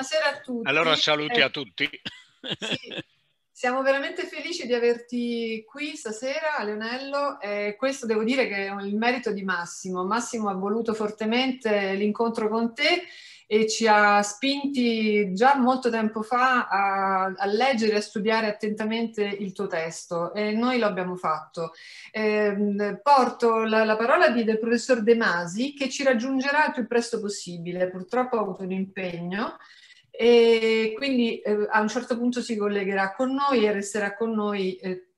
Buonasera a tutti. Allora saluti eh, a tutti. Sì, siamo veramente felici di averti qui stasera, Leonello. Eh, questo devo dire che è il merito di Massimo. Massimo ha voluto fortemente l'incontro con te e ci ha spinti già molto tempo fa a, a leggere e a studiare attentamente il tuo testo e noi lo abbiamo fatto. Eh, porto la, la parola di, del professor De Masi che ci raggiungerà il più presto possibile, purtroppo ha avuto un impegno e quindi eh, a un certo punto si collegherà con noi e resterà con noi eh,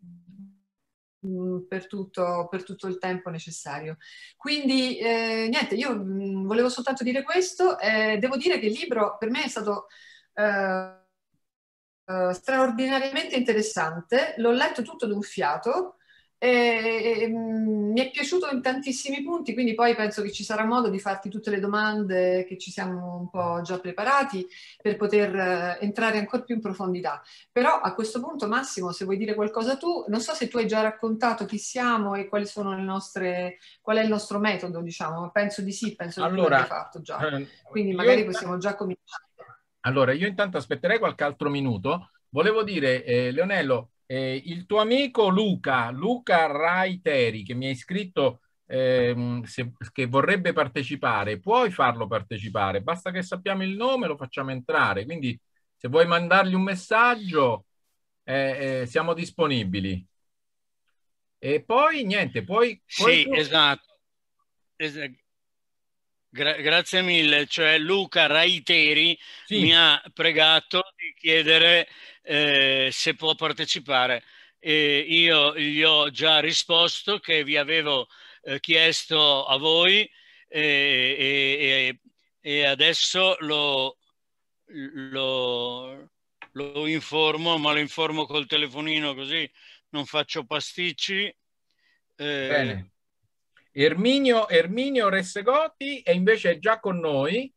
mm, per tutto, per tutto, il tempo necessario. Quindi eh, niente, io mm, volevo soltanto dire questo. Eh, devo dire che il libro per me è stato eh, eh straordinariamente interessante, l'ho letto tutto d'un fiato e, mm, mi è piaciuto in tantissimi punti, quindi poi penso che ci sarà modo di farti tutte le domande che ci siamo un po' già preparati per poter eh, entrare ancora più in profondità. Però a questo punto Massimo, se vuoi dire qualcosa tu, non so se tu hai già raccontato chi siamo e quali sono le nostre, qual è il nostro metodo, diciamo, penso di sì, penso allora, che fatto già. Eh, quindi magari possiamo già cominciare. Allora, io intanto aspetterei qualche altro minuto. Volevo dire, eh, Leonello, eh, il tuo amico Luca, Luca Raiteri, che mi hai scritto ehm, se, che vorrebbe partecipare, puoi farlo partecipare, basta che sappiamo il nome, lo facciamo entrare. Quindi se vuoi mandargli un messaggio, eh, eh, siamo disponibili. E poi niente, poi... Sì, puoi... esatto. Gra- grazie mille, cioè Luca Raiteri sì. mi ha pregato di chiedere eh, se può partecipare e io gli ho già risposto che vi avevo eh, chiesto a voi e, e, e adesso lo, lo, lo, informo, ma lo informo col telefonino così non faccio pasticci. Eh, Bene. Erminio, Erminio Ressegotti è invece già con noi.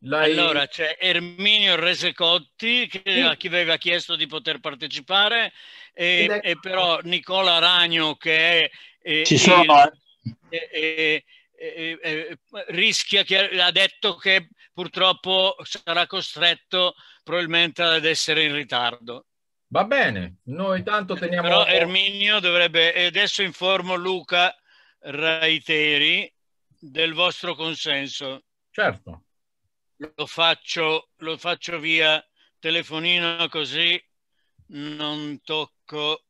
La... Allora c'è Erminio Resecotti che, sì. a chi aveva chiesto di poter partecipare e, sì, ecco. e però Nicola Ragno che è, è, è, è rischia che ha detto che purtroppo sarà costretto probabilmente ad essere in ritardo. Va bene, noi tanto eh, teniamo... Però Erminio dovrebbe, adesso informo Luca Raiteri del vostro consenso. Certo. Lo faccio, lo faccio via telefonino così non tocco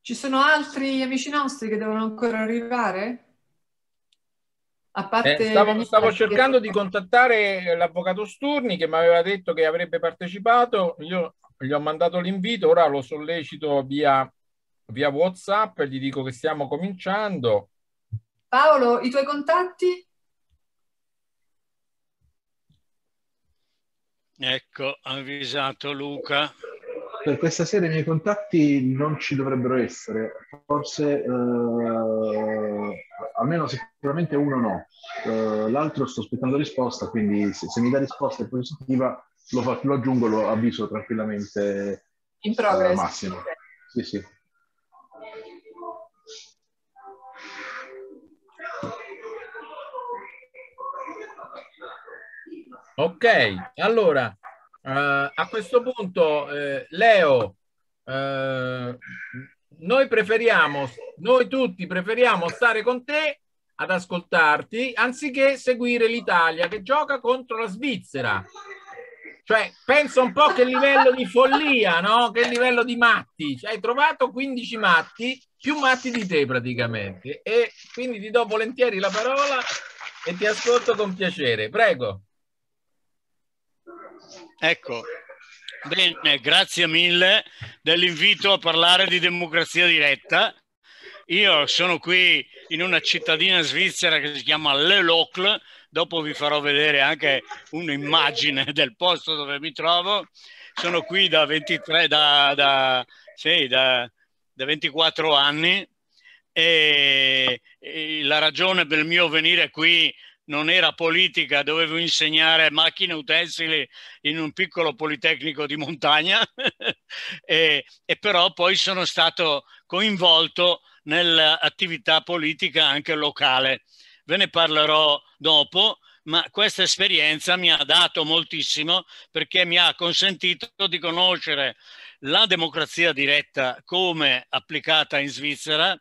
Ci sono altri amici nostri che devono ancora arrivare? Parte... Eh, stavo, stavo, cercando di contattare l'avvocato Sturni che mi aveva detto che avrebbe partecipato, io gli ho mandato l'invito, ora lo sollecito via, via Whatsapp e gli dico che stiamo cominciando. Paolo, i tuoi contatti? Ecco, avvisato Luca per questa sera i miei contatti non ci dovrebbero essere, forse eh, almeno sicuramente uno no, eh, l'altro sto aspettando risposta, quindi se, se mi dà risposta positiva lo, fa, lo aggiungo, lo avviso tranquillamente in eh, progress. Eh, Massimo. Sì, sì. Ok, allora Uh, a questo punto, eh, Leo, eh, noi preferiamo, noi tutti preferiamo stare con te ad ascoltarti anziché seguire l'Italia che gioca contro la Svizzera. Cioè, pensa un po' che livello di follia, no? Che livello di matti. Cioè, hai trovato 15 matti, più matti di te praticamente. E quindi ti do volentieri la parola e ti ascolto con piacere. Prego. Ecco, bene, grazie mille dell'invito a parlare di democrazia diretta. Io sono qui in una cittadina svizzera che si chiama Le Locle, dopo vi farò vedere anche un'immagine del posto dove mi trovo. Sono qui da, 23, da, da, sì, da 24 anni e, e la ragione del mio venire qui non era politica, dovevo insegnare macchine utensili in un piccolo politecnico di montagna e, e, però poi sono stato coinvolto nell'attività politica anche locale. Ve ne parlerò dopo, ma questa esperienza mi ha dato moltissimo perché mi ha consentito di conoscere la democrazia diretta come applicata in Svizzera,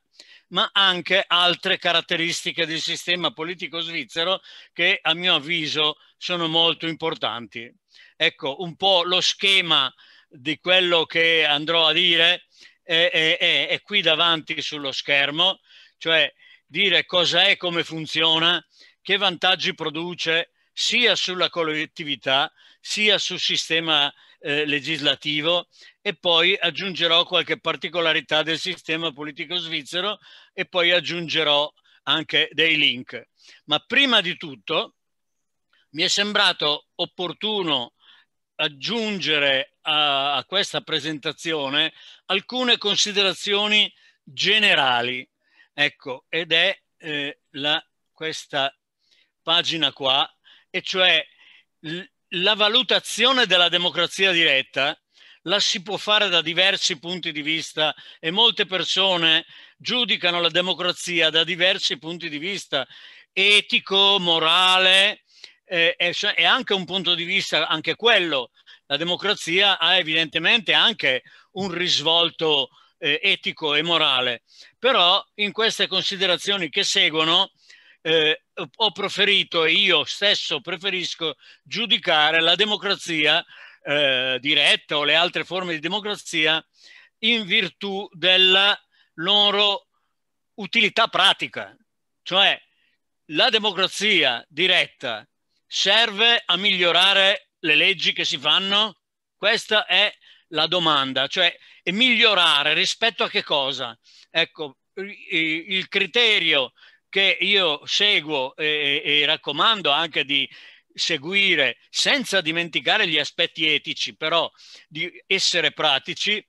ma anche altre caratteristiche del sistema politico svizzero che a mio avviso sono molto importanti. Ecco, un po' lo schema di quello che andrò a dire è, è, è, è qui davanti sullo schermo, cioè dire cosa è, come funziona, che vantaggi produce sia sulla collettività sia sul sistema eh, legislativo e poi aggiungerò qualche particolarità del sistema politico svizzero e poi aggiungerò anche dei link. Ma prima di tutto mi è sembrato opportuno aggiungere a, a questa presentazione alcune considerazioni generali. Ecco, ed è eh, la, questa pagina qua, e cioè la valutazione della democrazia diretta la si può fare da diversi punti di vista e molte persone giudicano la democrazia da diversi punti di vista, etico, morale, eh, è, cioè, è anche un punto di vista, anche quello. La democrazia ha evidentemente anche un risvolto eh, etico e morale, però in queste considerazioni che seguono eh, ho preferito e io stesso preferisco giudicare la democrazia eh, diretta o le altre forme di democrazia in virtù della loro utilità pratica. Cioè la democrazia diretta serve a migliorare le leggi che si fanno? Questa è la domanda, cioè migliorare rispetto a che cosa? Ecco, il criterio che io seguo e, e raccomando anche di seguire senza dimenticare gli aspetti etici, però di essere pratici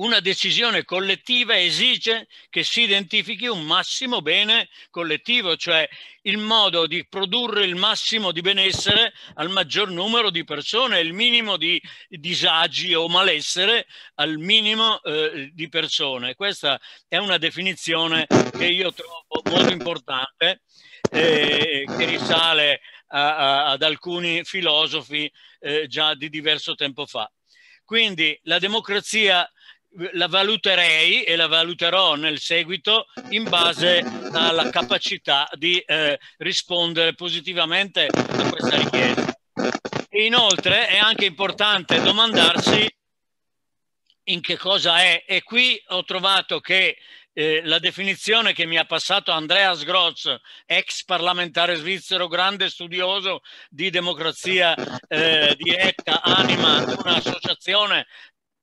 una decisione collettiva esige che si identifichi un massimo bene collettivo, cioè il modo di produrre il massimo di benessere al maggior numero di persone, il minimo di disagi o malessere al minimo eh, di persone. Questa è una definizione che io trovo molto importante, eh, che risale a, a, ad alcuni filosofi eh, già di diverso tempo fa. Quindi la democrazia la valuterei e la valuterò nel seguito in base alla capacità di eh, rispondere positivamente a questa richiesta. E inoltre è anche importante domandarsi in che cosa è e qui ho trovato che eh, la definizione che mi ha passato Andreas Groz, ex parlamentare svizzero, grande studioso di democrazia eh, diretta, anima un'associazione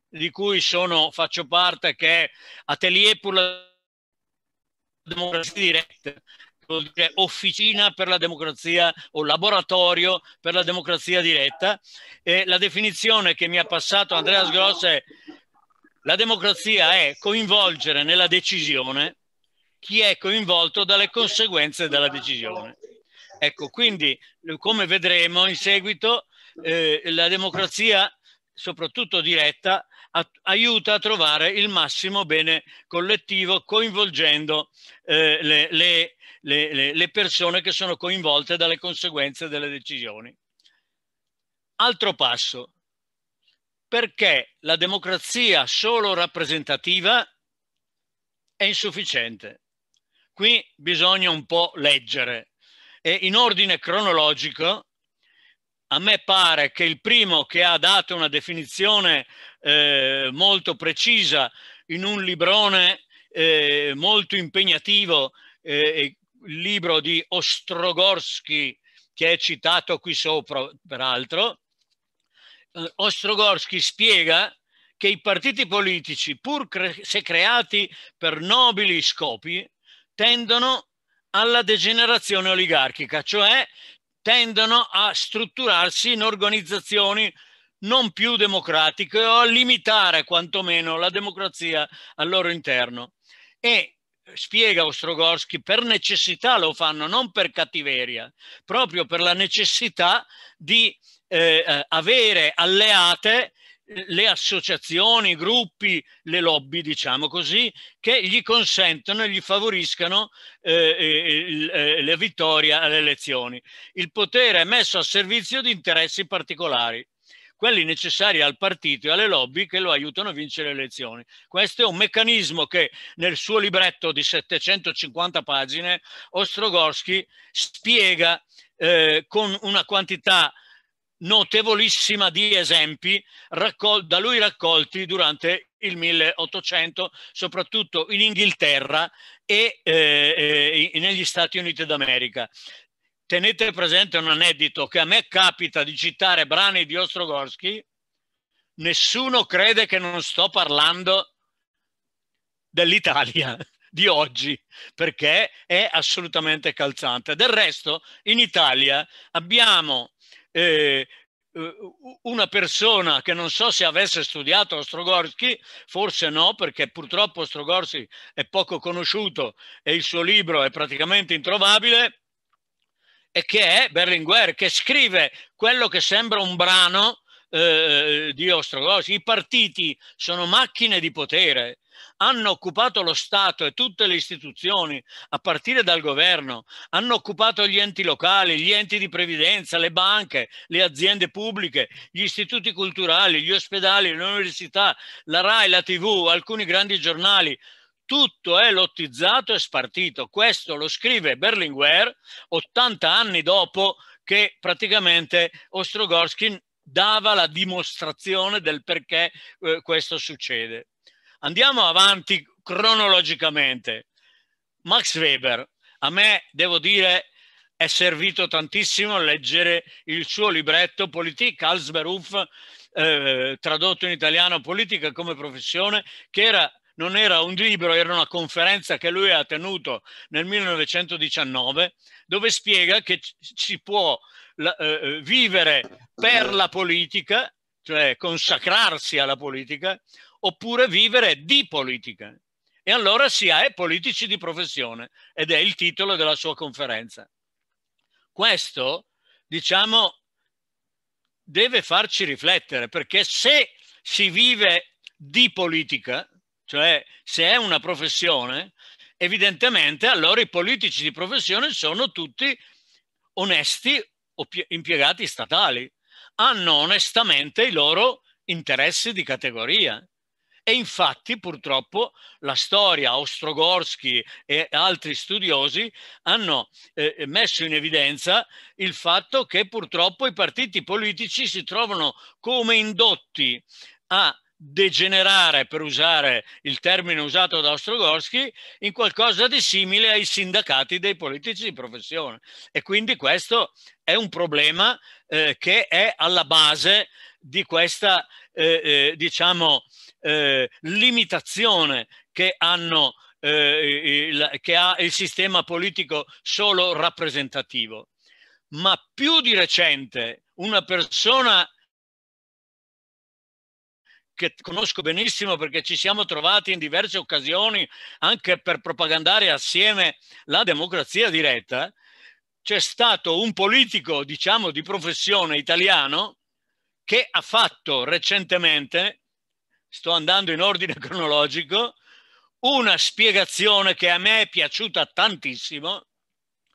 di cui sono, faccio parte, che è Atelier pour la democrazia diretta, officina per la democrazia o laboratorio per la democrazia diretta. E la definizione che mi ha passato Andrea Sgross è la democrazia è coinvolgere nella decisione chi è coinvolto dalle conseguenze della decisione. Ecco, quindi come vedremo in seguito, eh, la democrazia, soprattutto diretta, a, aiuta a trovare il massimo bene collettivo coinvolgendo eh, le, le, le, le persone che sono coinvolte dalle conseguenze delle decisioni. Altro passo, perché la democrazia solo rappresentativa è insufficiente. Qui bisogna un po' leggere e in ordine cronologico a me pare che il primo che ha dato una definizione eh, molto precisa in un librone eh, molto impegnativo, eh, il libro di Ostrogorsky che è citato qui sopra, peraltro, eh, Ostrogorski spiega che i partiti politici, pur cre se creati per nobili scopi, tendono alla degenerazione oligarchica, cioè tendono a strutturarsi in organizzazioni non più democratiche o a limitare quantomeno la democrazia al loro interno. E spiega Ostrogorsky, per necessità lo fanno, non per cattiveria, proprio per la necessità di eh, eh avere alleate le associazioni, i gruppi, le lobby, diciamo così, che gli consentono e gli favoriscano eh, eh, eh, la vittoria alle elezioni. Il potere è messo a servizio di interessi particolari quelli necessari al partito e alle lobby che lo aiutano a vincere le elezioni. Questo è un meccanismo che nel suo libretto di 750 pagine Ostrogorsky spiega eh, con una quantità notevolissima di esempi da lui raccolti durante il 1800, soprattutto in Inghilterra e eh, eh, negli Stati Uniti d'America. Tenete presente un aneddoto che a me capita di citare brani di Ostrogorsky, nessuno crede che non sto parlando dell'Italia di oggi perché è assolutamente calzante. Del resto in Italia abbiamo eh, una persona che non so se avesse studiato Ostrogorsky, forse no, perché purtroppo Ostrogorsky è poco conosciuto e il suo libro è praticamente introvabile, e che è Berlinguer, che scrive quello che sembra un brano eh, eh di Ostrogorsky. I partiti sono macchine di potere, hanno occupato lo Stato e tutte le istituzioni, a partire dal governo, hanno occupato gli enti locali, gli enti di previdenza, le banche, le aziende pubbliche, gli istituti culturali, gli ospedali, le università, la RAI, la TV, alcuni grandi giornali, tutto è lottizzato e spartito. Questo lo scrive Berlinguer 80 anni dopo che praticamente Ostrogorsky dava la dimostrazione del perché eh, questo succede. Andiamo avanti cronologicamente. Max Weber, a me devo dire è servito tantissimo leggere il suo libretto Politik als Beruf, eh, tradotto in italiano Politica come professione, che era non era un libro, era una conferenza che lui ha tenuto nel 1919, dove spiega che si può eh, vivere per la politica, cioè consacrarsi alla politica, oppure vivere di politica. E allora si è politici di professione ed è il titolo della sua conferenza. Questo, diciamo, deve farci riflettere perché se si vive di politica, cioè se è una professione, evidentemente allora i politici di professione sono tutti onesti impiegati statali, hanno onestamente i loro interessi di categoria e infatti, purtroppo, la storia, Ostrogorsky e altri studiosi hanno eh, eh, messo in evidenza il fatto che purtroppo i partiti politici si trovano come indotti a degenerare, per usare il termine usato da Ostrogorsky, in qualcosa di simile ai sindacati dei politici di professione. E quindi questo è un problema eh, che è alla base di questa eh, eh, diciamo, eh, limitazione che hanno eh, il, che ha il sistema politico solo rappresentativo. Ma più di recente una persona che conosco benissimo perché ci siamo trovati in diverse occasioni anche per propagandare assieme la democrazia diretta, c'è stato un politico, diciamo, di professione italiano che ha fatto recentemente, sto andando in ordine cronologico, una spiegazione che a me è piaciuta tantissimo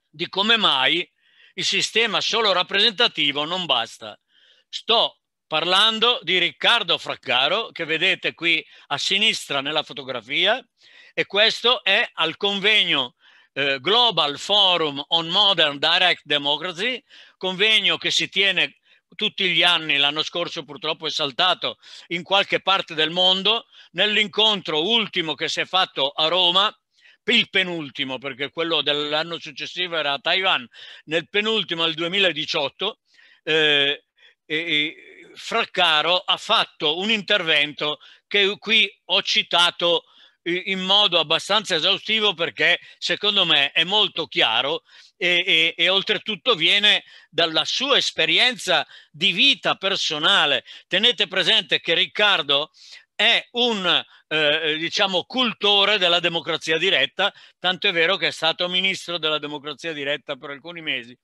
di come mai il sistema solo rappresentativo non basta. Sto parlando di Riccardo Fraccaro, che vedete qui a sinistra nella fotografia, e questo è al convegno eh, Global Forum on Modern Direct Democracy, convegno che si tiene tutti gli anni, l'anno scorso purtroppo è saltato in qualche parte del mondo, nell'incontro ultimo che si è fatto a Roma, il penultimo perché quello dell'anno successivo era a Taiwan, nel penultimo del 2018, eh, eh, Fraccaro ha fatto un intervento che qui ho citato eh, in modo abbastanza esaustivo perché secondo me è molto chiaro e, e, e, oltretutto viene dalla sua esperienza di vita personale. Tenete presente che Riccardo è un eh, eh, diciamo cultore della democrazia diretta, tanto è vero che è stato ministro della democrazia diretta per alcuni mesi.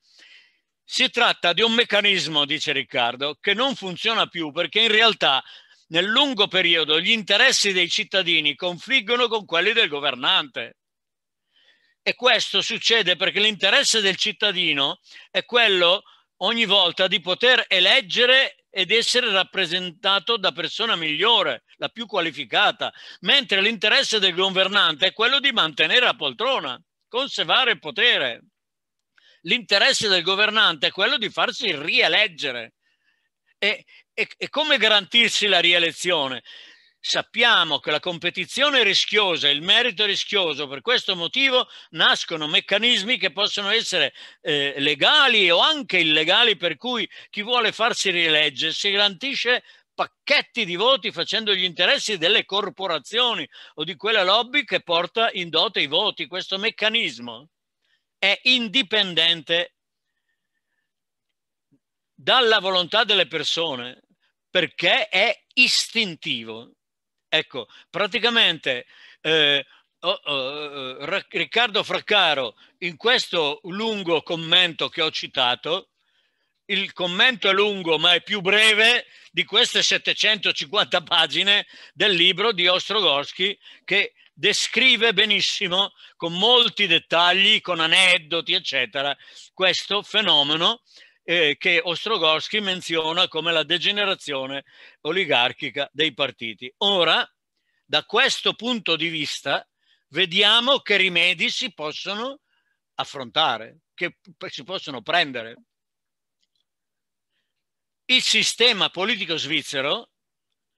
Si tratta di un meccanismo, dice Riccardo, che non funziona più perché in realtà nel lungo periodo gli interessi dei cittadini confliggono con quelli del governante. E questo succede perché l'interesse del cittadino è quello ogni volta di poter eleggere ed essere rappresentato da persona migliore, la più qualificata, mentre l'interesse del governante è quello di mantenere la poltrona, conservare il potere. L'interesse del governante è quello di farsi rieleggere. E, e, e come garantirsi la rielezione? Sappiamo che la competizione è rischiosa, il merito è rischioso, per questo motivo nascono meccanismi che possono essere eh, legali o anche illegali, per cui chi vuole farsi rieleggere si garantisce pacchetti di voti facendo gli interessi delle corporazioni o di quella lobby che porta in dote i voti. Questo meccanismo è indipendente dalla volontà delle persone perché è istintivo. Ecco, praticamente eh, oh, oh, oh, Riccardo Fraccaro, in questo lungo commento che ho citato, il commento è lungo ma è più breve di queste 750 pagine del libro di Ostrogorsky che descrive benissimo con molti dettagli, con aneddoti, eccetera, questo fenomeno eh, che Ostrogorsky menziona come la degenerazione oligarchica dei partiti. Ora, da questo punto di vista, vediamo che rimedi si possono affrontare, che si possono prendere. Il sistema politico svizzero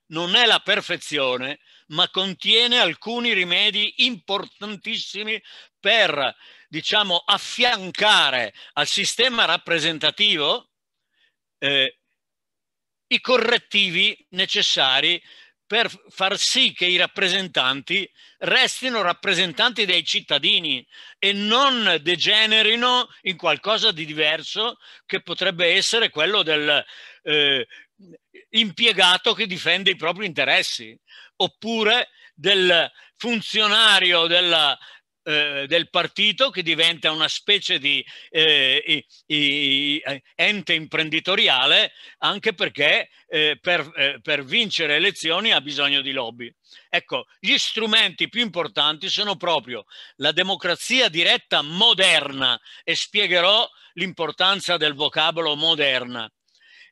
non è la perfezione, ma contiene alcuni rimedi importantissimi per diciamo, affiancare al sistema rappresentativo eh, i correttivi necessari per far sì che i rappresentanti restino rappresentanti dei cittadini e non degenerino in qualcosa di diverso che potrebbe essere quello del eh, impiegato che difende i propri interessi oppure del funzionario della eh, del partito che diventa una specie di eh, i, i, eh, ente imprenditoriale anche perché eh, per, eh, per vincere elezioni ha bisogno di lobby. Ecco, gli strumenti più importanti sono proprio la democrazia diretta moderna e spiegherò l'importanza del vocabolo moderna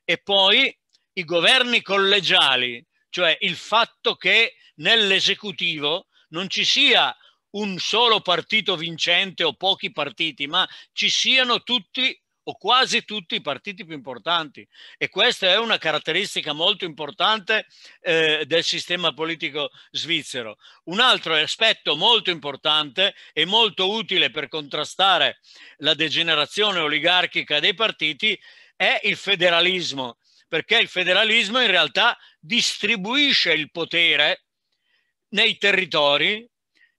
e poi i governi collegiali, cioè il fatto che nell'esecutivo non ci sia un solo partito vincente o pochi partiti, ma ci siano tutti o quasi tutti i partiti più importanti e questa è una caratteristica molto importante eh, del sistema politico svizzero. Un altro aspetto molto importante e molto utile per contrastare la degenerazione oligarchica dei partiti è il federalismo, perché il federalismo in realtà distribuisce il potere nei territori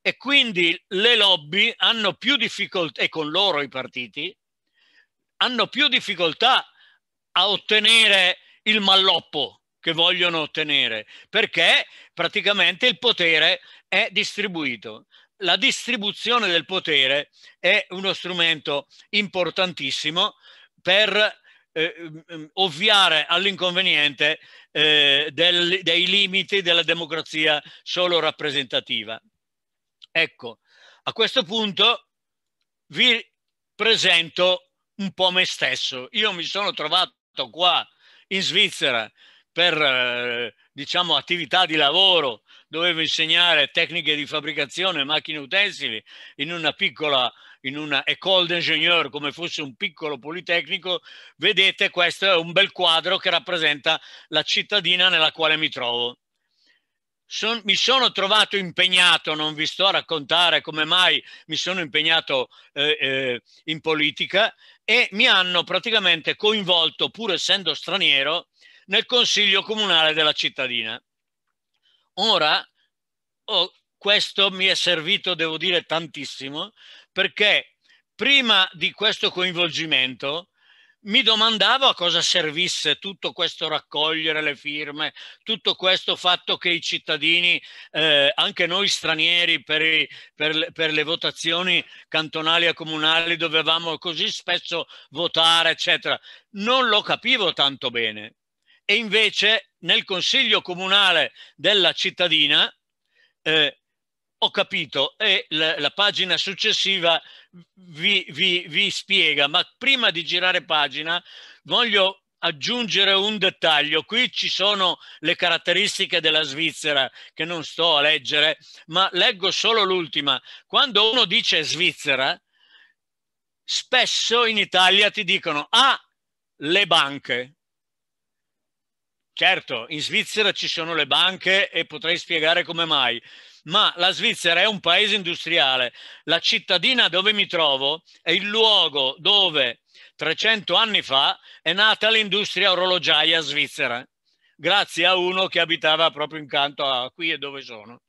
e quindi le lobby hanno più difficoltà, e con loro i partiti, hanno più difficoltà a ottenere il malloppo che vogliono ottenere, perché praticamente il potere è distribuito. La distribuzione del potere è uno strumento importantissimo per eh, ovviare all'inconveniente eh, dei limiti della democrazia solo rappresentativa. Ecco, a questo punto vi presento un po' me stesso. Io mi sono trovato qua in Svizzera per eh, diciamo attività di lavoro dovevo insegnare tecniche di fabbricazione macchine utensili in una piccola in una école d'ingénieur come fosse un piccolo politecnico vedete questo è un bel quadro che rappresenta la cittadina nella quale mi trovo Son, mi sono trovato impegnato, non vi sto a raccontare come mai mi sono impegnato eh, eh, in politica e mi hanno praticamente coinvolto, pur essendo straniero, nel consiglio comunale della cittadina. Ora, oh, questo mi è servito, devo dire, tantissimo, perché prima di questo coinvolgimento mi domandavo a cosa servisse tutto questo raccogliere le firme, tutto questo fatto che i cittadini, eh, anche noi stranieri per, i, per, per, le votazioni cantonali e comunali dovevamo così spesso votare, eccetera. Non lo capivo tanto bene. E invece nel Consiglio Comunale della cittadina eh, ho capito e la, la pagina successiva vi, vi, vi spiega, ma prima di girare pagina voglio aggiungere un dettaglio. Qui ci sono le caratteristiche della Svizzera che non sto a leggere, ma leggo solo l'ultima. Quando uno dice Svizzera, spesso in Italia ti dicono ah, le banche. Certo, in Svizzera ci sono le banche e potrei spiegare come mai ma la Svizzera è un paese industriale. La cittadina dove mi trovo è il luogo dove 300 anni fa è nata l'industria orologiaia svizzera, grazie a uno che abitava proprio incanto a qui e dove sono.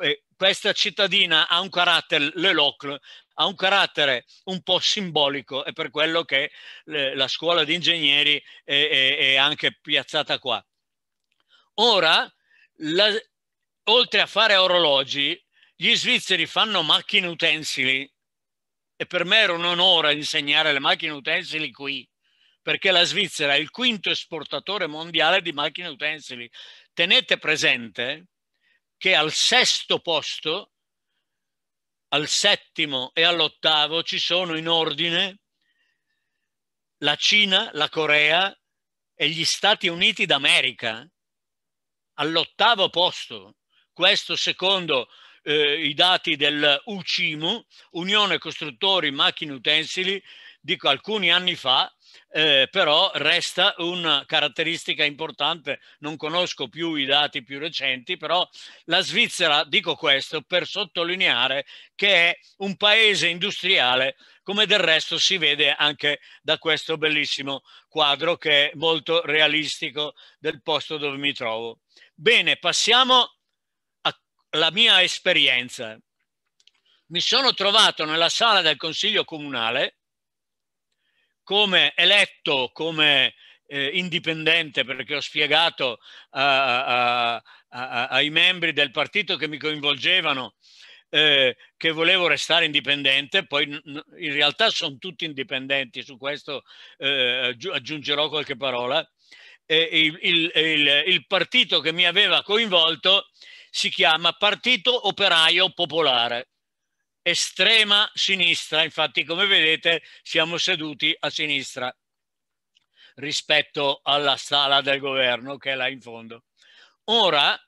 E questa cittadina ha un carattere, Le Locle, ha un carattere un po' simbolico, e per quello che le, la scuola di ingegneri è, è, è anche piazzata qua. Ora, la, oltre a fare orologi, gli svizzeri fanno macchine utensili e per me era un onore insegnare le macchine utensili qui, perché la Svizzera è il quinto esportatore mondiale di macchine utensili. Tenete presente che al sesto posto, al settimo e all'ottavo ci sono in ordine la Cina, la Corea e gli Stati Uniti d'America. All'ottavo posto questo secondo eh, i dati del UCIMU, Unione Costruttori Macchine Utensili, dico alcuni anni fa, eh, però resta una caratteristica importante, non conosco più i dati più recenti, però la Svizzera, dico questo per sottolineare che è un paese industriale, come del resto si vede anche da questo bellissimo quadro che è molto realistico del posto dove mi trovo. Bene, passiamo la mia esperienza. Mi sono trovato nella sala del Consiglio Comunale come eletto, come eh, indipendente, perché ho spiegato a, a, a, ai membri del partito che mi coinvolgevano eh, che volevo restare indipendente, poi in realtà sono tutti indipendenti, su questo eh, aggiungerò qualche parola. E il, il, il, il, partito che mi aveva coinvolto si chiama Partito Operaio Popolare, estrema sinistra, infatti come vedete siamo seduti a sinistra rispetto alla sala del governo che è là in fondo. Ora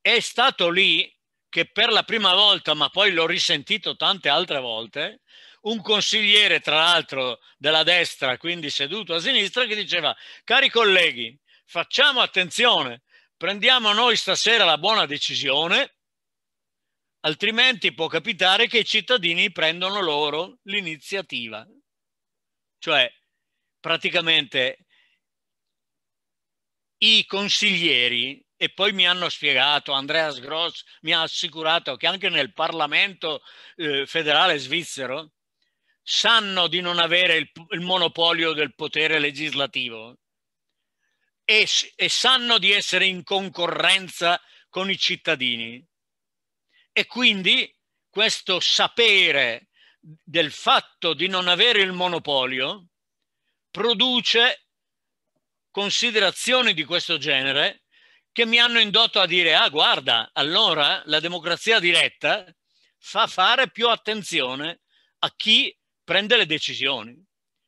è stato lì che per la prima volta, ma poi l'ho risentito tante altre volte, un consigliere tra l'altro della destra, quindi seduto a sinistra, che diceva, cari colleghi, facciamo attenzione prendiamo noi stasera la buona decisione, altrimenti può capitare che i cittadini prendano loro l'iniziativa. Cioè, praticamente i consiglieri, e poi mi hanno spiegato, Andreas Gross mi ha assicurato che anche nel Parlamento eh, federale svizzero sanno di non avere il, il monopolio del potere legislativo e, e sanno di essere in concorrenza con i cittadini. E quindi questo sapere del fatto di non avere il monopolio produce considerazioni di questo genere che mi hanno indotto a dire, ah guarda, allora la democrazia diretta fa fare più attenzione a chi prende le decisioni.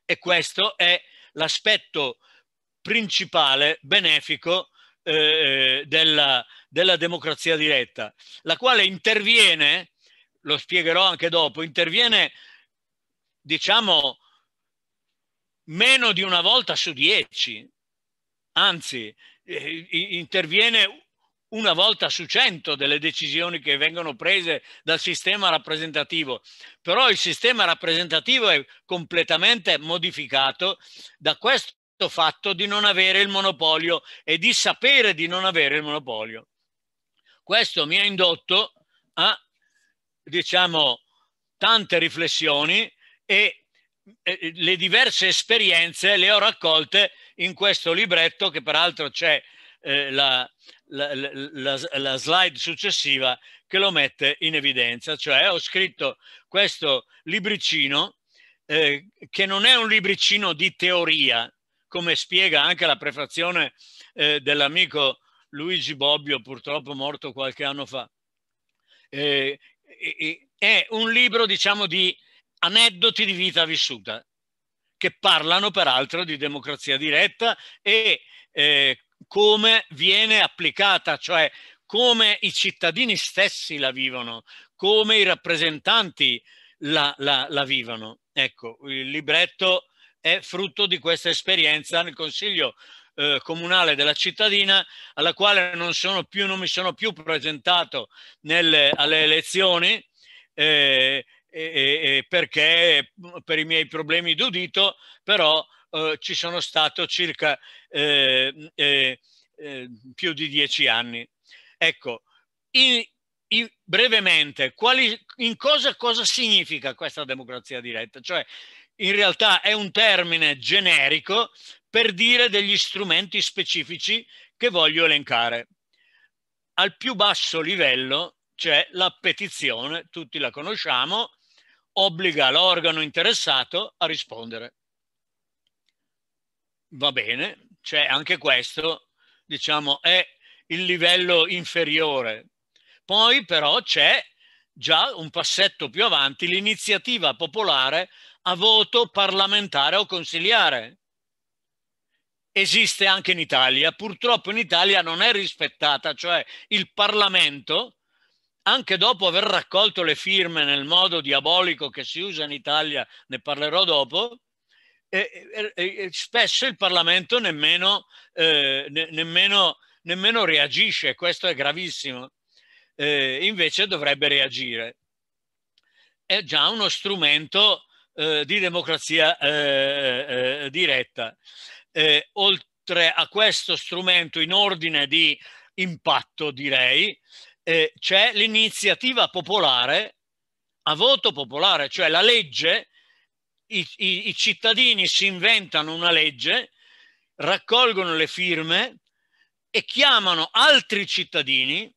E questo è l'aspetto principale benefico eh, eh, della, della democrazia diretta, la quale interviene, lo spiegherò anche dopo, interviene, diciamo, meno di una volta su dieci, anzi, eh, interviene una volta su cento delle decisioni che vengono prese dal sistema rappresentativo, però il sistema rappresentativo è completamente modificato da questo fatto di non avere il monopolio e di sapere di non avere il monopolio. Questo mi ha indotto a, diciamo, tante riflessioni e le diverse esperienze le ho raccolte in questo libretto che peraltro c'è eh, la, la, la, la, slide successiva che lo mette in evidenza, cioè ho scritto questo libricino eh, che non è un libricino di teoria, come spiega anche la prefazione eh, dell'amico Luigi Bobbio, purtroppo morto qualche anno fa. Eh, eh, è un libro, diciamo, di aneddoti di vita vissuta, che parlano peraltro di democrazia diretta e eh, come viene applicata, cioè come i cittadini stessi la vivono, come i rappresentanti la, la, la vivono. Ecco, il libretto è frutto di questa esperienza nel Consiglio eh, comunale della cittadina alla quale non, più, non mi sono più presentato nelle, alle elezioni eh, eh, perché per i miei problemi d'udito però eh, ci sono stato circa eh, eh, più di dieci anni. Ecco, in, in, brevemente, quali, in cosa, cosa significa questa democrazia diretta? Cioè, in realtà è un termine generico per dire degli strumenti specifici che voglio elencare. Al più basso livello c'è la petizione, tutti la conosciamo, obbliga l'organo interessato a rispondere. Va bene, c'è anche questo, diciamo, è il livello inferiore. Poi però c'è già un passetto più avanti l'iniziativa popolare a voto parlamentare o consigliare. Esiste anche in Italia, purtroppo in Italia non è rispettata, cioè il Parlamento, anche dopo aver raccolto le firme nel modo diabolico che si usa in Italia, ne parlerò dopo, eh, eh, spesso il Parlamento nemmeno, eh, ne, nemmeno, nemmeno, reagisce, questo è gravissimo, eh, invece dovrebbe reagire. È già uno strumento eh, di democrazia eh, eh, eh diretta. oltre a questo strumento in ordine di impatto, direi, c'è l'iniziativa popolare a voto popolare, cioè la legge, i, i, i cittadini si inventano una legge, raccolgono le firme e chiamano altri cittadini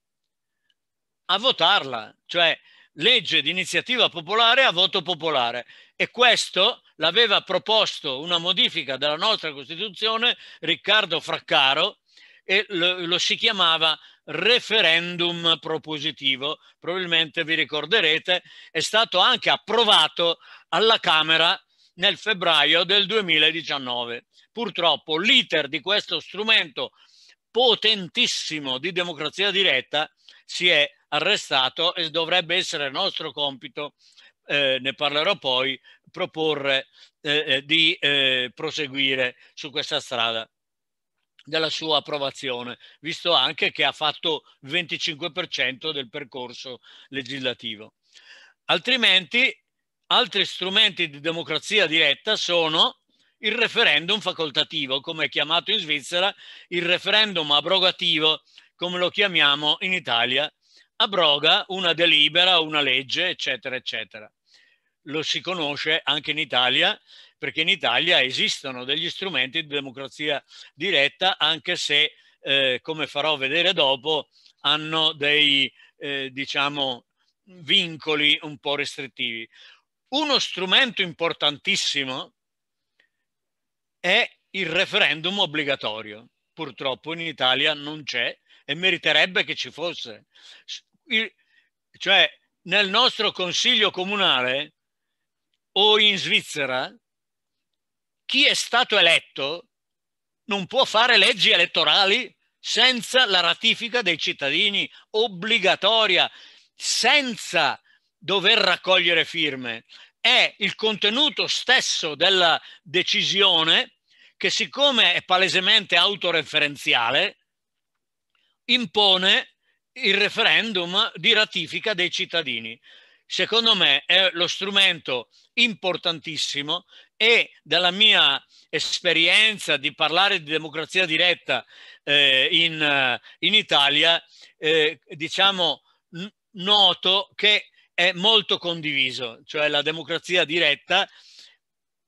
a votarla, cioè legge di iniziativa popolare a voto popolare e questo l'aveva proposto una modifica della nostra Costituzione Riccardo Fraccaro e lo, lo si chiamava referendum propositivo, probabilmente vi ricorderete, è stato anche approvato alla Camera nel febbraio del 2019. Purtroppo l'iter di questo strumento potentissimo di democrazia diretta si è arrestato e dovrebbe essere nostro compito eh, ne parlerò poi, proporre eh, eh, di eh, proseguire su questa strada della sua approvazione, visto anche che ha fatto il 25% del percorso legislativo. Altrimenti, altri strumenti di democrazia diretta sono il referendum facoltativo, come è chiamato in Svizzera, il referendum abrogativo, come lo chiamiamo in Italia, abroga una delibera, una legge, eccetera, eccetera. Lo si conosce anche in Italia, perché in Italia esistono degli strumenti di democrazia diretta, anche se, eh, come farò vedere dopo, hanno dei, eh, diciamo, vincoli un po' restrittivi. Uno strumento importantissimo è il referendum obbligatorio. Purtroppo in Italia non c'è e meriterebbe che ci fosse cioè nel nostro consiglio comunale o in Svizzera, chi è stato eletto non può fare leggi elettorali senza la ratifica dei cittadini obbligatoria, senza dover raccogliere firme. È il contenuto stesso della decisione che siccome è palesemente autoreferenziale, impone il referendum di ratifica dei cittadini. Secondo me è lo strumento importantissimo e dalla mia esperienza di parlare di democrazia diretta eh, in, eh, in, Italia, eh, diciamo, noto che è molto condiviso, cioè la democrazia diretta,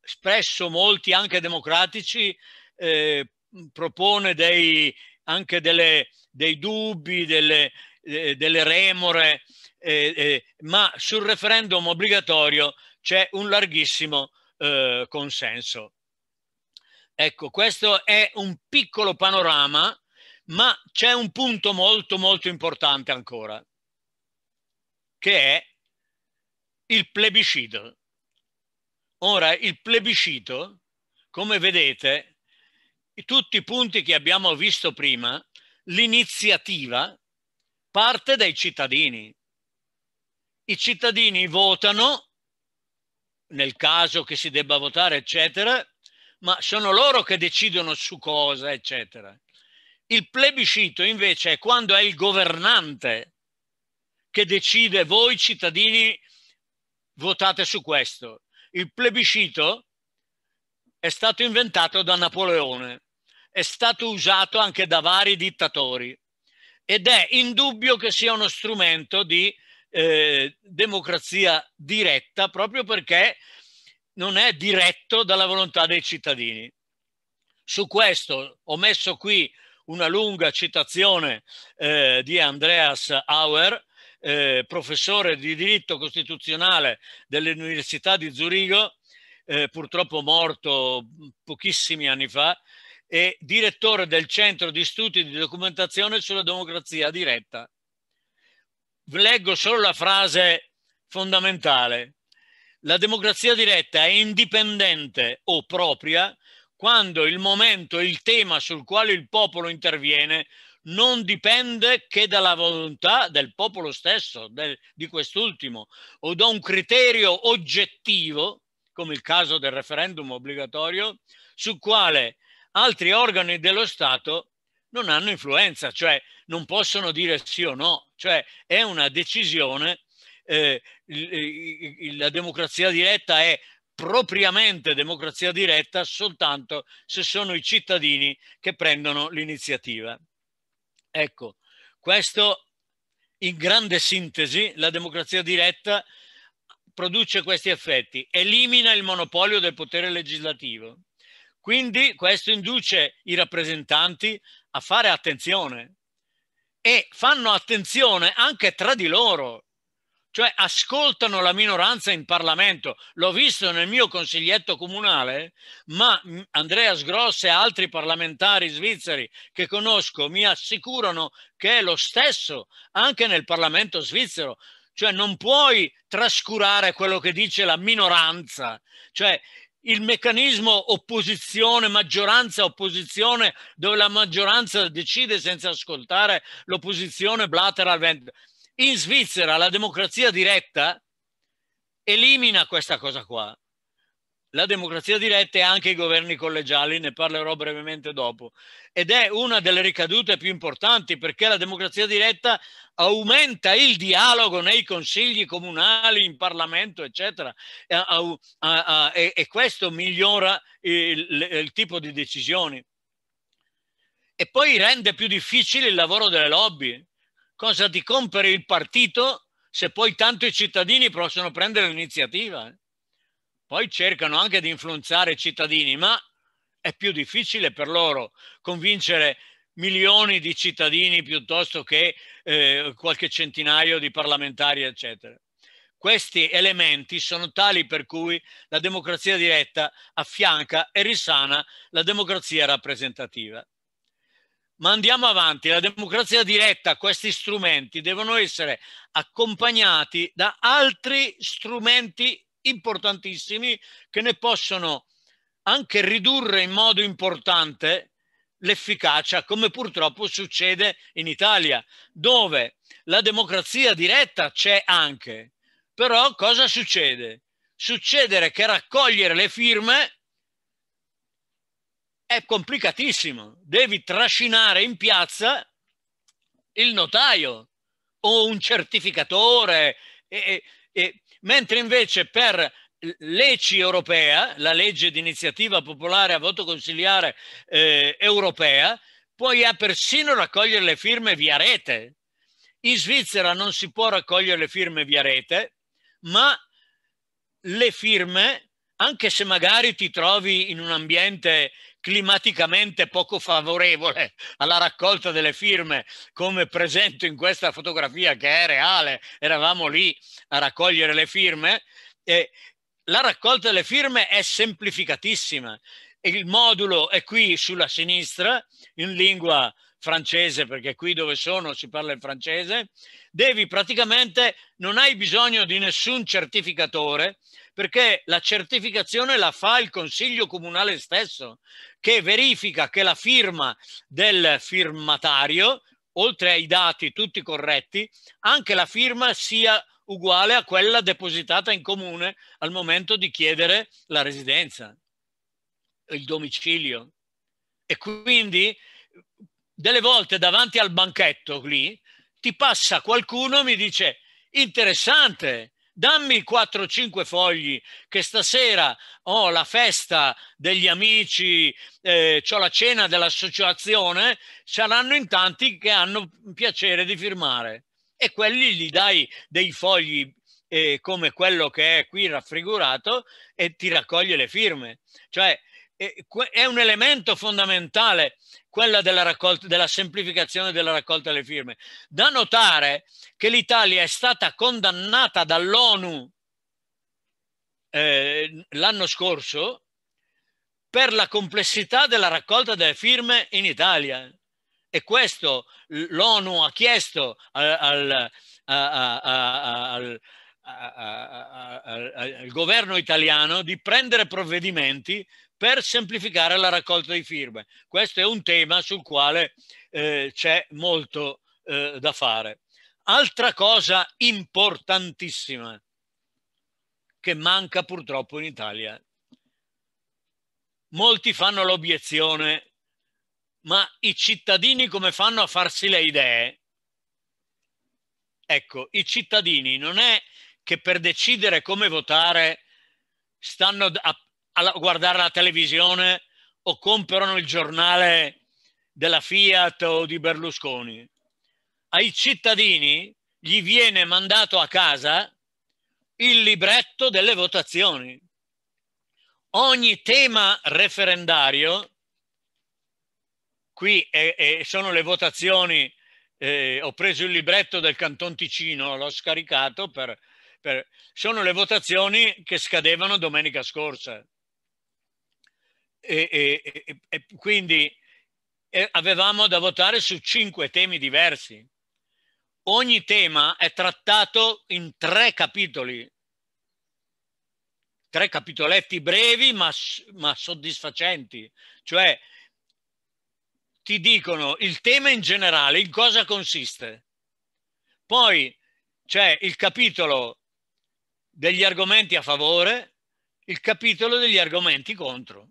spesso molti anche democratici eh, propone dei, anche delle, dei dubbi, delle, eh, delle remore, eh, eh, ma sul referendum obbligatorio c'è un larghissimo eh, consenso. Ecco, questo è un piccolo panorama, ma c'è un punto molto molto importante ancora, che è il plebiscito. Ora, il plebiscito, come vedete, tutti i punti che abbiamo visto prima, l'iniziativa parte dai cittadini. I cittadini votano, nel caso che si debba votare, eccetera, ma sono loro che decidono su cosa, eccetera. Il plebiscito invece è quando è il governante che decide, voi cittadini votate su questo. Il plebiscito è stato inventato da Napoleone è stato usato anche da vari dittatori ed è indubbio che sia uno strumento di eh, democrazia diretta proprio perché non è diretto dalla volontà dei cittadini. Su questo ho messo qui una lunga citazione eh, di Andreas Auer, eh, professore di diritto costituzionale dell'Università di Zurigo, eh, purtroppo morto pochissimi anni fa, e direttore del Centro di Studi di Documentazione sulla Democrazia Diretta. Leggo solo la frase fondamentale. La democrazia diretta è indipendente o propria quando il momento il tema sul quale il popolo interviene non dipende che dalla volontà del popolo stesso, del, di quest'ultimo, o da un criterio oggettivo, come il caso del referendum obbligatorio, sul quale altri organi dello Stato non hanno influenza, cioè non possono dire sì o no, cioè è una decisione, eh, la democrazia diretta è propriamente democrazia diretta soltanto se sono i cittadini che prendono l'iniziativa. Ecco, questo in grande sintesi, la democrazia diretta produce questi effetti, elimina il monopolio del potere legislativo, quindi questo induce i rappresentanti a fare attenzione e fanno attenzione anche tra di loro, cioè ascoltano la minoranza in Parlamento. L'ho visto nel mio consiglietto comunale, ma mm, Andrea Sgrosse e altri parlamentari svizzeri che conosco mi assicurano che è lo stesso anche nel Parlamento svizzero. Cioè non puoi trascurare quello che dice la minoranza. Cioè il meccanismo opposizione, maggioranza, opposizione, dove la maggioranza decide senza ascoltare l'opposizione blateralmente. In Svizzera la democrazia diretta elimina questa cosa qua la democrazia diretta e anche i governi collegiali, ne parlerò brevemente dopo. Ed è una delle ricadute più importanti perché la democrazia diretta aumenta il dialogo nei consigli comunali, in Parlamento, eccetera, e, e questo migliora il, il tipo di decisioni. E poi rende più difficile il lavoro delle lobby. Cosa ti compri il partito se poi tanto i cittadini possono prendere l'iniziativa? Eh. Poi cercano anche di influenzare i cittadini, ma è più difficile per loro convincere milioni di cittadini piuttosto che eh, qualche centinaio di parlamentari, eccetera. Questi elementi sono tali per cui la democrazia diretta affianca e risana la democrazia rappresentativa. Ma andiamo avanti, la democrazia diretta, questi strumenti devono essere accompagnati da altri strumenti importantissimi che ne possono anche ridurre in modo importante l'efficacia, come purtroppo succede in Italia, dove la democrazia diretta c'è anche. Però cosa succede? Succedere che raccogliere le firme è complicatissimo. Devi trascinare in piazza il notaio o un certificatore. E, e, e mentre invece per Leci europea, la legge di iniziativa popolare a voto consigliare eh, europea, poi ha persino raccogliere le firme via rete. In Svizzera non si può raccogliere le firme via rete, ma le firme anche se magari ti trovi in un ambiente climaticamente poco favorevole alla raccolta delle firme, come presento in questa fotografia che è reale, eravamo lì a raccogliere le firme, e la raccolta delle firme è semplificatissima. Il modulo è qui sulla sinistra, in lingua francese, perché qui dove sono si parla il francese, devi praticamente, non hai bisogno di nessun certificatore, perché la certificazione la fa il Consiglio Comunale stesso, che verifica che la firma del firmatario, oltre ai dati tutti corretti, anche la firma sia uguale a quella depositata in comune al momento di chiedere la residenza, il domicilio. E quindi delle volte davanti al banchetto lì ti passa qualcuno e mi dice interessante, dammi 4-5 fogli che stasera ho la festa degli amici, eh, ho la cena dell'associazione, saranno in tanti che hanno piacere di firmare e quelli gli dai dei fogli eh, come quello che è qui raffigurato e ti raccoglie le firme. Cioè è un elemento fondamentale quella della, raccolta, della semplificazione della raccolta delle firme. Da notare che l'Italia è stata condannata dall'ONU eh, l'anno scorso per la complessità della raccolta delle firme in Italia. E questo l'ONU ha chiesto al, al, al, al governo italiano di prendere provvedimenti per semplificare la raccolta di firme. Questo è un tema sul quale eh, c'è molto eh, da fare. Altra cosa importantissima che manca purtroppo in Italia. Molti fanno l'obiezione, ma i cittadini come fanno a farsi le idee? Ecco, i cittadini non è che per decidere come votare stanno a a guardare la televisione o comprano il giornale della Fiat o di Berlusconi. Ai cittadini gli viene mandato a casa il libretto delle votazioni. Ogni tema referendario, qui è, è, sono le votazioni, eh, ho preso il libretto del Canton Ticino, l'ho scaricato per, per, sono le votazioni che scadevano domenica scorsa e, e, e quindi eh, avevamo da votare su cinque temi diversi. Ogni tema è trattato in tre capitoli, tre capitoletti brevi ma, ma soddisfacenti, cioè ti dicono il tema in generale, in cosa consiste. Poi c'è il capitolo degli argomenti a favore, il capitolo degli argomenti contro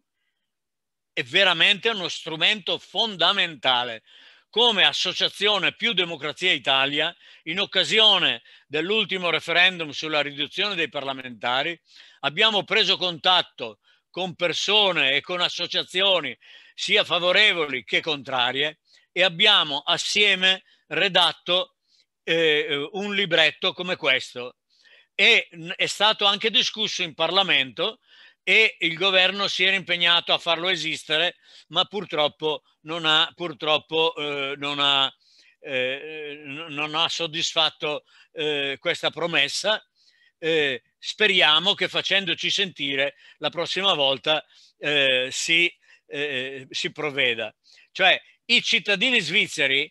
è veramente uno strumento fondamentale come associazione Più Democrazia Italia, in occasione dell'ultimo referendum sulla riduzione dei parlamentari, abbiamo preso contatto con persone e con associazioni sia favorevoli che contrarie e abbiamo assieme redatto eh, un libretto come questo. E è stato anche discusso in Parlamento e il governo si era impegnato a farlo esistere, ma purtroppo non ha, purtroppo, eh, non ha, eh, non ha soddisfatto eh, questa promessa. Eh, speriamo che facendoci sentire la prossima volta eh, si, eh, si provveda. Cioè i cittadini svizzeri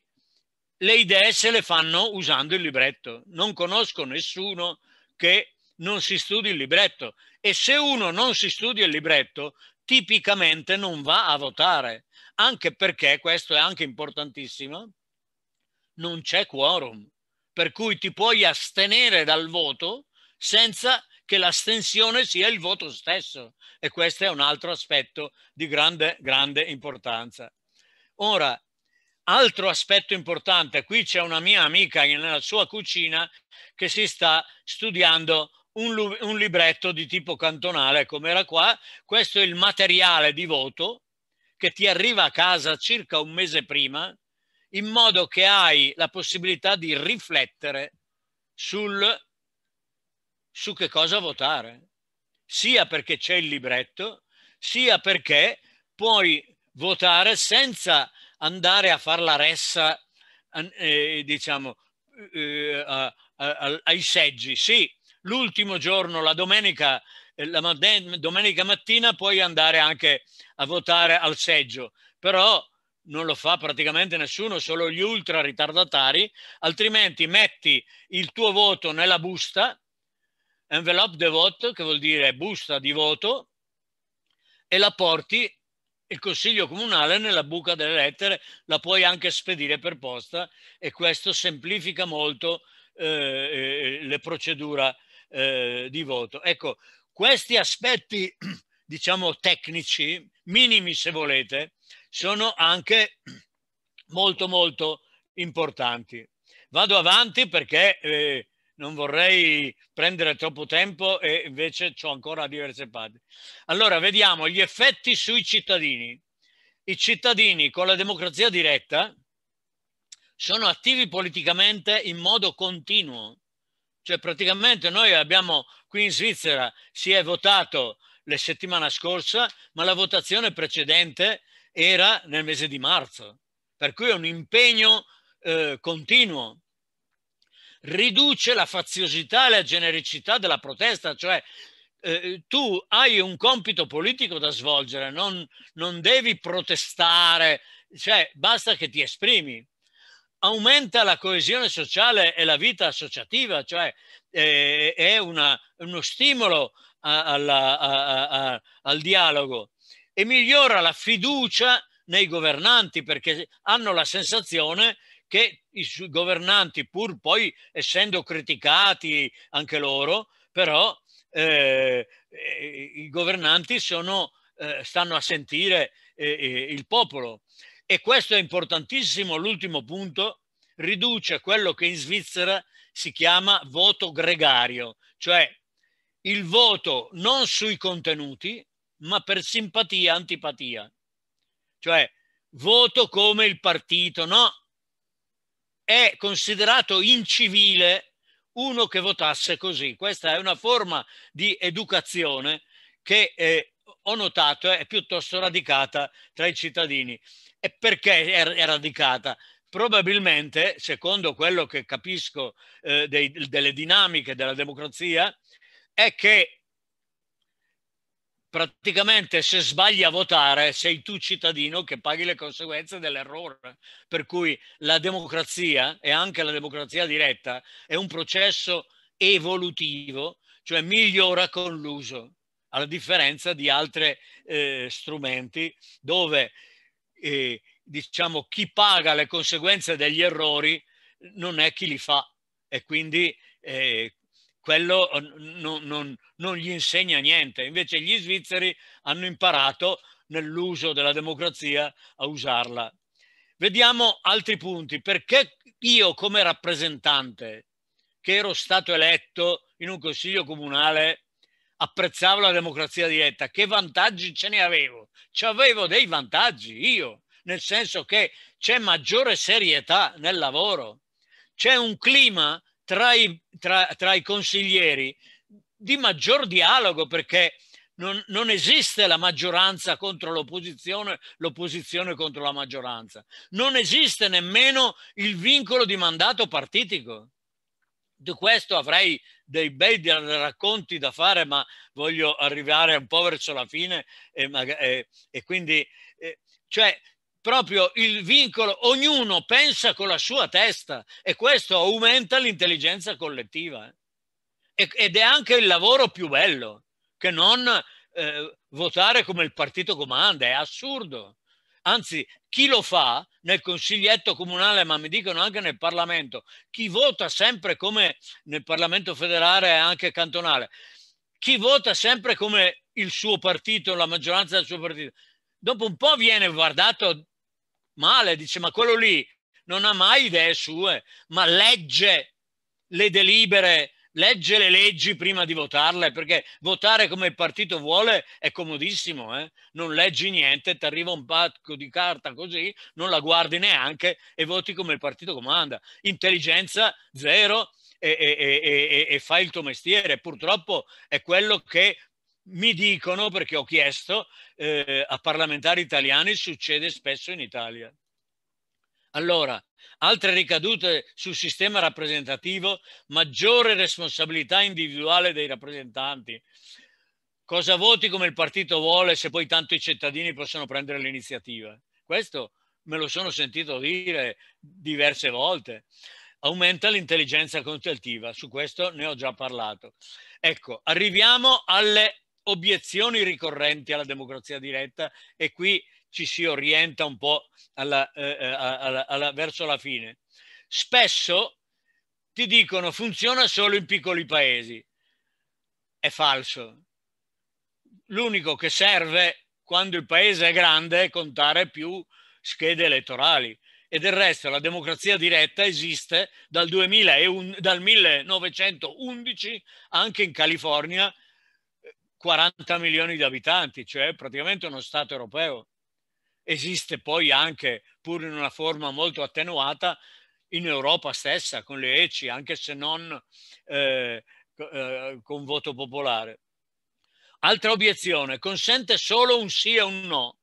le idee se le fanno usando il libretto, non conosco nessuno che non si studi il libretto e se uno non si studia il libretto tipicamente non va a votare, anche perché, questo è anche importantissimo, non c'è quorum, per cui ti puoi astenere dal voto senza che l'astensione sia il voto stesso e questo è un altro aspetto di grande, grande importanza. Ora, altro aspetto importante, qui c'è una mia amica nella sua cucina che si sta studiando un, un libretto di tipo cantonale come era qua, questo è il materiale di voto che ti arriva a casa circa un mese prima, in modo che hai la possibilità di riflettere sul, su che cosa votare, sia perché c'è il libretto, sia perché puoi votare senza andare a far la ressa, eh, diciamo, eh, eh a, a, a, ai seggi. Sì, l'ultimo giorno, la domenica, eh, la domenica mattina puoi andare anche a votare al seggio, però non lo fa praticamente nessuno, solo gli ultra ritardatari, altrimenti metti il tuo voto nella busta, envelope de vote, che vuol dire busta di voto, e la porti il Consiglio Comunale nella buca delle lettere, la puoi anche spedire per posta e questo semplifica molto eh, eh le procedure eh, di voto. Ecco, questi aspetti, diciamo, tecnici, minimi se volete, sono anche molto, molto importanti. Vado avanti perché eh, non vorrei prendere troppo tempo e invece ho ancora diverse parti. Allora, vediamo gli effetti sui cittadini. I cittadini con la democrazia diretta sono attivi politicamente in modo continuo cioè praticamente noi abbiamo qui in Svizzera si è votato la settimana scorsa, ma la votazione precedente era nel mese di marzo. Per cui è un impegno eh, continuo. Riduce la faziosità e la genericità della protesta, cioè eh, tu hai un compito politico da svolgere, non, non devi protestare, cioè basta che ti esprimi aumenta la coesione sociale e la vita associativa, cioè eh, è una, uno stimolo a, alla, a, a, al dialogo e migliora la fiducia nei governanti perché hanno la sensazione che i governanti, pur poi essendo criticati anche loro, però eh, i governanti sono, eh, stanno a sentire eh, eh, il popolo. E questo è importantissimo, l'ultimo punto, riduce quello che in Svizzera si chiama voto gregario, cioè il voto non sui contenuti, ma per simpatia, antipatia. Cioè, voto come il partito, no? È considerato incivile uno che votasse così. Questa è una forma di educazione che eh, ho notato è piuttosto radicata tra i cittadini. E perché è radicata? Probabilmente, secondo quello che capisco eh, dei, delle dinamiche della democrazia, è che praticamente se sbagli a votare sei tu cittadino che paghi le conseguenze dell'errore. Per cui la democrazia e anche la democrazia diretta è un processo evolutivo, cioè migliora con l'uso alla differenza di altri eh, strumenti dove eh, diciamo, chi paga le conseguenze degli errori non è chi li fa e quindi eh, quello non, non, non gli insegna niente. Invece gli svizzeri hanno imparato nell'uso della democrazia a usarla. Vediamo altri punti. Perché io come rappresentante che ero stato eletto in un consiglio comunale apprezzavo la democrazia diretta, che vantaggi ce ne avevo? Ci avevo dei vantaggi io, nel senso che c'è maggiore serietà nel lavoro, c'è un clima tra i, tra, tra i consiglieri di maggior dialogo perché non, non, esiste la maggioranza contro l'opposizione, l'opposizione contro la maggioranza. Non esiste nemmeno il vincolo di mandato partitico. Di questo avrei dei bei racconti da fare, ma voglio arrivare un po' verso la fine e, e, e quindi, e, cioè, proprio il vincolo, ognuno pensa con la sua testa e questo aumenta l'intelligenza collettiva. Eh. Ed è anche il lavoro più bello che non eh, votare come il partito comanda, è assurdo. Anzi, chi lo fa nel consiglietto comunale, ma mi dicono anche nel Parlamento, chi vota sempre come nel Parlamento federale e anche cantonale, chi vota sempre come il suo partito, la maggioranza del suo partito, dopo un po' viene guardato male, dice ma quello lì non ha mai idee sue, ma legge le delibere legge le leggi prima di votarle, perché votare come il partito vuole è comodissimo, eh? non leggi niente, ti arriva un pacco di carta così, non la guardi neanche e voti come il partito comanda. Intelligenza zero e, e, e, e fai il tuo mestiere. Purtroppo è quello che mi dicono, perché ho chiesto, eh, a parlamentari italiani succede spesso in Italia. Allora, altre ricadute sul sistema rappresentativo, maggiore responsabilità individuale dei rappresentanti. Cosa voti come il partito vuole se poi tanto i cittadini possono prendere l'iniziativa? Questo me lo sono sentito dire diverse volte. Aumenta l'intelligenza consultiva, su questo ne ho già parlato. Ecco, arriviamo alle obiezioni ricorrenti alla democrazia diretta e qui ci si orienta un po' alla, eh, eh alla, alla, verso la fine. Spesso ti dicono funziona solo in piccoli paesi. È falso. L'unico che serve quando il paese è grande è contare più schede elettorali e del resto la democrazia diretta esiste dal, 2001, dal 1911 anche in California 40 milioni di abitanti, cioè praticamente uno Stato europeo esiste poi anche, pur in una forma molto attenuata, in Europa stessa, con le ECI, anche se non eh, eh, con voto popolare. Altra obiezione, consente solo un sì e un no.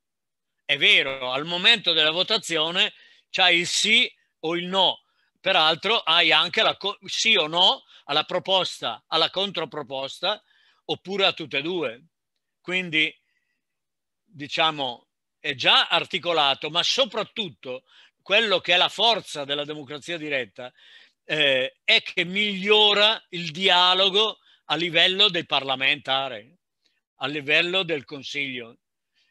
È vero, al momento della votazione c'hai il sì o il no. Peraltro hai anche la sì o no alla proposta, alla controproposta, oppure a tutte e due. Quindi, diciamo, è già articolato, ma soprattutto quello che è la forza della democrazia diretta eh, è che migliora il dialogo a livello dei parlamentari, a livello del Consiglio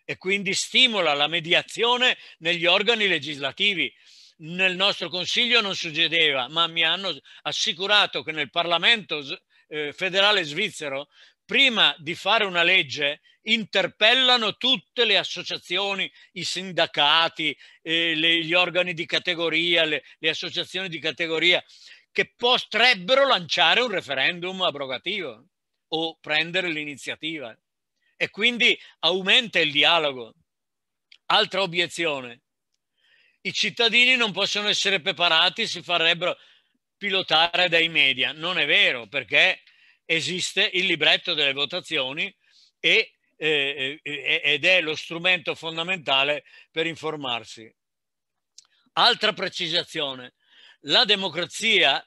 e quindi stimola la mediazione negli organi legislativi. Nel nostro Consiglio non succedeva, ma mi hanno assicurato che nel Parlamento eh, federale svizzero prima di fare una legge, interpellano tutte le associazioni, i sindacati, eh, le, gli organi di categoria, le, le associazioni di categoria, che potrebbero lanciare un referendum abrogativo o prendere l'iniziativa. E quindi aumenta il dialogo. Altra obiezione. I cittadini non possono essere preparati, si farebbero pilotare dai media. Non è vero, perché esiste il libretto delle votazioni e, eh, eh, eh, ed è lo strumento fondamentale per informarsi. Altra precisazione, la democrazia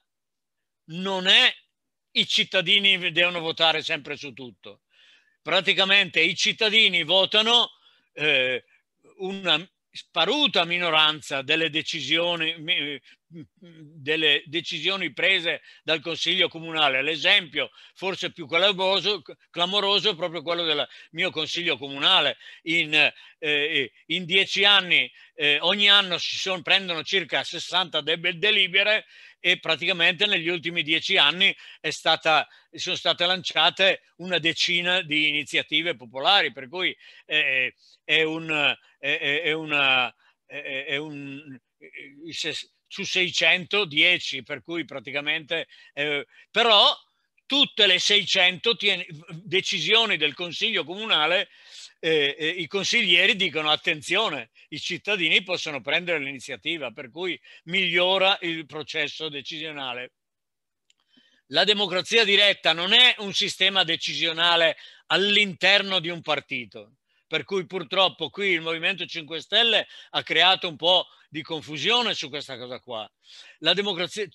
non è i cittadini devono votare sempre su tutto. Praticamente i cittadini votano eh, una, sparuta minoranza delle decisioni, delle decisioni, prese dal Consiglio Comunale. L'esempio forse più clamoroso, clamoroso è proprio quello del mio Consiglio Comunale. In, eh, eh, in dieci anni eh, ogni anno si son, prendono circa 60 de- delibere e praticamente negli ultimi dieci anni è stata, sono state lanciate una decina di iniziative popolari, per cui eh, è un è, è, è una, è, un, su 610, per cui praticamente... Eh, però tutte le 600 tiene, decisioni del Consiglio Comunale eh, eh, i consiglieri dicono attenzione, i cittadini possono prendere l'iniziativa, per cui migliora il processo decisionale. La democrazia diretta non è un sistema decisionale all'interno di un partito, per cui purtroppo qui il Movimento 5 Stelle ha creato un po' di confusione su questa cosa qua. La democrazia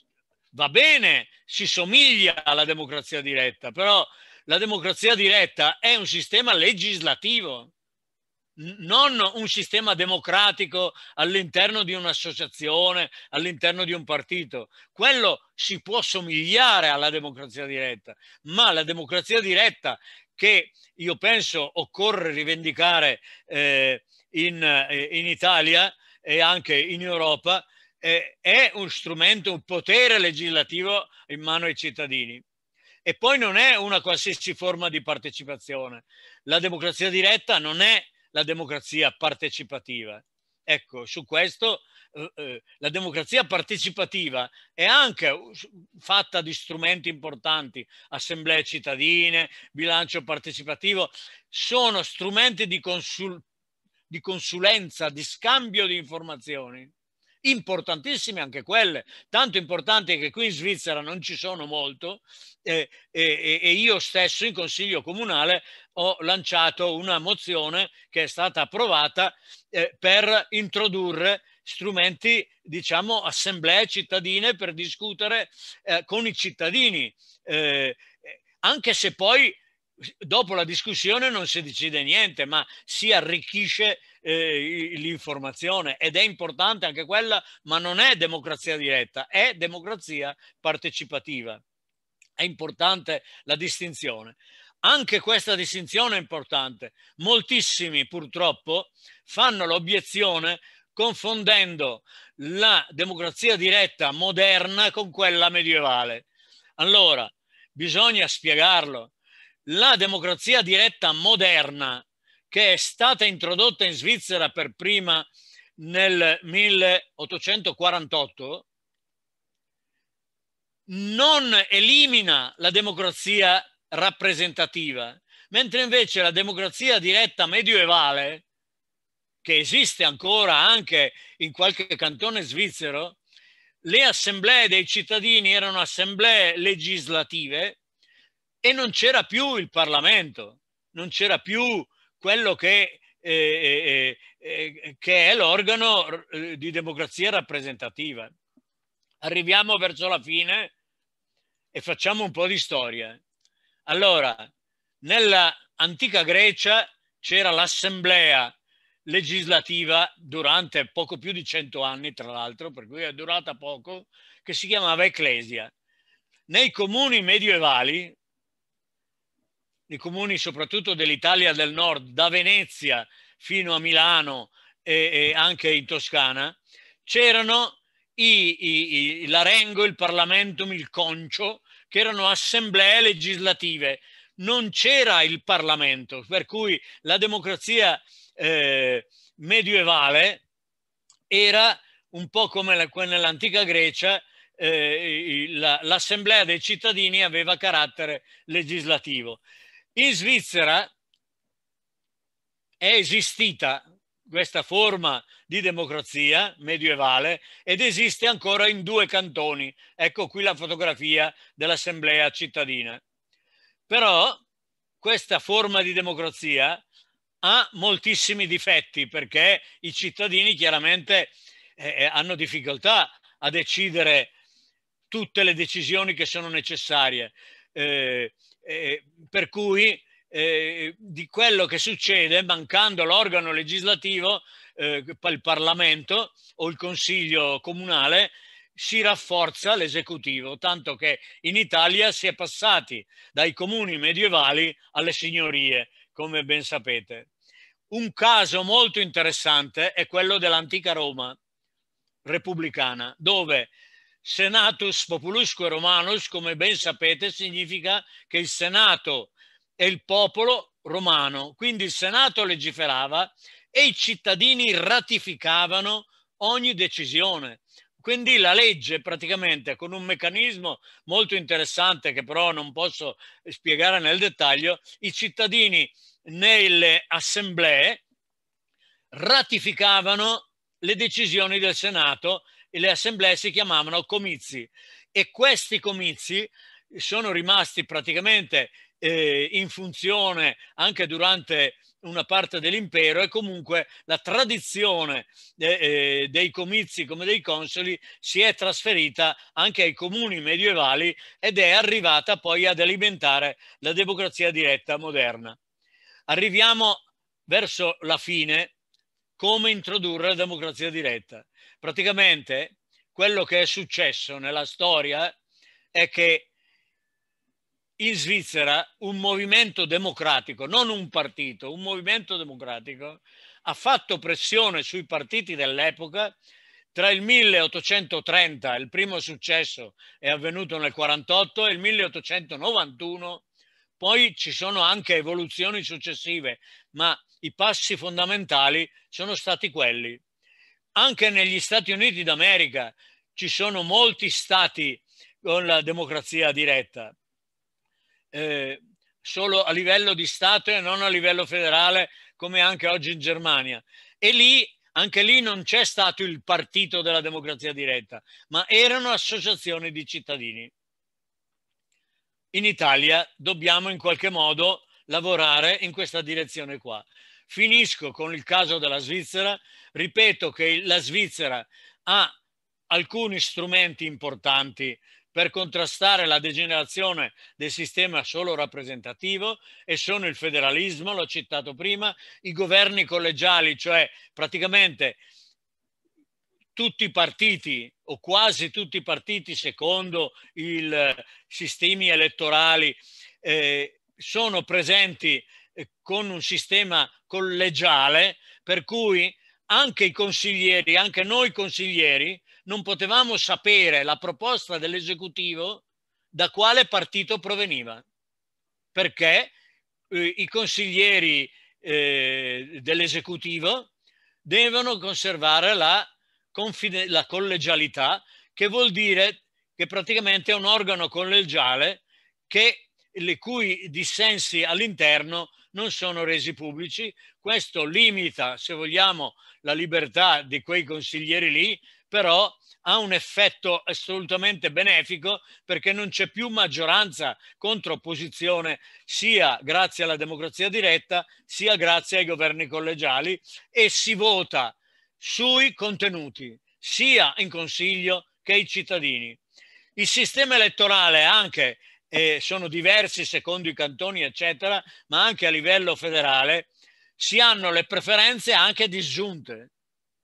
va bene, si somiglia alla democrazia diretta, però la democrazia diretta è un sistema legislativo, non un sistema democratico all'interno di un'associazione, all'interno di un partito. Quello si può somigliare alla democrazia diretta, ma la democrazia diretta che io penso occorre rivendicare eh, in, eh, in, Italia e anche in Europa, eh, è un strumento, un potere legislativo in mano ai cittadini. E poi non è una qualsiasi forma di partecipazione. La democrazia diretta non è la democrazia partecipativa. Ecco, su questo eh, eh, la democrazia partecipativa è anche fatta di strumenti importanti, assemblee cittadine, bilancio partecipativo, sono strumenti di, consul di consulenza, di scambio di informazioni importantissime anche quelle, tanto importanti che qui in Svizzera non ci sono molto eh, eh, e io stesso in Consiglio Comunale ho lanciato una mozione che è stata approvata eh, per introdurre strumenti, diciamo, assemblee cittadine per discutere eh, con i cittadini, eh, eh, anche se poi dopo la discussione non si decide niente, ma si arricchisce eh, l'informazione ed è importante anche quella, ma non è democrazia diretta, è democrazia partecipativa. È importante la distinzione. Anche questa distinzione è importante. Moltissimi purtroppo fanno l'obiezione confondendo la democrazia diretta moderna con quella medievale. Allora, bisogna spiegarlo. La democrazia diretta moderna, che è stata introdotta in Svizzera per prima nel 1848, non elimina la democrazia rappresentativa, mentre invece la democrazia diretta medioevale che esiste ancora anche in qualche cantone svizzero, le assemblee dei cittadini erano assemblee legislative e non c'era più il Parlamento, non c'era più quello che, eh, eh, eh che è l'organo eh, di democrazia rappresentativa. Arriviamo verso la fine e facciamo un po' di storia. Allora, nell'antica Grecia c'era l'assemblea legislativa durante poco più di cento anni, tra l'altro, per cui è durata poco, che si chiamava Ecclesia. Nei comuni medievali, nei comuni soprattutto dell'Italia del Nord, da Venezia fino a Milano e, e anche in Toscana, c'erano i, i, i, l'arengo, il parlamento, il concio, che erano assemblee legislative. Non c'era il Parlamento, per cui la democrazia eh, medievale era un po' come la, nell'antica Grecia, eh, l'assemblea dei cittadini aveva carattere legislativo. In Svizzera è esistita questa forma di democrazia medievale ed esiste ancora in due cantoni. Ecco qui la fotografia dell'assemblea cittadina. Però questa forma di democrazia ha moltissimi difetti perché i cittadini chiaramente eh, eh, hanno difficoltà a decidere tutte le decisioni che sono necessarie. Eh, eh, per cui eh, di quello che succede mancando l'organo legislativo, eh, il Parlamento o il Consiglio comunale, si rafforza l'esecutivo, tanto che in Italia si è passati dai comuni medievali alle signorie, come ben sapete. Un caso molto interessante è quello dell'antica Roma repubblicana, dove Senatus Populusque Romanus, come ben sapete, significa che il Senato è il popolo romano, quindi il Senato legiferava e i cittadini ratificavano ogni decisione. Quindi la legge praticamente con un meccanismo molto interessante che però non posso spiegare nel dettaglio, i cittadini nelle assemblee ratificavano le decisioni del Senato e le assemblee si chiamavano comizi e questi comizi sono rimasti praticamente eh, in funzione anche durante una parte dell'impero e comunque la tradizione eh, eh, dei comizi come dei consoli si è trasferita anche ai comuni medievali ed è arrivata poi ad alimentare la democrazia diretta moderna. Arriviamo verso la fine come introdurre la democrazia diretta. Praticamente quello che è successo nella storia è che in Svizzera un movimento democratico, non un partito, un movimento democratico, ha fatto pressione sui partiti dell'epoca tra il 1830, il primo successo è avvenuto nel 48, e il 1891, poi ci sono anche evoluzioni successive, ma i passi fondamentali sono stati quelli. Anche negli Stati Uniti d'America ci sono molti stati con la democrazia diretta eh, solo a livello di Stato e non a livello federale come anche oggi in Germania. E lì, anche lì non c'è stato il partito della democrazia diretta, ma erano associazioni di cittadini. In Italia dobbiamo in qualche modo lavorare in questa direzione qua. Finisco con il caso della Svizzera. Ripeto che la Svizzera ha alcuni strumenti importanti per contrastare la degenerazione del sistema solo rappresentativo e sono il federalismo, l'ho citato prima, i governi collegiali, cioè praticamente tutti i partiti o quasi tutti i partiti secondo i eh, sistemi elettorali eh, sono presenti eh, con un sistema collegiale per cui anche i consiglieri, anche noi consiglieri, non potevamo sapere la proposta dell'esecutivo da quale partito proveniva, perché eh, i consiglieri eh, dell'esecutivo devono conservare la, confide- la collegialità, che vuol dire che praticamente è un organo collegiale che, le cui dissensi all'interno non sono resi pubblici. Questo limita, se vogliamo, la libertà di quei consiglieri lì però ha un effetto assolutamente benefico perché non c'è più maggioranza contro opposizione sia grazie alla democrazia diretta sia grazie ai governi collegiali e si vota sui contenuti sia in consiglio che i cittadini. Il sistema elettorale anche eh, sono diversi secondo i cantoni eccetera, ma anche a livello federale si hanno le preferenze anche disgiunte.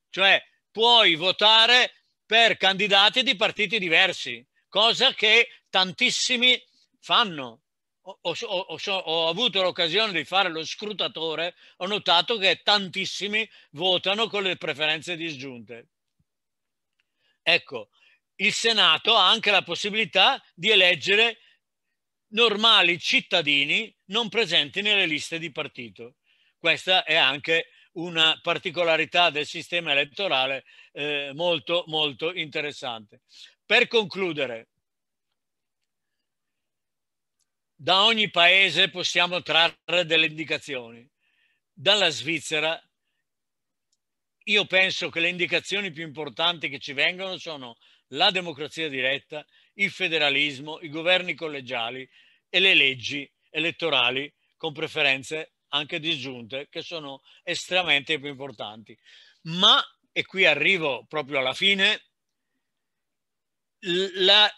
Cioè puoi votare per candidati di partiti diversi, cosa che tantissimi fanno. Ho, ho, ho, ho, avuto l'occasione di fare lo scrutatore, ho notato che tantissimi votano con le preferenze disgiunte. Ecco, il Senato ha anche la possibilità di eleggere normali cittadini non presenti nelle liste di partito. Questa è anche una particolarità del sistema elettorale eh, molto, molto interessante. Per concludere, da ogni paese possiamo trarre delle indicazioni. Dalla Svizzera io penso che le indicazioni più importanti che ci vengono sono la democrazia diretta, il federalismo, i governi collegiali e le leggi elettorali con preferenze anche disgiunte, che sono estremamente più importanti. Ma, e qui arrivo proprio alla fine, la,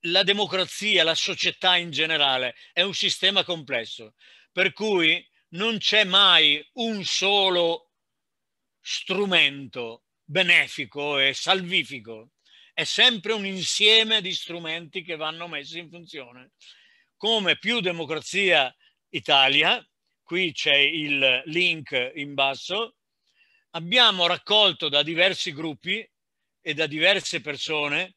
la democrazia, la società in generale è un sistema complesso, per cui non c'è mai un solo strumento benefico e salvifico, è sempre un insieme di strumenti che vanno messi in funzione. Come più democrazia Italia, qui c'è il link in basso, abbiamo raccolto da diversi gruppi e da diverse persone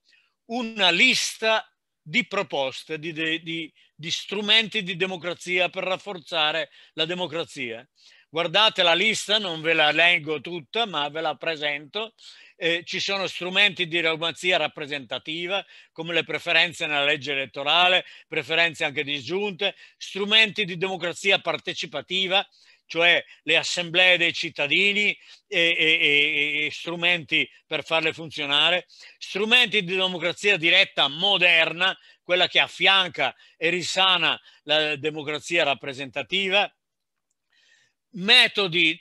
una lista di proposte, di, di, di, strumenti di democrazia per rafforzare la democrazia. Guardate la lista, non ve la leggo tutta, ma ve la presento eh, ci sono strumenti di democrazia rappresentativa come le preferenze nella legge elettorale, preferenze anche disgiunte, strumenti di democrazia partecipativa, cioè le assemblee dei cittadini e, e, e, strumenti per farle funzionare, strumenti di democrazia diretta moderna, quella che affianca e risana la democrazia rappresentativa, metodi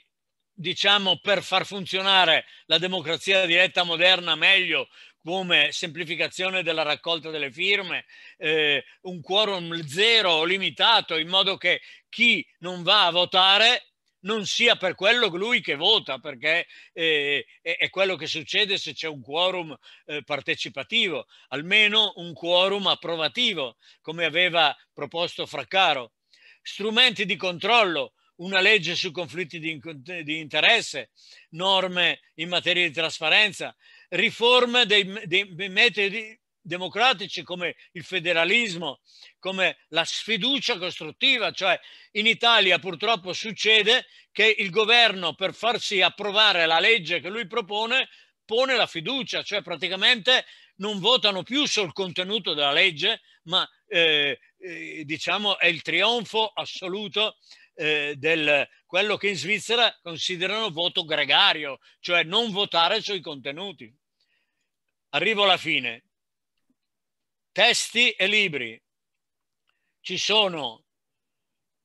diciamo, per far funzionare la democrazia diretta moderna meglio come semplificazione della raccolta delle firme, eh, un quorum zero o limitato, in modo che chi non va a votare non sia per quello lui che vota, perché eh, è, quello che succede se c'è un quorum eh, partecipativo, almeno un quorum approvativo, come aveva proposto Fraccaro. Strumenti di controllo, una legge sui conflitti di, di, interesse, norme in materia di trasparenza, riforme dei, dei, dei metodi democratici come il federalismo, come la sfiducia costruttiva, cioè in Italia purtroppo succede che il governo per farsi approvare la legge che lui propone pone la fiducia, cioè praticamente non votano più sul contenuto della legge, ma eh, eh, diciamo è il trionfo assoluto eh, del quello che in Svizzera considerano voto gregario, cioè non votare sui contenuti. Arrivo alla fine. Testi e libri. Ci sono,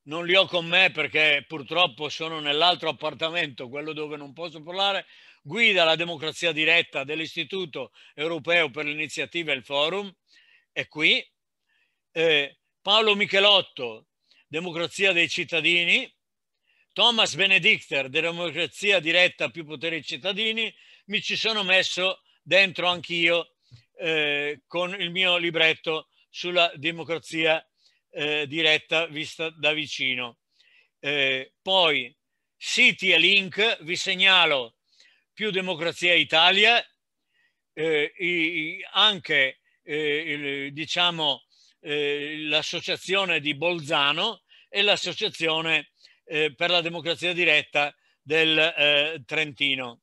non li ho con me perché purtroppo sono nell'altro appartamento, quello dove non posso parlare, guida la democrazia diretta dell'Istituto Europeo per l'Iniziativa e il Forum, è qui. Eh, Paolo Michelotto, Democrazia dei cittadini, Thomas Benedicter, Democrazia diretta più potere ai cittadini, mi ci sono messo dentro anch'io eh, con il mio libretto sulla democrazia eh, diretta vista da vicino. Eh, poi siti e link, vi segnalo più democrazia Italia, eh, i, anche eh, il, diciamo eh, l'associazione di Bolzano e l'associazione eh, per la democrazia diretta del eh, Trentino.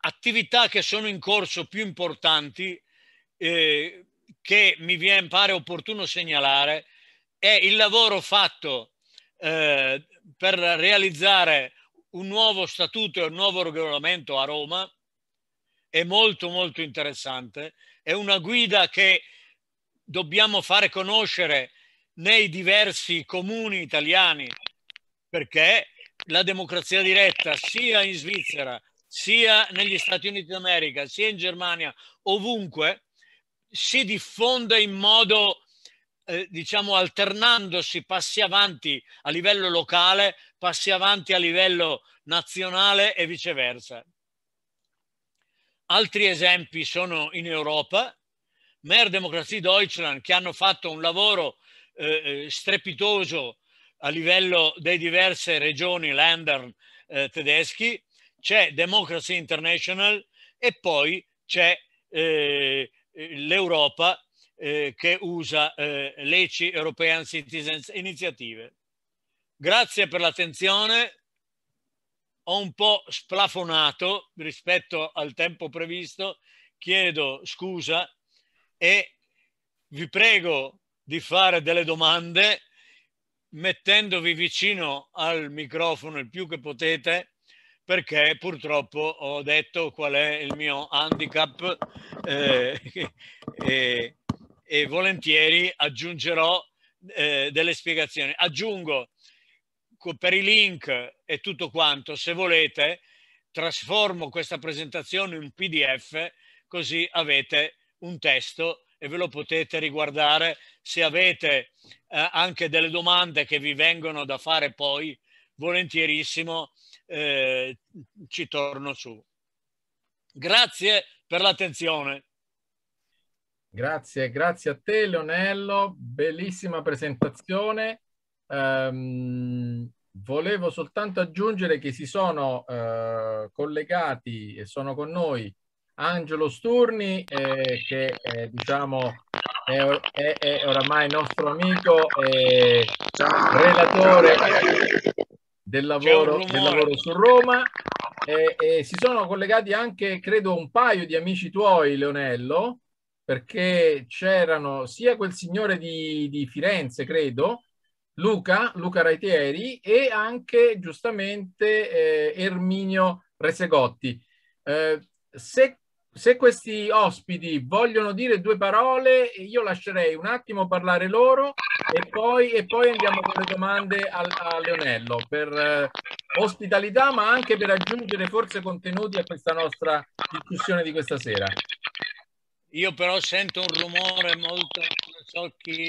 attività che sono in corso più importanti eh, che mi viene, pare opportuno segnalare è il lavoro fatto eh, per realizzare un nuovo statuto e un nuovo regolamento a Roma è molto molto interessante è una guida che dobbiamo fare conoscere nei diversi comuni italiani, perché la democrazia diretta sia in Svizzera, sia negli Stati Uniti d'America, sia in Germania, ovunque, si diffonde in modo, eh, diciamo, alternandosi passi avanti a livello locale, passi avanti a livello nazionale e viceversa. Altri esempi sono in Europa, Mer Demokratie Deutschland, che hanno fatto un lavoro eh, eh strepitoso a livello delle diverse regioni, Länder eh, tedeschi, c'è Democracy International e poi c'è eh, l'Europa eh, che usa eh, l'ECI European Citizens Initiative. Grazie per l'attenzione ho un po' splafonato rispetto al tempo previsto, chiedo scusa e vi prego di fare delle domande mettendovi vicino al microfono il più che potete perché purtroppo ho detto qual è il mio handicap eh, e, e, volentieri aggiungerò eh, delle spiegazioni. Aggiungo per i link e tutto quanto, se volete, trasformo questa presentazione in PDF, così avete un testo e ve lo potete riguardare. Se avete eh, anche delle domande che vi vengono da fare poi, volentierissimo eh, ci torno su. Grazie per l'attenzione. Grazie, grazie a te Leonello, bellissima presentazione. Um, volevo soltanto aggiungere che si sono uh, collegati e sono con noi Angelo Sturni, eh, che eh, diciamo è, è, è, oramai nostro amico e relatore del lavoro, del lavoro su Roma. E, e, si sono collegati anche, credo, un paio di amici tuoi, Leonello, perché c'erano sia quel signore di, di Firenze, credo, Luca, Luca Raitieri e anche giustamente eh, Erminio Resegotti. Eh, se, se, questi ospiti vogliono dire due parole, io lascerei un attimo parlare loro e poi, e poi andiamo con le domande a, a Leonello per eh, ospitalità, ma anche per aggiungere forse contenuti a questa nostra discussione di questa sera. Io però sento un rumore molto, non so chi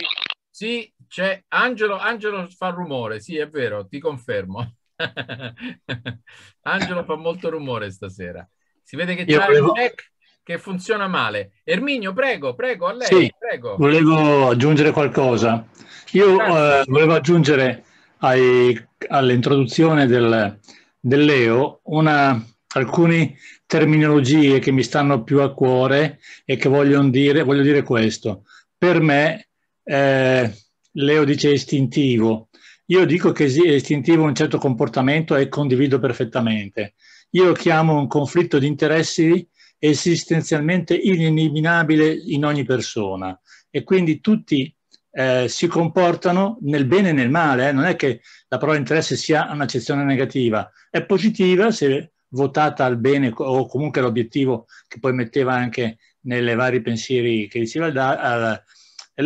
sì, c'è Angelo, Angelo fa rumore, sì, è vero, ti confermo. Angelo fa molto rumore stasera. Si vede che Io c'è volevo... un hack che funziona male. Erminio, prego, prego, a lei. Sì, prego. volevo aggiungere qualcosa. Io eh, volevo aggiungere ai, all'introduzione del, del Leo una, alcune terminologie che mi stanno più a cuore e che vogliono dire, voglio dire questo. Per me eh, Leo dice istintivo. Io dico che è istintivo un certo comportamento e condivido perfettamente. Io chiamo un conflitto di interessi esistenzialmente ineliminabile in ogni persona e quindi tutti eh, si comportano nel bene e nel male. Eh. Non è che la parola interesse sia un'accezione negativa, è positiva se votata al bene o comunque l'obiettivo che poi metteva anche nelle vari pensieri che diceva da, al,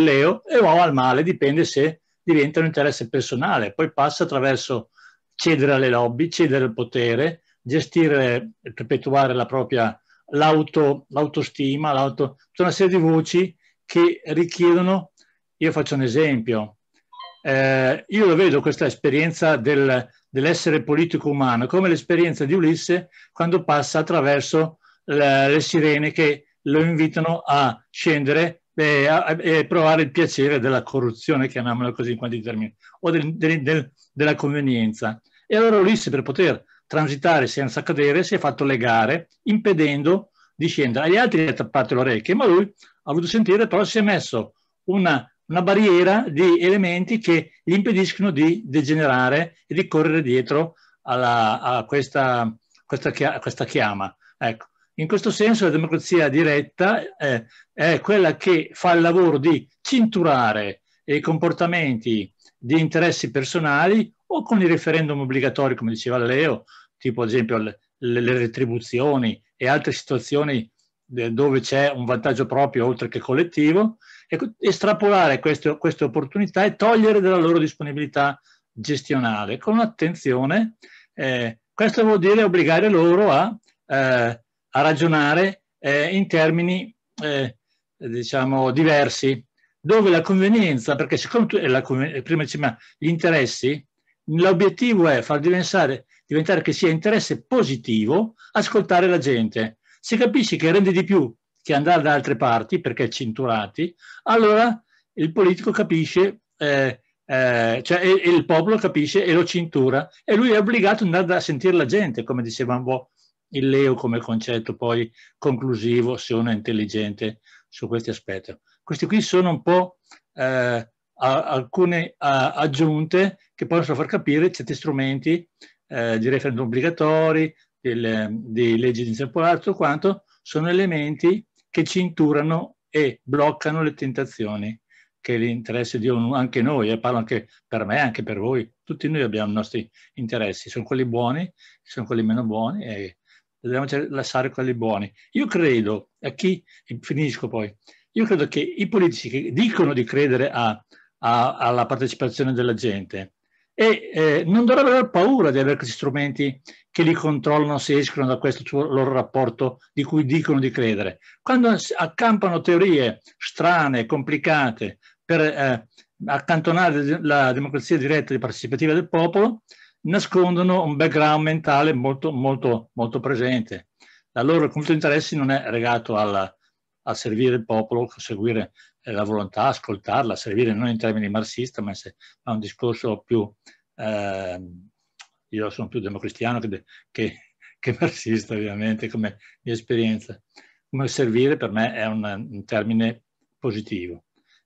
Leo e uomo al male, dipende se diventa un interesse personale, poi passa attraverso cedere alle lobby, cedere al potere, gestire e perpetuare la propria, l'auto, l'autostima, l'auto, tutta una serie di voci che richiedono, io faccio un esempio, eh, io lo vedo questa esperienza del, dell'essere politico umano come l'esperienza di Ulisse quando passa attraverso le, le sirene che lo invitano a scendere e, e, provare il piacere della corruzione, chiamiamola così in quanti termini, o del, del, del, della convenienza. E allora Ulisse, per poter transitare senza cadere, si è fatto legare, impedendo di scendere. Agli altri gli ha tappato le orecchie, ma lui ha voluto sentire, però si è messo una, una barriera di elementi che gli impediscono di degenerare e di correre dietro alla, a questa, questa, questa chiama. Ecco. In questo senso la democrazia diretta eh, è quella che fa il lavoro di cinturare i comportamenti di interessi personali o con i referendum obbligatori, come diceva Leo, tipo ad esempio le, le retribuzioni e altre situazioni eh, dove c'è un vantaggio proprio oltre che collettivo, e estrapolare queste, queste opportunità e togliere dalla loro disponibilità gestionale. Con attenzione, eh, questo vuol dire obbligare loro a eh, a ragionare eh, in termini eh, diciamo diversi, dove la convenienza, perché siccome tu, eh, la, eh, prima diceva gli interessi, l'obiettivo è far diventare, diventare che sia interesse positivo ascoltare la gente. Se capisci che rende di più che andare da altre parti perché cinturati, allora il politico capisce, eh, eh, cioè e, il popolo capisce e lo cintura e lui è obbligato ad andare a sentire la gente, come diceva un po' il Leo come concetto poi conclusivo se uno è intelligente su questi aspetti. Questi qui sono un po' eh, a, alcune a, aggiunte che possono far capire certi strumenti eh, di referendum obbligatori, del, di leggi di intemporaneo, tutto quanto, sono elementi che cinturano e bloccano le tentazioni che l'interesse di ognuno, anche noi, e eh, parlo anche per me, anche per voi, tutti noi abbiamo i nostri interessi, sono quelli buoni, sono quelli meno buoni e dobbiamo cioè lasciare quelli buoni. Io credo, a chi, finisco poi, io credo che i politici che dicono di credere a, a, alla partecipazione della gente e eh, non dovrebbero avere paura di avere questi strumenti che li controllano se escono da questo loro rapporto di cui dicono di credere. Quando accampano teorie strane, complicate, per eh, accantonare la democrazia diretta e partecipativa del popolo, nascondono un background mentale molto, molto, molto presente. La loro conflitto di interessi non è legato alla, a servire il popolo, a seguire eh, la volontà, ascoltarla, servire non in termini marxista, ma, se, ma un discorso più, eh, io sono più democristiano che, che, che, marxista ovviamente come mia esperienza, come servire per me è un, un termine positivo.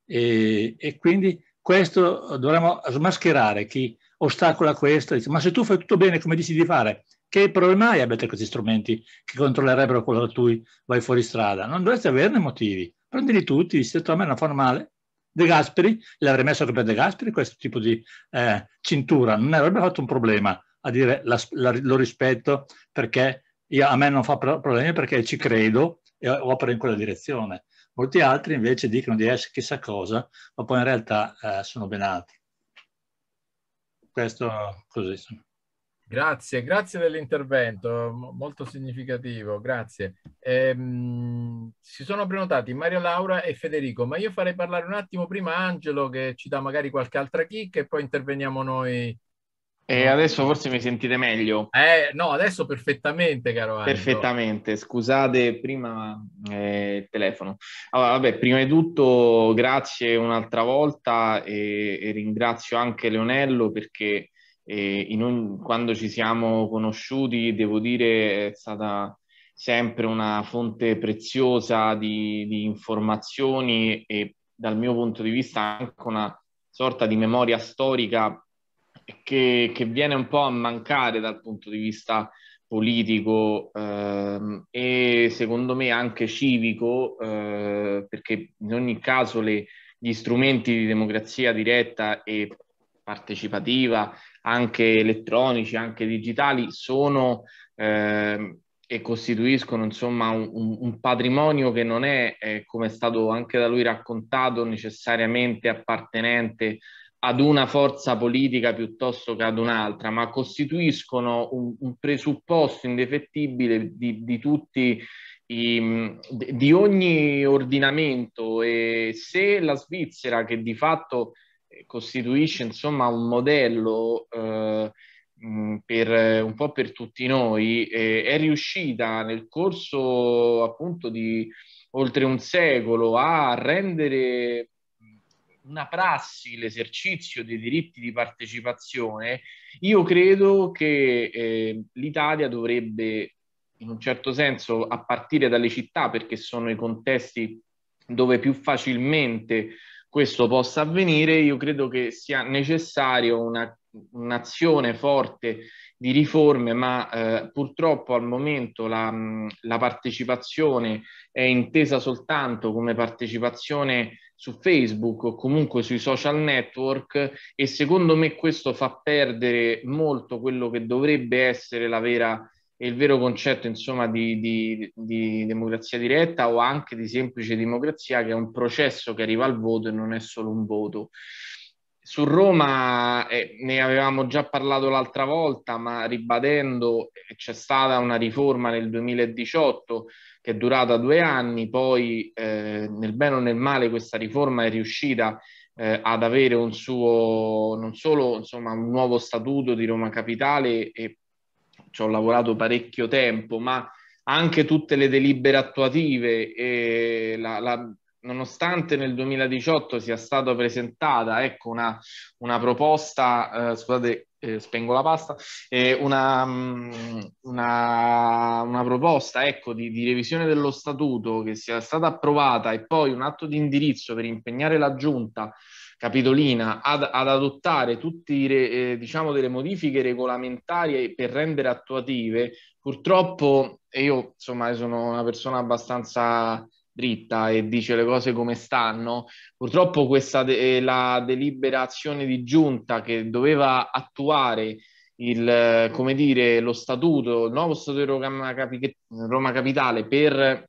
E, e, quindi questo dovremmo smascherare chi ostacola questo, dice, ma se tu fai tutto bene come dici di fare, che problema hai a mettere questi strumenti che controllerebbero qualora tu vai fuori strada? Non dovresti averne motivi, prendili tutti, tu a me non fanno male. De Gasperi, l'avrei messo anche per De Gasperi questo tipo di eh, cintura, non avrebbe fatto un problema a dire la, la, lo rispetto perché io, a me non fa problemi perché ci credo e opero in quella direzione. Molti altri invece dicono di essere chissà cosa, ma poi in realtà eh, sono ben altri questo così. Grazie, grazie dell'intervento, molto significativo, grazie. Ehm, si sono prenotati Maria Laura e Federico, ma io farei parlare un attimo prima Angelo che ci dà magari qualche altra chicca e poi interveniamo noi e adesso forse mi sentite meglio. Eh, no, adesso perfettamente, caro. Angelo. Perfettamente, scusate prima eh, il telefono. Allora, vabbè, prima di tutto grazie un'altra volta e, e ringrazio anche Leonello perché eh, ogni, quando ci siamo conosciuti, devo dire, è stata sempre una fonte preziosa di, di informazioni e dal mio punto di vista anche una sorta di memoria storica che, che, viene un po' a mancare dal punto di vista politico ehm, e secondo me anche civico, eh, perché in ogni caso le, gli strumenti di democrazia diretta e partecipativa, anche elettronici, anche digitali, sono eh, e costituiscono insomma un, un, patrimonio che non è, eh, come è stato anche da lui raccontato, necessariamente appartenente ad una forza politica piuttosto che ad un'altra, ma costituiscono un, un presupposto indefettibile di, di tutti i, di ogni ordinamento e se la Svizzera che di fatto eh, costituisce insomma un modello eh, per un po' per tutti noi eh, è riuscita nel corso appunto di oltre un secolo a rendere una prassi l'esercizio dei diritti di partecipazione, io credo che eh, l'Italia dovrebbe, in un certo senso, a partire dalle città, perché sono i contesti dove più facilmente questo possa avvenire, io credo che sia necessario una un'azione forte di riforme, ma eh, purtroppo al momento la, la, partecipazione è intesa soltanto come partecipazione su Facebook o comunque sui social network e secondo me questo fa perdere molto quello che dovrebbe essere la vera il vero concetto insomma di, di, di democrazia diretta o anche di semplice democrazia che è un processo che arriva al voto e non è solo un voto. Su Roma eh, ne avevamo già parlato l'altra volta, ma ribadendo eh, c'è stata una riforma nel 2018 che è durata due anni, poi eh, nel bene o nel male questa riforma è riuscita eh, ad avere un suo, non solo insomma, un nuovo statuto di Roma Capitale e ci ho lavorato parecchio tempo, ma anche tutte le delibere attuative, la, la, nonostante nel 2018 sia stata presentata ecco, una, una proposta, eh, scusate, eh, spengo la pasta, eh, una, mm, una, una, proposta ecco, di, di, revisione dello statuto che sia stata approvata e poi un atto di indirizzo per impegnare la giunta capitolina ad, ad adottare tutte eh, diciamo, delle modifiche regolamentari per rendere attuative, purtroppo, e io insomma sono una persona abbastanza dritta e dice le cose come stanno. Purtroppo questa de- eh, la deliberazione di giunta che doveva attuare il, eh, come dire, lo statuto, il nuovo statuto di Roma Capitale per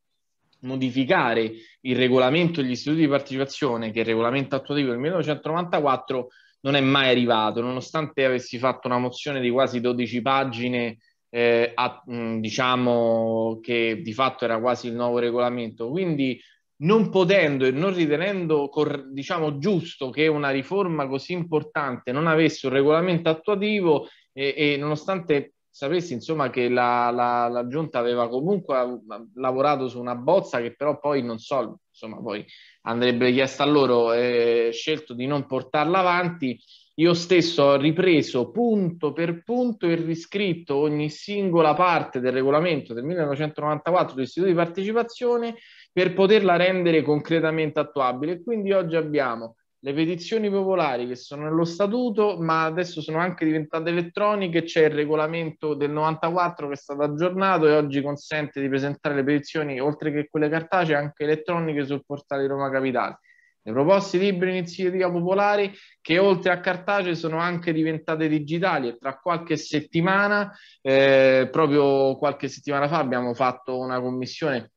modificare il regolamento degli istituti di partecipazione, che è il regolamento attuativo del 1994, non è mai arrivato, nonostante avessi fatto una mozione di quasi 12 pagine eh, a, mh, mm, diciamo che di fatto era quasi il nuovo regolamento. Quindi non potendo e non ritenendo cor- diciamo giusto che una riforma così importante non avesse un regolamento attuativo e, e nonostante sapessi insomma che la, la, la giunta aveva comunque uh, lavorato su una bozza che però poi non so insomma poi andrebbe chiesta a loro eh, scelto di non portarla avanti io stesso ho ripreso punto per punto e riscritto ogni singola parte del regolamento del 1994 dell'istituto di partecipazione per poterla rendere concretamente attuabile. Quindi oggi abbiamo le petizioni popolari che sono nello statuto, ma adesso sono anche diventate elettroniche, c'è il regolamento del 94 che è stato aggiornato e oggi consente di presentare le petizioni, oltre che quelle cartacee, anche elettroniche sul portale Roma Capitale. Le proposte di libri di iniziativa popolari che oltre a cartacee sono anche diventate digitali e tra qualche settimana, eh, proprio qualche settimana fa, abbiamo fatto una commissione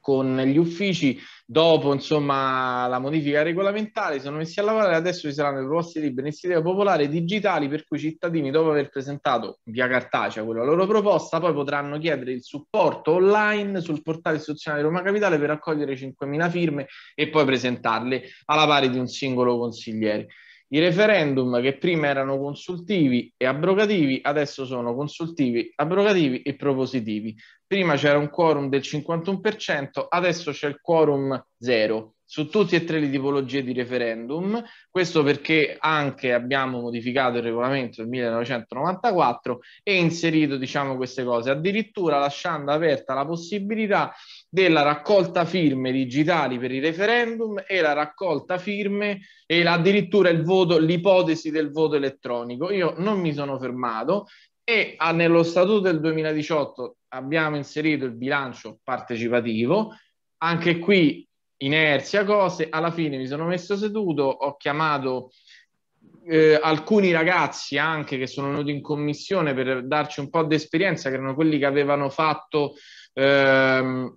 con gli uffici, dopo insomma, la modifica regolamentare, sono messi a lavorare, adesso ci saranno le proposte libere in sede popolare digitali per cui i cittadini dopo aver presentato via cartacea quella loro proposta poi potranno chiedere il supporto online sul portale istituzionale Roma Capitale per raccogliere 5.000 firme e poi presentarle alla pari di un singolo consigliere. I referendum che prima erano consultivi e abrogativi, adesso sono consultivi, abrogativi e propositivi. Prima c'era un quorum del 51%, adesso c'è il quorum zero su tutti e tre le tipologie di referendum, questo perché anche abbiamo modificato il regolamento del 1994 e inserito diciamo, queste cose, addirittura lasciando aperta la possibilità della raccolta firme digitali per i referendum e la raccolta firme e addirittura il voto, l'ipotesi del voto elettronico. Io non mi sono fermato, e nello statuto del 2018 abbiamo inserito il bilancio partecipativo. Anche qui inerzia, cose. Alla fine mi sono messo seduto, ho chiamato eh, alcuni ragazzi anche che sono venuti in commissione per darci un po' di esperienza, che erano quelli che avevano fatto, ehm,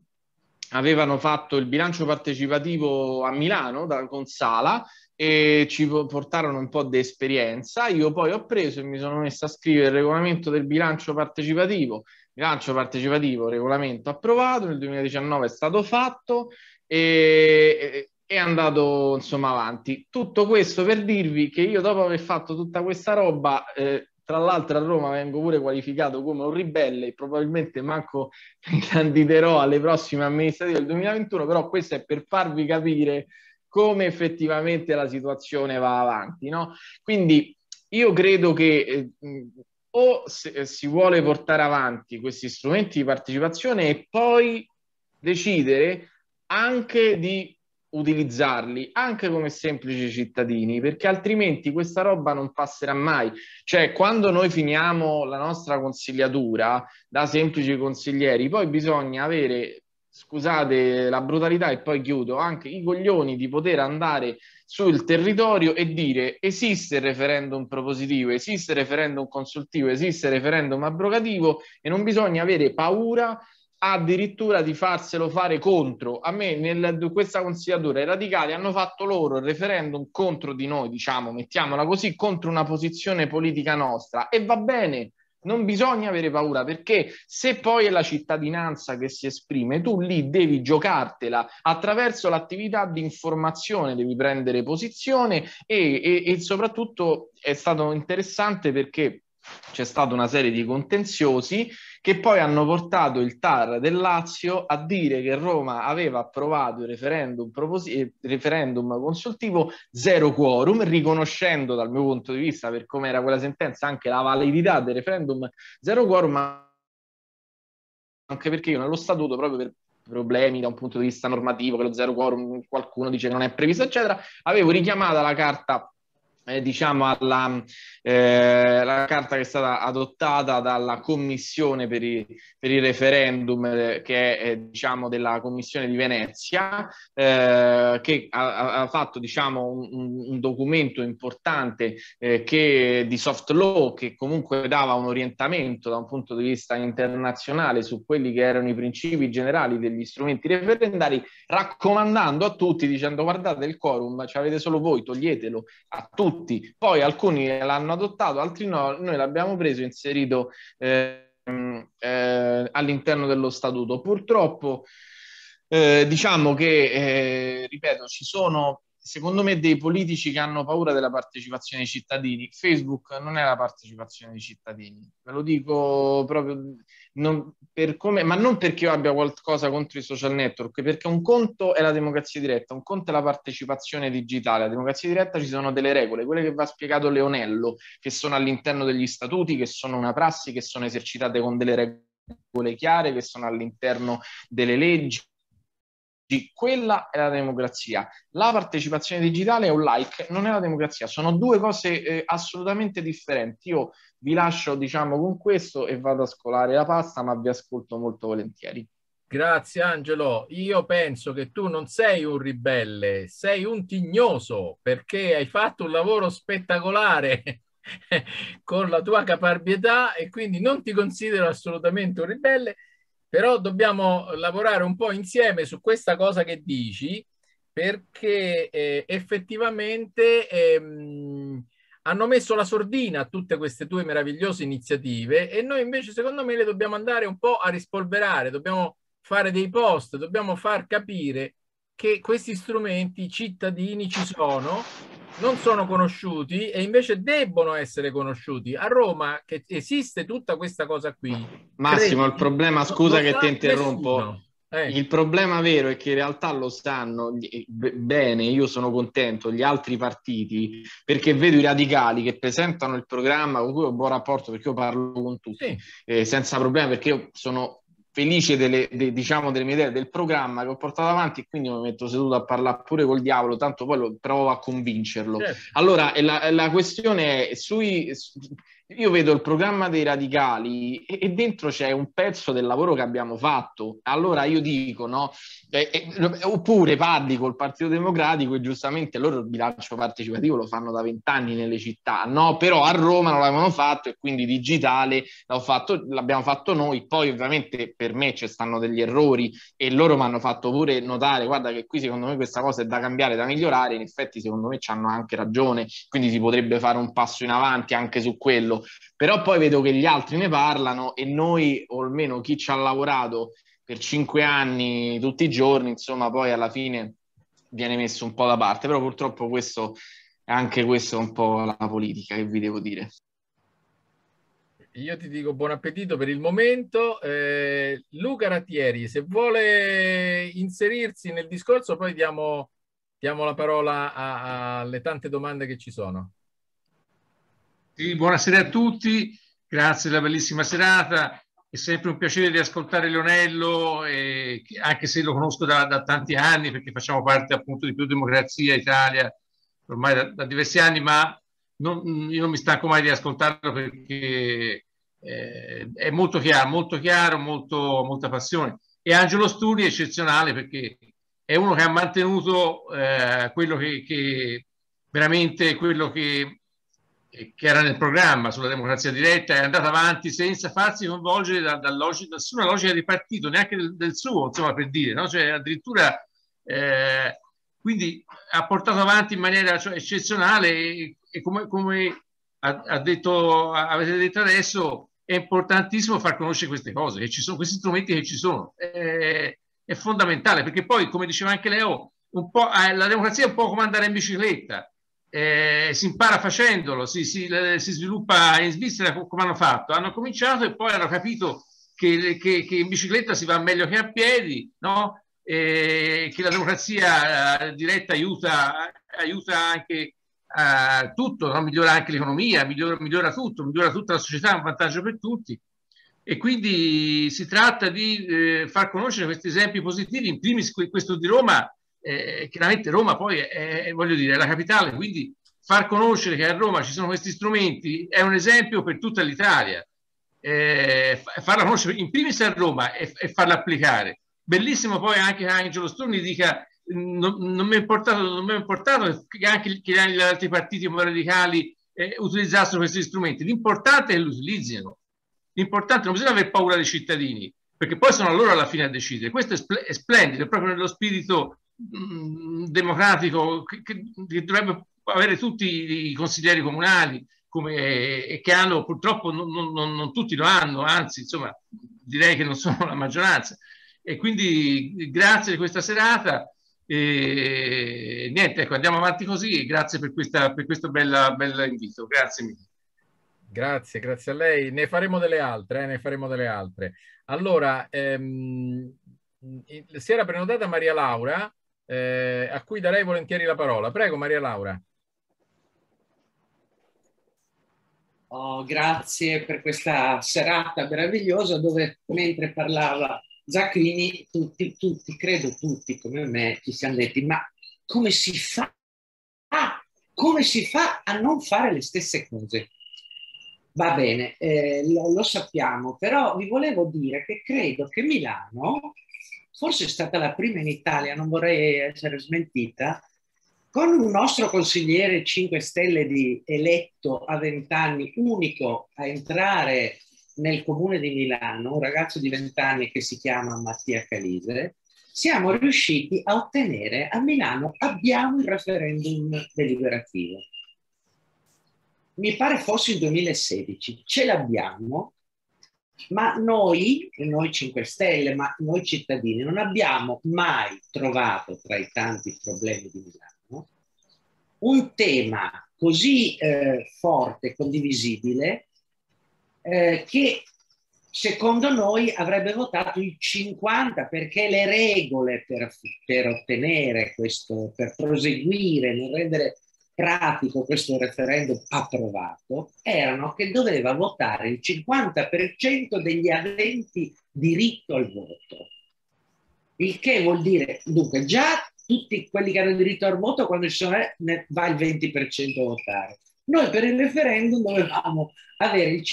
avevano fatto il bilancio partecipativo a Milano da, con Sala e ci portarono un po' di esperienza. Io poi ho preso e mi sono messo a scrivere il regolamento del bilancio partecipativo. Bilancio partecipativo, regolamento approvato, nel 2019 è stato fatto, e è andato insomma avanti. Tutto questo per dirvi che io dopo aver fatto tutta questa roba, eh, tra l'altro a Roma vengo pure qualificato come un ribelle e probabilmente manco mi candiderò alle prossime amministrative del 2021, però questo è per farvi capire come effettivamente la situazione va avanti. No? Quindi io credo che eh, o se, eh, si vuole portare avanti questi strumenti di partecipazione e poi decidere anche di utilizzarli anche come semplici cittadini perché altrimenti questa roba non passerà mai cioè quando noi finiamo la nostra consigliatura da semplici consiglieri poi bisogna avere scusate la brutalità e poi chiudo anche i coglioni di poter andare sul territorio e dire esiste il referendum propositivo esiste il referendum consultivo esiste il referendum abrogativo e non bisogna avere paura addirittura di farselo fare contro. A me nel, questa consigliatura i radicali hanno fatto loro il referendum contro di noi, diciamo, mettiamola così, contro una posizione politica nostra e va bene. Non bisogna avere paura perché se poi è la cittadinanza che si esprime, tu lì devi giocartela attraverso l'attività di informazione, devi prendere posizione e, e, e soprattutto è stato interessante perché c'è stata una serie di contenziosi che poi hanno portato il TAR del Lazio a dire che Roma aveva approvato il referendum, proposi- referendum consultivo zero quorum, riconoscendo dal mio punto di vista per come era quella sentenza anche la validità del referendum zero quorum, anche perché io nello statuto proprio per problemi da un punto di vista normativo, che lo zero quorum qualcuno dice che non è previsto, eccetera, avevo richiamata la carta eh, diciamo alla eh, carta che è stata adottata dalla commissione per, i, per il referendum eh, che è eh, diciamo della commissione di Venezia eh, che ha, ha, fatto diciamo un, un documento importante che, di soft law che comunque dava un orientamento da un punto di vista internazionale su quelli che erano i principi generali degli strumenti referendari raccomandando a tutti dicendo guardate il quorum ci avete solo voi toglietelo a tutti tutti, poi alcuni l'hanno adottato, altri no, noi l'abbiamo preso e inserito eh, eh, all'interno dello statuto. Purtroppo eh, diciamo che, eh, ripeto, ci sono secondo me dei politici che hanno paura della partecipazione dei cittadini. Facebook non è la partecipazione dei cittadini, ve lo dico proprio non come, ma non perché io abbia qualcosa contro i social network, perché un conto è la democrazia diretta, un conto è la partecipazione digitale. La democrazia diretta ci sono delle regole, quelle che va spiegato Leonello, che sono all'interno degli statuti, che sono una prassi, che sono esercitate con delle regole chiare, che sono all'interno delle leggi quella è la democrazia. La partecipazione digitale un like non è la democrazia, sono due cose eh, assolutamente differenti. Io vi lascio, diciamo, con questo e vado a scolare la pasta, ma vi ascolto molto volentieri. Grazie Angelo, io penso che tu non sei un ribelle, sei un tignoso perché hai fatto un lavoro spettacolare con la tua caparbietà e quindi non ti considero assolutamente un ribelle, però dobbiamo lavorare un po' insieme su questa cosa che dici perché eh, effettivamente ehm, hanno messo la sordina a tutte queste tue meravigliose iniziative e noi invece secondo me le dobbiamo andare un po' a rispolverare, dobbiamo fare dei post, dobbiamo far capire che questi strumenti cittadini ci sono non sono conosciuti e invece debbono essere conosciuti. A Roma che esiste tutta questa cosa qui. Massimo, il problema, scusa che ti interrompo. Eh. Il problema vero è che in realtà lo sanno bene, io sono contento, gli altri partiti, perché vedo i radicali che presentano il programma con cui ho un buon rapporto, perché io parlo con tutti, sì. eh, senza problema, perché io sono felice delle, de, diciamo, delle mie idee, del programma che ho portato avanti e quindi mi metto seduto a parlare pure col diavolo, tanto poi lo, provo a convincerlo. Certo. Allora, la, la, questione è, sui, io vedo il programma dei radicali e, e, dentro c'è un pezzo del lavoro che abbiamo fatto. Allora io dico, no, eh, eh, eh, oppure parli col Partito Democratico e giustamente loro il bilancio partecipativo lo fanno da vent'anni nelle città, no? Però a Roma non l'avevano fatto e quindi digitale fatto, l'abbiamo fatto noi. Poi ovviamente per me ci stanno degli errori e loro mi hanno fatto pure notare, guarda che qui secondo me questa cosa è da cambiare, da migliorare. In effetti secondo me ci hanno anche ragione, quindi si potrebbe fare un passo in avanti anche su quello. Però poi vedo che gli altri ne parlano e noi, o almeno chi ci ha lavorato, per cinque anni tutti i giorni, insomma, poi alla fine viene messo un po' da parte, però purtroppo questo è anche questo un po' la politica che vi devo dire. Io ti dico buon appetito per il momento. Eh, Luca Rattieri, se vuole inserirsi nel discorso, poi diamo, diamo la parola alle tante domande che ci sono. Sì, buonasera a tutti, grazie della bellissima serata. È sempre un piacere di ascoltare Leonello, eh, anche se lo conosco da, da, tanti anni, perché facciamo parte appunto di Più Democrazia Italia ormai da, da diversi anni, ma non, io non mi stanco mai di ascoltarlo perché eh, è molto chiaro, molto chiaro, molto, molta passione. E Angelo Sturi è eccezionale perché è uno che ha mantenuto eh, quello che, che veramente quello che eh, che era nel programma sulla democrazia diretta è andata avanti senza farsi coinvolgere da, da logica, nessuna logica di partito, neanche del, del suo, insomma, per dire, no? cioè, addirittura eh, quindi ha portato avanti in maniera cioè, eccezionale e, e come, come ha, ha detto, avete detto adesso, è importantissimo far conoscere queste cose, che ci sono questi strumenti che ci sono. È, è fondamentale perché poi, come diceva anche Leo, eh, la democrazia è un po' come andare in bicicletta eh, si impara facendolo, si, si, si, sviluppa in Svizzera come hanno fatto. Hanno cominciato e poi hanno capito che, che, che in bicicletta si va meglio che a piedi, no? eh, che la democrazia eh, diretta aiuta, aiuta anche a eh, tutto, no? migliora anche l'economia, migliora, migliora, tutto, migliora tutta la società, è un vantaggio per tutti. E quindi si tratta di eh, far conoscere questi esempi positivi, in primis questo di Roma, eh, chiaramente Roma poi è, è, voglio dire, è la capitale, quindi far conoscere che a Roma ci sono questi strumenti è un esempio per tutta l'Italia. Eh, farla conoscere in primis a Roma e, e, farla applicare. Bellissimo poi anche che Angelo Storni dica non, non mi è importato, che anche gli altri partiti radicali eh, utilizzassero questi strumenti. L'importante è che li utilizzino. L'importante non bisogna avere paura dei cittadini, perché poi sono loro alla fine a decidere. Questo è, spl- è splendido, è proprio nello spirito Mm, democratico che, che, dovrebbe avere tutti i consiglieri comunali come, e che hanno purtroppo non, non, non tutti lo hanno, anzi insomma direi che non sono la maggioranza. E quindi grazie di questa serata. E niente, ecco, andiamo avanti così e grazie per, questa, per questo bel invito. Grazie mille. Grazie, grazie a lei. Ne faremo delle altre, eh, ne faremo delle altre. Allora, ehm, si era prenotata Maria Laura, eh, a cui darei volentieri la parola. Prego Maria Laura. Oh, grazie per questa serata meravigliosa dove mentre parlava Zacchini tutti, tutti, credo tutti come me, ci siamo detti ma come si fa? Ah, come si fa a non fare le stesse cose? Va bene, eh, lo, lo, sappiamo, però vi volevo dire che credo che Milano forse è stata la prima in Italia, non vorrei essere smentita, con un nostro consigliere 5 Stelle di eletto a 20 anni, unico a entrare nel comune di Milano, un ragazzo di 20 anni che si chiama Mattia Calise, siamo riusciti a ottenere a Milano abbiamo il referendum deliberativo. Mi pare fosse il 2016, ce l'abbiamo ma noi, noi 5 Stelle, ma noi cittadini, non abbiamo mai trovato tra i tanti problemi di Milano un tema così eh, forte, condivisibile, eh, che secondo noi avrebbe votato il 50 perché le regole per, per ottenere questo, per proseguire nel rendere pratico questo referendum approvato erano che doveva votare il 50% degli aventi diritto al voto. Il che vuol dire, dunque, già tutti quelli che hanno diritto al voto, quando ci sono, eh, ne va il 20% a votare. Noi per il referendum dovevamo avere, il,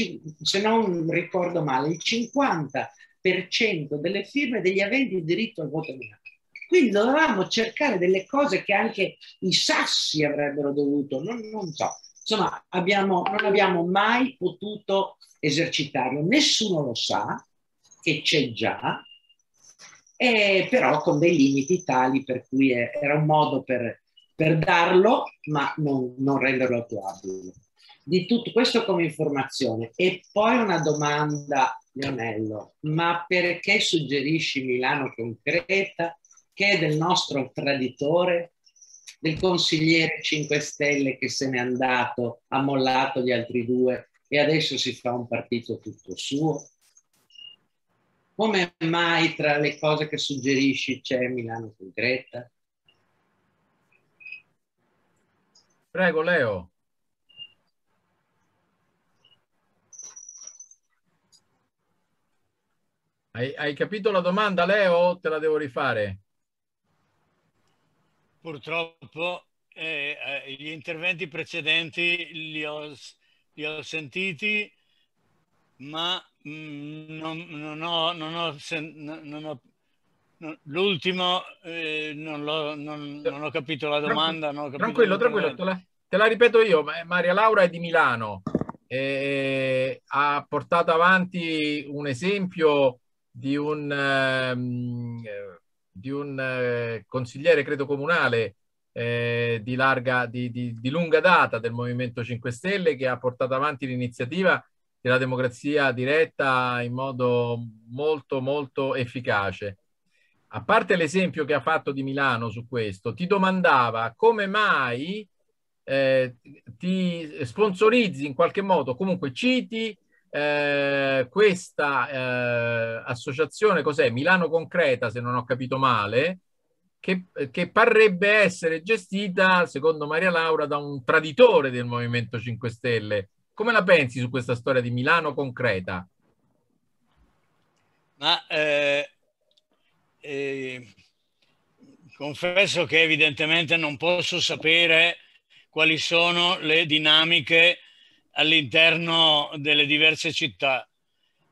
se non ricordo male, il 50% delle firme degli aventi diritto al voto nominale. Quindi dovevamo cercare delle cose che anche i sassi avrebbero dovuto, non, non so. Insomma, abbiamo, non abbiamo mai potuto esercitarlo. Nessuno lo sa, che c'è già, eh, però con dei limiti tali per cui è, era un modo per, per darlo, ma non, non renderlo attuabile. Di tutto questo come informazione. E poi una domanda Leonello, ma perché suggerisci Milano concreta che del nostro traditore, del consigliere 5 Stelle che se n'è andato, ha mollato gli altri due e adesso si fa un partito tutto suo? Come mai tra le cose che suggerisci c'è Milano Concreta? Prego, Leo. Hai, hai capito la domanda, Leo? Te la devo rifare? purtroppo eh, eh, gli interventi precedenti li ho, li ho sentiti, ma mh, mm, non, non, ho, non ho, sen, non ho l'ultimo eh, non, non, ho capito la domanda. Capito tranquillo, tranquillo, te la, te la, ripeto io. Maria Laura è di Milano, eh, ha portato avanti un esempio di un eh, di un eh, consigliere, credo comunale, eh, di, larga, di, di, di, lunga data del Movimento 5 Stelle che ha portato avanti l'iniziativa della democrazia diretta in modo molto, molto efficace. A parte l'esempio che ha fatto di Milano su questo, ti domandava come mai eh, ti sponsorizzi in qualche modo, comunque citi eh, questa eh, associazione, cos'è? Milano Concreta, se non ho capito male, che, che, parrebbe essere gestita, secondo Maria Laura, da un traditore del Movimento 5 Stelle. Come la pensi su questa storia di Milano Concreta? Ma eh, eh, confesso che evidentemente non posso sapere quali sono le dinamiche all'interno delle diverse città.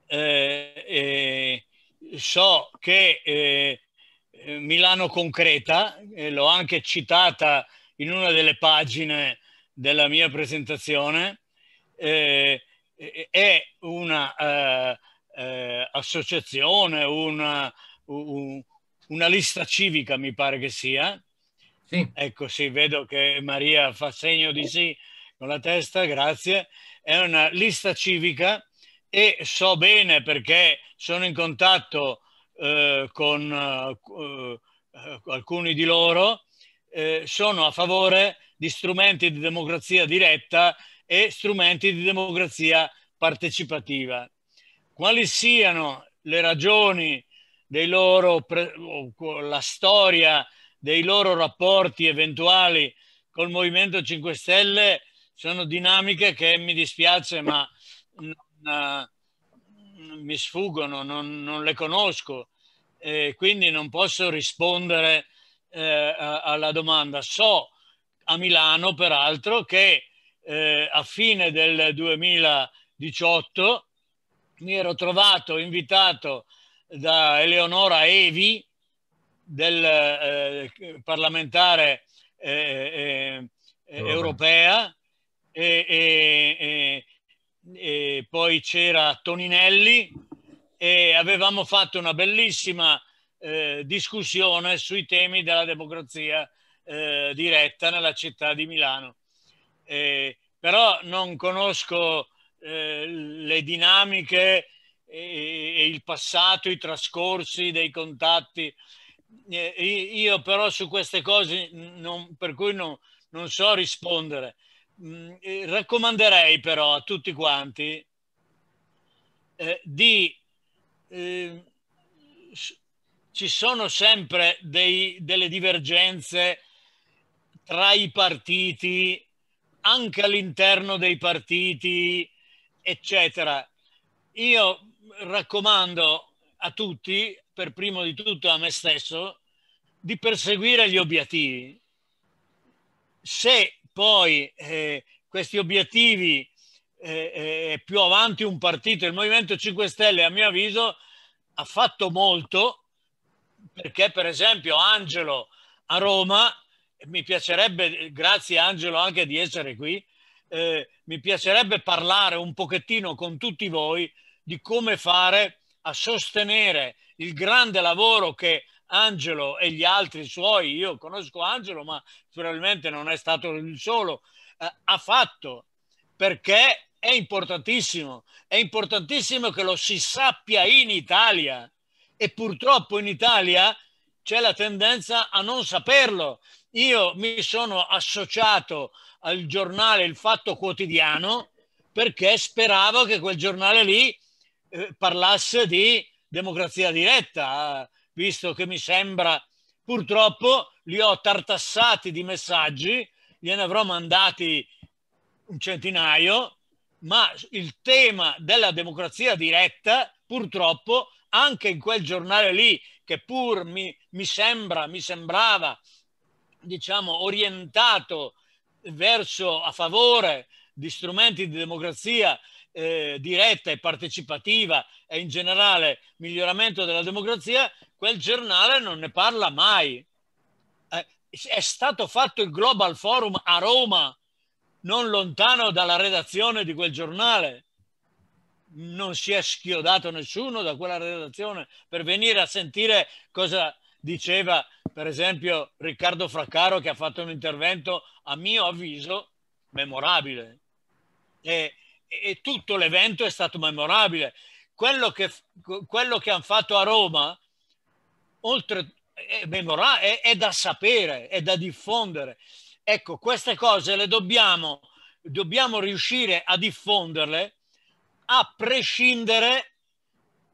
Eh, eh, so che eh, Milano Concreta, eh, l'ho anche citata in una delle pagine della mia presentazione, eh, è un'associazione, una, eh, un, una lista civica mi pare che sia. Sì. Ecco sì, vedo che Maria fa segno di sì con la testa, grazie, è una lista civica e so bene perché sono in contatto eh, con eh, alcuni di loro, eh, sono a favore di strumenti di democrazia diretta e strumenti di democrazia partecipativa. Quali siano le ragioni dei loro, la storia dei loro rapporti eventuali col Movimento 5 Stelle, sono dinamiche che mi dispiace ma non, uh, mi sfuggono, non, non le conosco e quindi non posso rispondere eh, alla domanda. So a Milano peraltro che eh, a fine del 2018 mi ero trovato invitato da Eleonora Evi, del eh, parlamentare eh, eh, europea, e, e, e, poi c'era Toninelli e avevamo fatto una bellissima eh, discussione sui temi della democrazia eh, diretta nella città di Milano. Eh, però non conosco eh, le dinamiche e, il passato, i trascorsi dei contatti. Eh, io però su queste cose non, per cui non, non so rispondere. Mm, eh, raccomanderei però a tutti quanti eh, di... Eh, ci sono sempre dei, delle divergenze tra i partiti, anche all'interno dei partiti, eccetera. Io raccomando a tutti, per primo di tutto a me stesso, di perseguire gli obiettivi. Se poi eh, questi obiettivi eh, eh più avanti un partito, il Movimento 5 Stelle a mio avviso ha fatto molto perché per esempio Angelo a Roma, mi piacerebbe, grazie Angelo anche di essere qui, eh, mi piacerebbe parlare un pochettino con tutti voi di come fare a sostenere il grande lavoro che Angelo e gli altri suoi, io conosco Angelo, ma probabilmente non è stato il solo, eh, ha fatto perché è importantissimo, è importantissimo che lo si sappia in Italia e purtroppo in Italia c'è la tendenza a non saperlo. Io mi sono associato al giornale Il Fatto Quotidiano perché speravo che quel giornale lì eh, parlasse di democrazia diretta, visto che mi sembra purtroppo li ho tartassati di messaggi, gliene avrò mandati un centinaio, ma il tema della democrazia diretta purtroppo anche in quel giornale lì che pur mi, mi sembra, mi sembrava diciamo orientato verso a favore di strumenti di democrazia eh, diretta e partecipativa e in generale miglioramento della democrazia, quel giornale non ne parla mai. Eh, è stato fatto il Global Forum a Roma, non lontano dalla redazione di quel giornale. Non si è schiodato nessuno da quella redazione per venire a sentire cosa diceva, per esempio, Riccardo Fraccaro che ha fatto un intervento, a mio avviso, memorabile. E, e tutto l'evento è stato memorabile. Quello che, quello che hanno fatto a Roma oltre è, è, è da sapere, è da diffondere. Ecco, queste cose le dobbiamo, dobbiamo riuscire a diffonderle a prescindere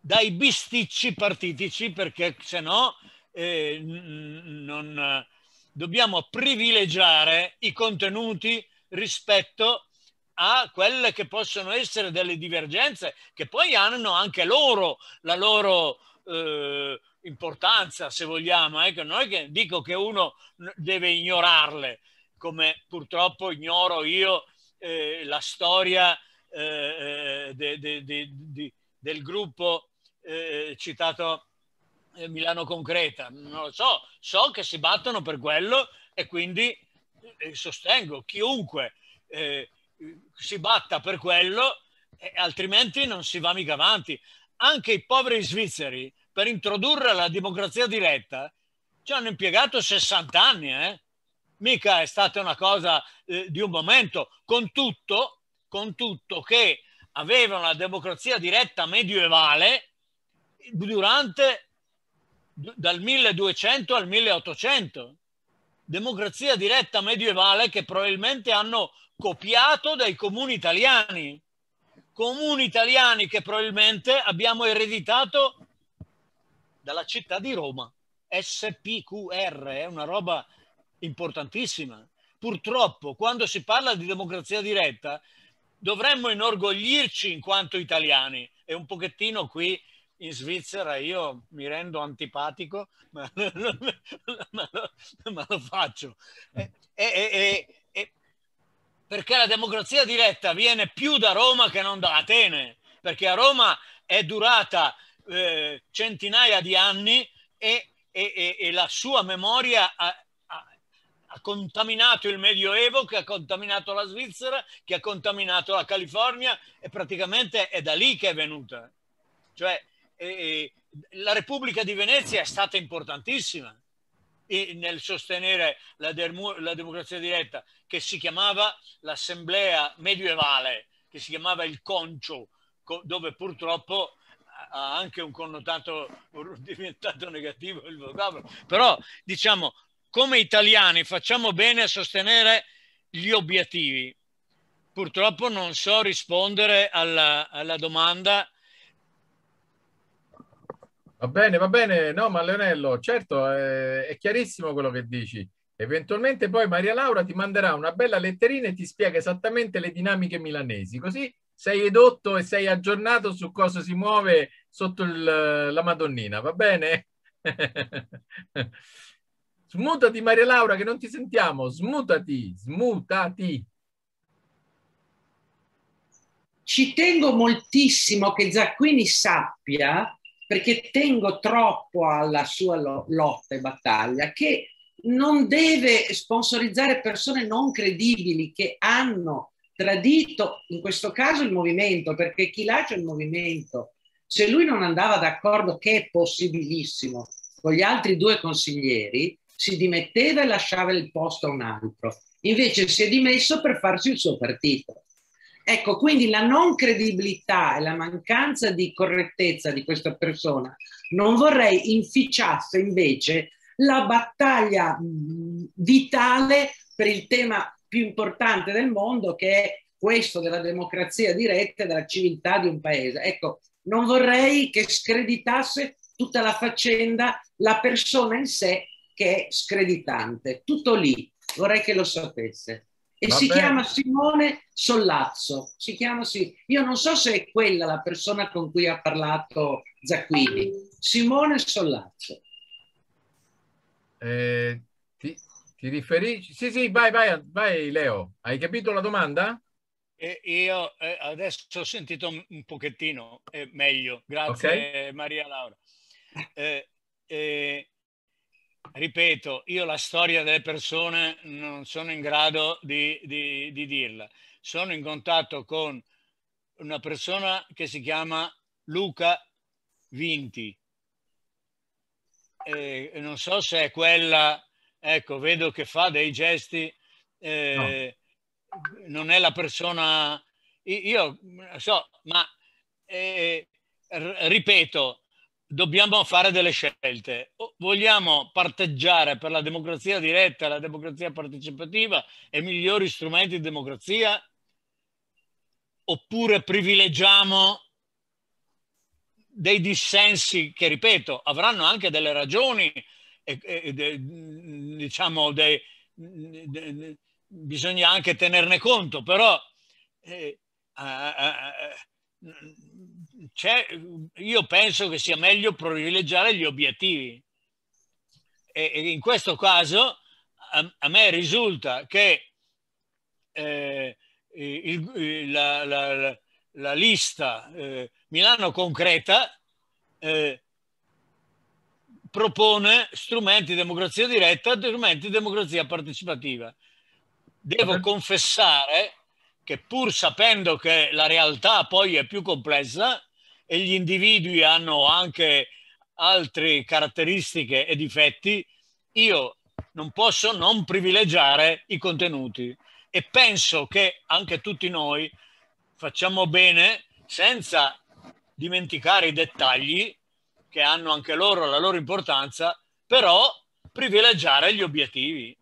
dai bisticci partitici, perché se no eh, non, dobbiamo privilegiare i contenuti rispetto a quelle che possono essere delle divergenze che poi hanno anche loro la loro eh, importanza, se vogliamo. Ecco, non è che dico che uno deve ignorarle, come purtroppo ignoro io eh, la storia eh, eh de, de, de, del gruppo eh, citato eh, Milano Concreta. Non lo so, so che si battono per quello e quindi eh, sostengo chiunque si batta per quello, altrimenti non si va mica avanti. Anche i poveri svizzeri per introdurre la democrazia diretta ci hanno impiegato 60 anni, eh? mica è stata una cosa eh, di un momento, con tutto, con tutto che avevano la democrazia diretta medievale durante dal 1200 al 1800. Democrazia diretta medievale che probabilmente hanno copiato dai comuni italiani. Comuni italiani che probabilmente abbiamo ereditato dalla città di Roma. SPQR è una roba importantissima. Purtroppo, quando si parla di democrazia diretta, dovremmo inorgoglirci in quanto italiani. E un pochettino qui in Svizzera io mi rendo antipatico, ma, ma, lo, ma lo, faccio. E, e, e, perché la democrazia diretta viene più da Roma che non da Atene, perché a Roma è durata eh, centinaia di anni e, e, e la sua memoria ha, ha, ha, contaminato il Medioevo, che ha contaminato la Svizzera, che ha contaminato la California e praticamente è da lì che è venuta. Cioè, eh, la Repubblica di Venezia è stata importantissima nel sostenere la, la, democrazia diretta che si chiamava l'assemblea medievale, che si chiamava il concio, dove purtroppo ha anche un connotato diventato negativo il vocabolo, però diciamo come italiani facciamo bene a sostenere gli obiettivi. Purtroppo non so rispondere alla, alla domanda. Va bene, va bene, no ma Leonello, certo eh, è chiarissimo quello che dici. Eventualmente poi Maria Laura ti manderà una bella letterina e ti spiega esattamente le dinamiche milanesi, così sei edotto e sei aggiornato su cosa si muove sotto il, la Madonnina, va bene? smutati Maria Laura che non ti sentiamo, smutati, smutati. Ci tengo moltissimo che Zacquini sappia, perché tengo troppo alla sua lotta e battaglia, che non deve sponsorizzare persone non credibili che hanno tradito in questo caso il movimento, perché chi lascia il movimento, se lui non andava d'accordo, che è possibilissimo, con gli altri due consiglieri, si dimetteva e lasciava il posto a un altro. Invece si è dimesso per farsi il suo partito. Ecco, quindi la non credibilità e la mancanza di correttezza di questa persona non vorrei inficiasse invece la battaglia mm, vitale per il tema più importante del mondo che è questo della democrazia diretta e della civiltà di un paese. Ecco, non vorrei che screditasse tutta la faccenda la persona in sé che è screditante. Tutto lì, vorrei che lo sapesse. E Va si bene. chiama Simone Sollazzo. Si chiama, sì. Io non so se è quella la persona con cui ha parlato Zacquini. Simone Sollazzo. Eh, ti riferisci? Sì, sì, vai, vai, vai Leo. Hai capito la domanda? E io eh, adesso ho sentito un pochettino eh, meglio, grazie okay. Maria Laura. Eh, eh, ripeto, io la storia delle persone non sono in grado di, di, di dirla. Sono in contatto con una persona che si chiama Luca Vinti. Eh, non so se è quella Ecco, vedo che fa dei gesti, eh, no. non è la persona... Io so, ma eh, ripeto, dobbiamo fare delle scelte. vogliamo parteggiare per la democrazia diretta, la democrazia partecipativa e migliori strumenti di democrazia? Oppure privilegiamo dei dissensi che, ripeto, avranno anche delle ragioni e, e, e mm, diciamo, dei, mm, de, de, bisogna anche tenerne conto, però eh, a, a, io penso che sia meglio privilegiare gli obiettivi. E, e in questo caso a, a, me risulta che eh, il, la, la, la, lista eh, Milano Concreta eh, propone strumenti di democrazia diretta e strumenti di democrazia partecipativa. Devo confessare che pur sapendo che la realtà poi è più complessa e gli individui hanno anche altre caratteristiche e difetti, io non posso non privilegiare i contenuti e penso che anche tutti noi facciamo bene senza dimenticare i dettagli che hanno anche loro la loro importanza, però privilegiare gli obiettivi.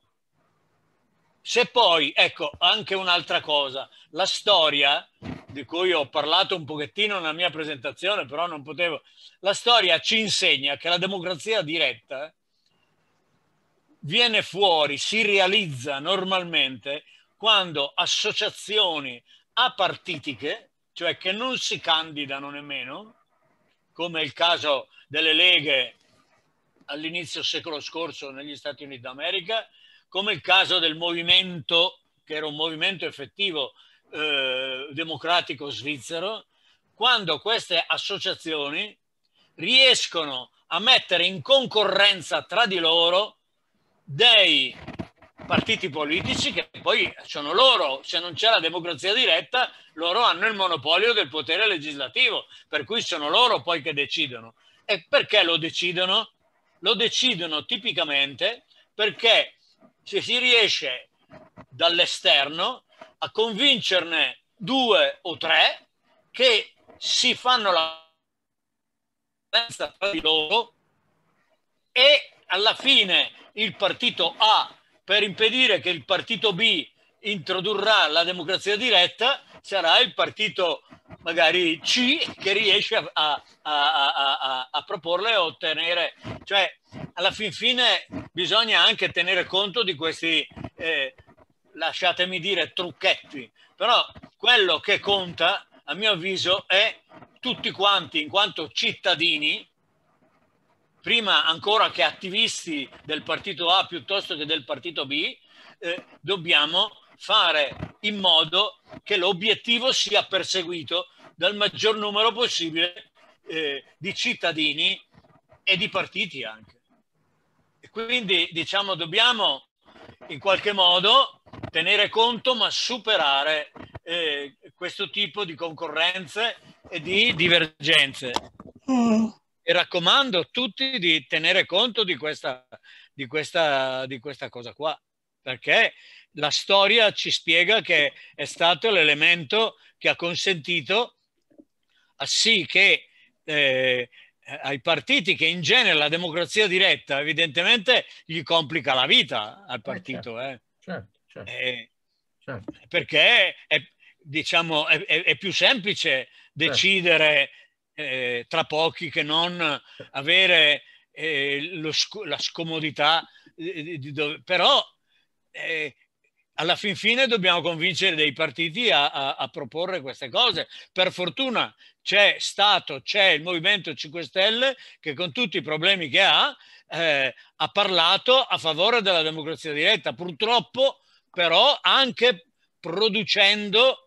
Se poi, ecco, anche un'altra cosa, la storia, di cui ho parlato un pochettino nella mia presentazione, però non potevo, la storia ci insegna che la democrazia diretta viene fuori, si realizza normalmente quando associazioni apartitiche, cioè che non si candidano nemmeno, come il caso delle leghe all'inizio secolo scorso negli Stati Uniti d'America, come il caso del movimento, che era un movimento effettivo eh, democratico svizzero, quando queste associazioni riescono a mettere in concorrenza tra di loro dei partiti politici che poi sono loro, se non c'è la democrazia diretta, loro hanno il monopolio del potere legislativo, per cui sono loro poi che decidono. E perché lo decidono? Lo decidono tipicamente perché se si riesce dall'esterno a convincerne due o tre che si fanno la differenza tra di loro e alla fine il partito A per impedire che il partito B introdurrà la democrazia diretta, sarà il partito magari C che riesce a, a, a, a proporla e ottenere. Cioè, alla fin fine bisogna anche tenere conto di questi, eh, lasciatemi dire, trucchetti. Però quello che conta, a mio avviso, è tutti quanti, in quanto cittadini, prima ancora che attivisti del partito A piuttosto che del partito B, eh, dobbiamo fare in modo che l'obiettivo sia perseguito dal maggior numero possibile eh, di cittadini e di partiti anche. E quindi diciamo dobbiamo in qualche modo tenere conto ma superare eh, questo tipo di concorrenze e di divergenze. Mm raccomando a tutti di tenere conto di questa, di questa, di questa cosa qua, perché la storia ci spiega che è stato l'elemento che ha consentito a sì che eh, ai partiti che in genere la democrazia diretta evidentemente gli complica la vita al eh, certo. partito. Eh, certo, certo, eh. Certo. Perché è, diciamo, è, è, più semplice certo. decidere eh, tra pochi che non avere eh, lo, la scomodità, eh, eh, di, di, di, però eh, alla fin fine dobbiamo convincere dei partiti a, a, a proporre queste cose. Per fortuna c'è stato, c'è il Movimento 5 Stelle che con tutti i problemi che ha, eh, ha parlato a favore della democrazia diretta. Purtroppo però anche producendo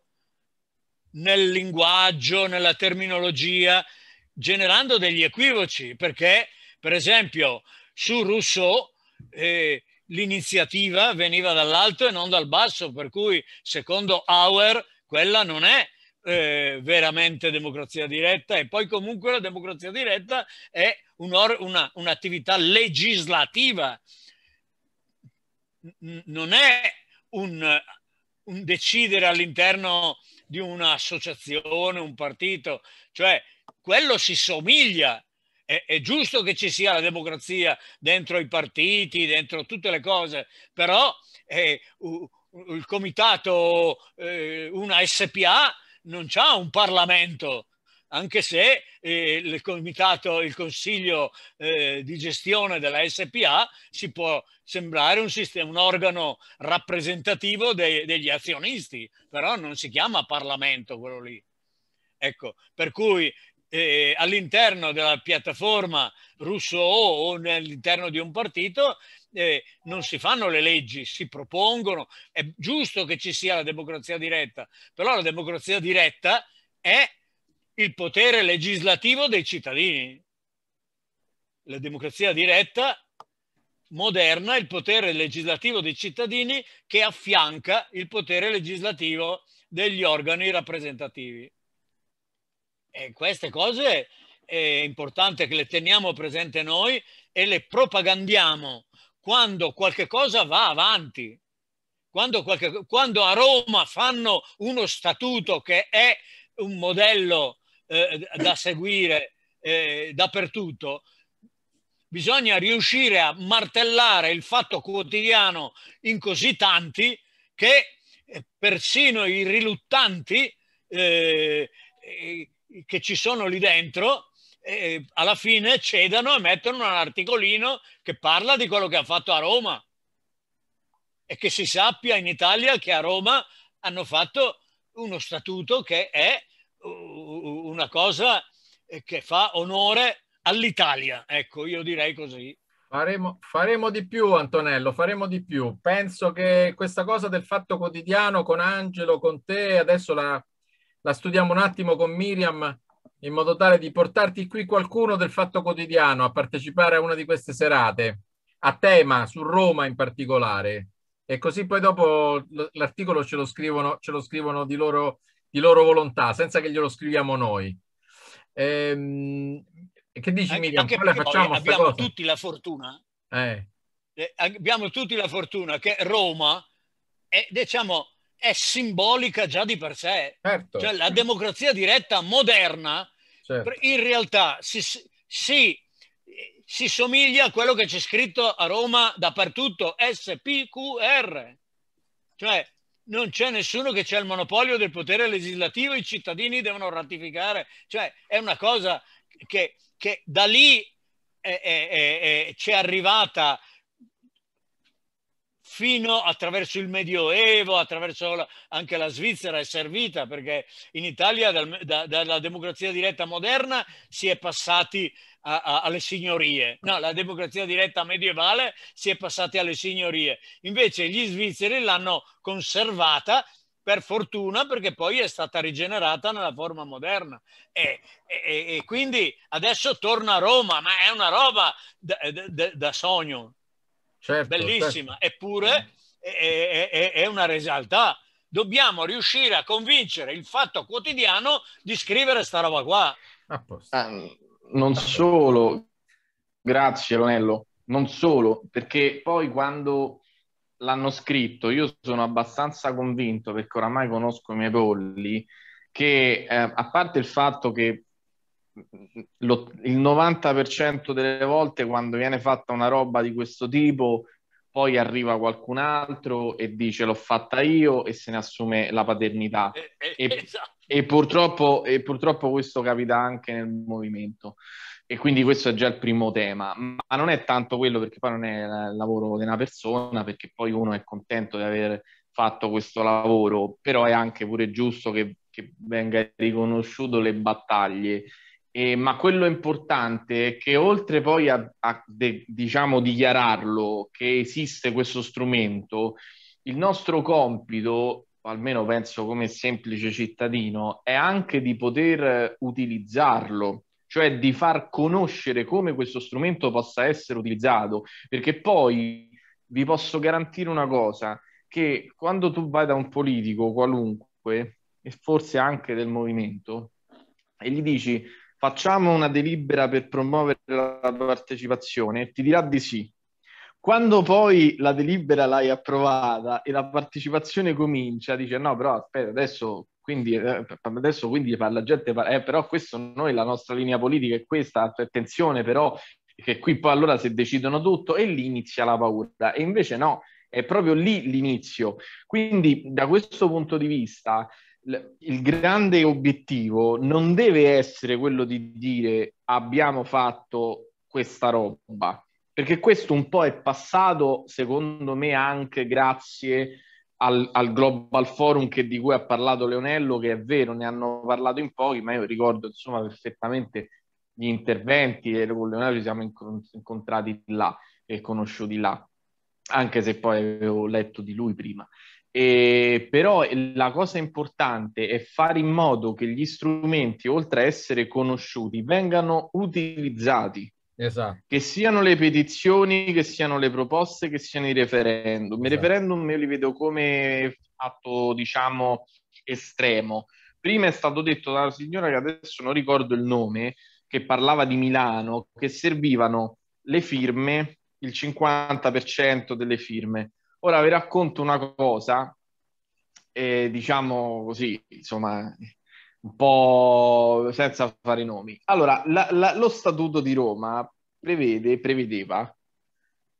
nel linguaggio, nella terminologia, generando degli equivoci, perché per esempio su Rousseau eh, l'iniziativa veniva dall'alto e non dal basso, per cui secondo Auer quella non è eh, veramente democrazia diretta e poi comunque la democrazia diretta è un una, un'attività legislativa, N- non è un, un decidere all'interno di un'associazione, un partito, cioè quello si somiglia. È, è giusto che ci sia la democrazia dentro i partiti, dentro tutte le cose, però eh, il comitato, eh, una SPA non ha un Parlamento, anche se eh, il comitato, il consiglio eh, di gestione della SPA si può sembrare un, sistema, un organo rappresentativo de, degli azionisti, però non si chiama Parlamento quello lì. Ecco, per cui eh, all'interno della piattaforma russo o, o all'interno di un partito eh, non si fanno le leggi, si propongono, è giusto che ci sia la democrazia diretta, però la democrazia diretta è il potere legislativo dei cittadini. La democrazia diretta moderna, il potere legislativo dei cittadini che affianca il potere legislativo degli organi rappresentativi. E queste cose è importante che le teniamo presente noi e le propagandiamo quando qualche cosa va avanti. Quando, qualche, quando a Roma fanno uno statuto che è un modello eh, da seguire eh, dappertutto, bisogna riuscire a martellare il fatto quotidiano in così tanti che eh, persino i riluttanti eh, che ci sono lì dentro eh, alla fine cedano e mettono un articolino che parla di quello che ha fatto a Roma e che si sappia in Italia che a Roma hanno fatto uno statuto che è una cosa che fa onore all'Italia. Ecco, io direi così. Faremo, faremo, di più, Antonello, faremo di più. Penso che questa cosa del fatto quotidiano con Angelo, con te, adesso la, la studiamo un attimo con Miriam in modo tale di portarti qui qualcuno del fatto quotidiano a partecipare a una di queste serate, a tema, su Roma in particolare. E così poi dopo l'articolo ce lo scrivono, ce lo scrivono di loro di loro volontà, senza che glielo scriviamo noi. Ehm, che dici anche, Miriam? Anche facciamo abbiamo tutti la fortuna. Eh. Eh, abbiamo tutti la fortuna che Roma è, diciamo, è simbolica già di per sé. Certo. Cioè, la democrazia diretta moderna certo. in realtà si, si, si somiglia a quello che c'è scritto a Roma dappertutto, SPQR. Cioè, non c'è nessuno che c'è il monopolio del potere legislativo, i cittadini devono ratificare, cioè è una cosa che, che da lì è, è, è, c'è arrivata fino attraverso il Medioevo, attraverso la, anche la Svizzera è servita, perché in Italia dal, da, dalla democrazia diretta moderna si è passati a, a, alle signorie. No, la democrazia diretta medievale si è passati alle signorie. Invece gli svizzeri l'hanno conservata per fortuna perché poi è stata rigenerata nella forma moderna e, e, e quindi adesso torna a Roma ma è una roba da, da, da sogno certo, bellissima certo. eppure è, è, è, una realtà dobbiamo riuscire a convincere il fatto quotidiano di scrivere sta roba qua ah, non solo, grazie Lonello, non solo, perché poi quando l'hanno scritto, io sono abbastanza convinto, perché oramai conosco i miei polli, che eh, a parte il fatto che lo, il 90% delle volte quando viene fatta una roba di questo tipo, poi arriva qualcun altro e dice l'ho fatta io e se ne assume la paternità. Eh, eh, e, esatto. E purtroppo, e purtroppo questo capita anche nel movimento. E quindi questo è già il primo tema, ma non è tanto quello perché poi non è il lavoro di una persona, perché poi uno è contento di aver fatto questo lavoro, però è anche pure giusto che, che venga riconosciuto le battaglie. E, ma quello importante è che oltre poi a, a de, diciamo, dichiararlo che esiste questo strumento, il nostro compito almeno penso come semplice cittadino, è anche di poter utilizzarlo, cioè di far conoscere come questo strumento possa essere utilizzato, perché poi vi posso garantire una cosa, che quando tu vai da un politico qualunque, e forse anche del movimento, e gli dici facciamo una delibera per promuovere la partecipazione, ti dirà di sì, quando poi la delibera l'hai approvata e la partecipazione comincia, dice no, però aspetta, adesso quindi, eh, adesso quindi la gente, eh, però questo noi, la nostra linea politica è questa, attenzione però, che qui poi allora se decidono tutto e lì inizia la paura. E invece no, è proprio lì l'inizio. Quindi da questo punto di vista il grande obiettivo non deve essere quello di dire abbiamo fatto questa roba, perché questo un po' è passato, secondo me, anche grazie al, al Global Forum che, di cui ha parlato Leonello, che è vero, ne hanno parlato in pochi, ma io ricordo insomma perfettamente gli interventi e con Leonello ci siamo incontrati là e conosciuti là, anche se poi avevo letto di lui prima. E, però la cosa importante è fare in modo che gli strumenti, oltre a essere conosciuti, vengano utilizzati Esatto. Che siano le petizioni, che siano le proposte, che siano i referendum. I esatto. referendum io li vedo come atto, diciamo, estremo. Prima è stato detto da una signora che adesso non ricordo il nome, che parlava di Milano, che servivano le firme, il 50% delle firme. Ora vi racconto una cosa, eh, diciamo così, insomma, un po' senza fare nomi. Allora, la, la, lo Statuto di Roma prevede, prevedeva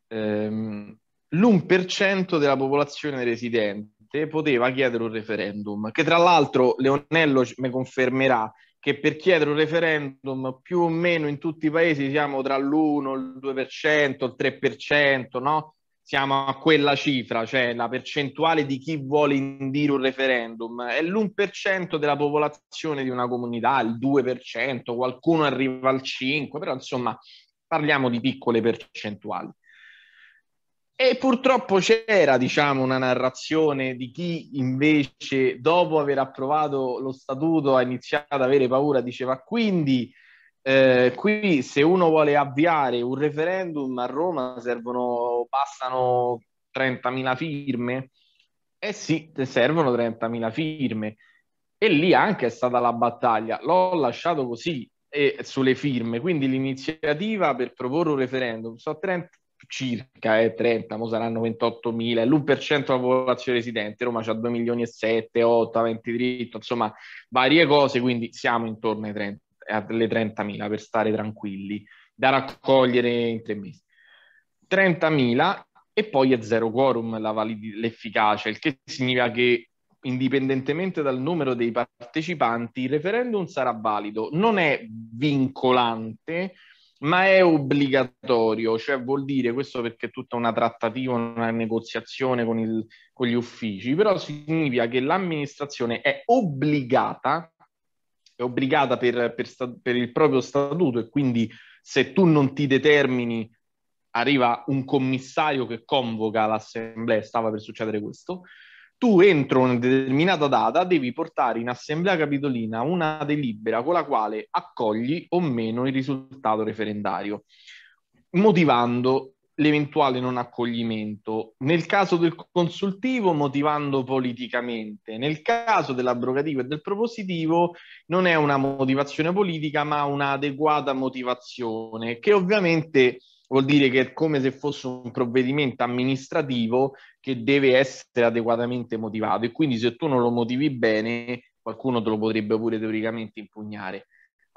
ehm, l'1% della popolazione residente poteva chiedere un referendum, che tra l'altro Leonello mi confermerà che per chiedere un referendum più o meno in tutti i paesi siamo tra l'1, il 2%, il 3%, no? siamo a quella cifra, cioè la percentuale di chi vuole indire un referendum, è l'1% della popolazione di una comunità, il 2%, qualcuno arriva al 5%, però insomma parliamo di piccole percentuali. E purtroppo c'era, diciamo, una narrazione di chi invece, dopo aver approvato lo statuto, ha iniziato ad avere paura, diceva quindi eh, qui se uno vuole avviare un referendum a Roma servono, bastano 30.000 firme? Eh sì, servono 30.000 firme. E lì anche è stata la battaglia. L'ho lasciato così e, eh, sulle firme, quindi l'iniziativa per proporre un referendum so 30, circa eh, 30, mo saranno 28.000, l'1% della popolazione residente, Roma c'ha 2 milioni e 7, 8, 20 dritto, insomma varie cose, quindi siamo intorno ai 30 alle 30.000 per stare tranquilli, da raccogliere in tre mesi. 30.000 e poi è zero quorum la valid- l'efficacia, il che significa che indipendentemente dal numero dei partecipanti, il referendum sarà valido. Non è vincolante, ma è obbligatorio, cioè vuol dire questo perché è tutta una trattativa, una negoziazione con, il, con gli uffici, però significa che l'amministrazione è obbligata è obbligata per, per, sta, per il proprio statuto e quindi se tu non ti determini arriva un commissario che convoca l'assemblea, stava per succedere questo, tu entro una determinata data devi portare in assemblea capitolina una delibera con la quale accogli o meno il risultato referendario, motivando l'eventuale non accoglimento, nel caso del consultivo motivando politicamente, nel caso dell'abrogativo e del propositivo non è una motivazione politica ma un'adeguata motivazione che ovviamente vuol dire che è come se fosse un provvedimento amministrativo che deve essere adeguatamente motivato e quindi se tu non lo motivi bene qualcuno te lo potrebbe pure teoricamente impugnare.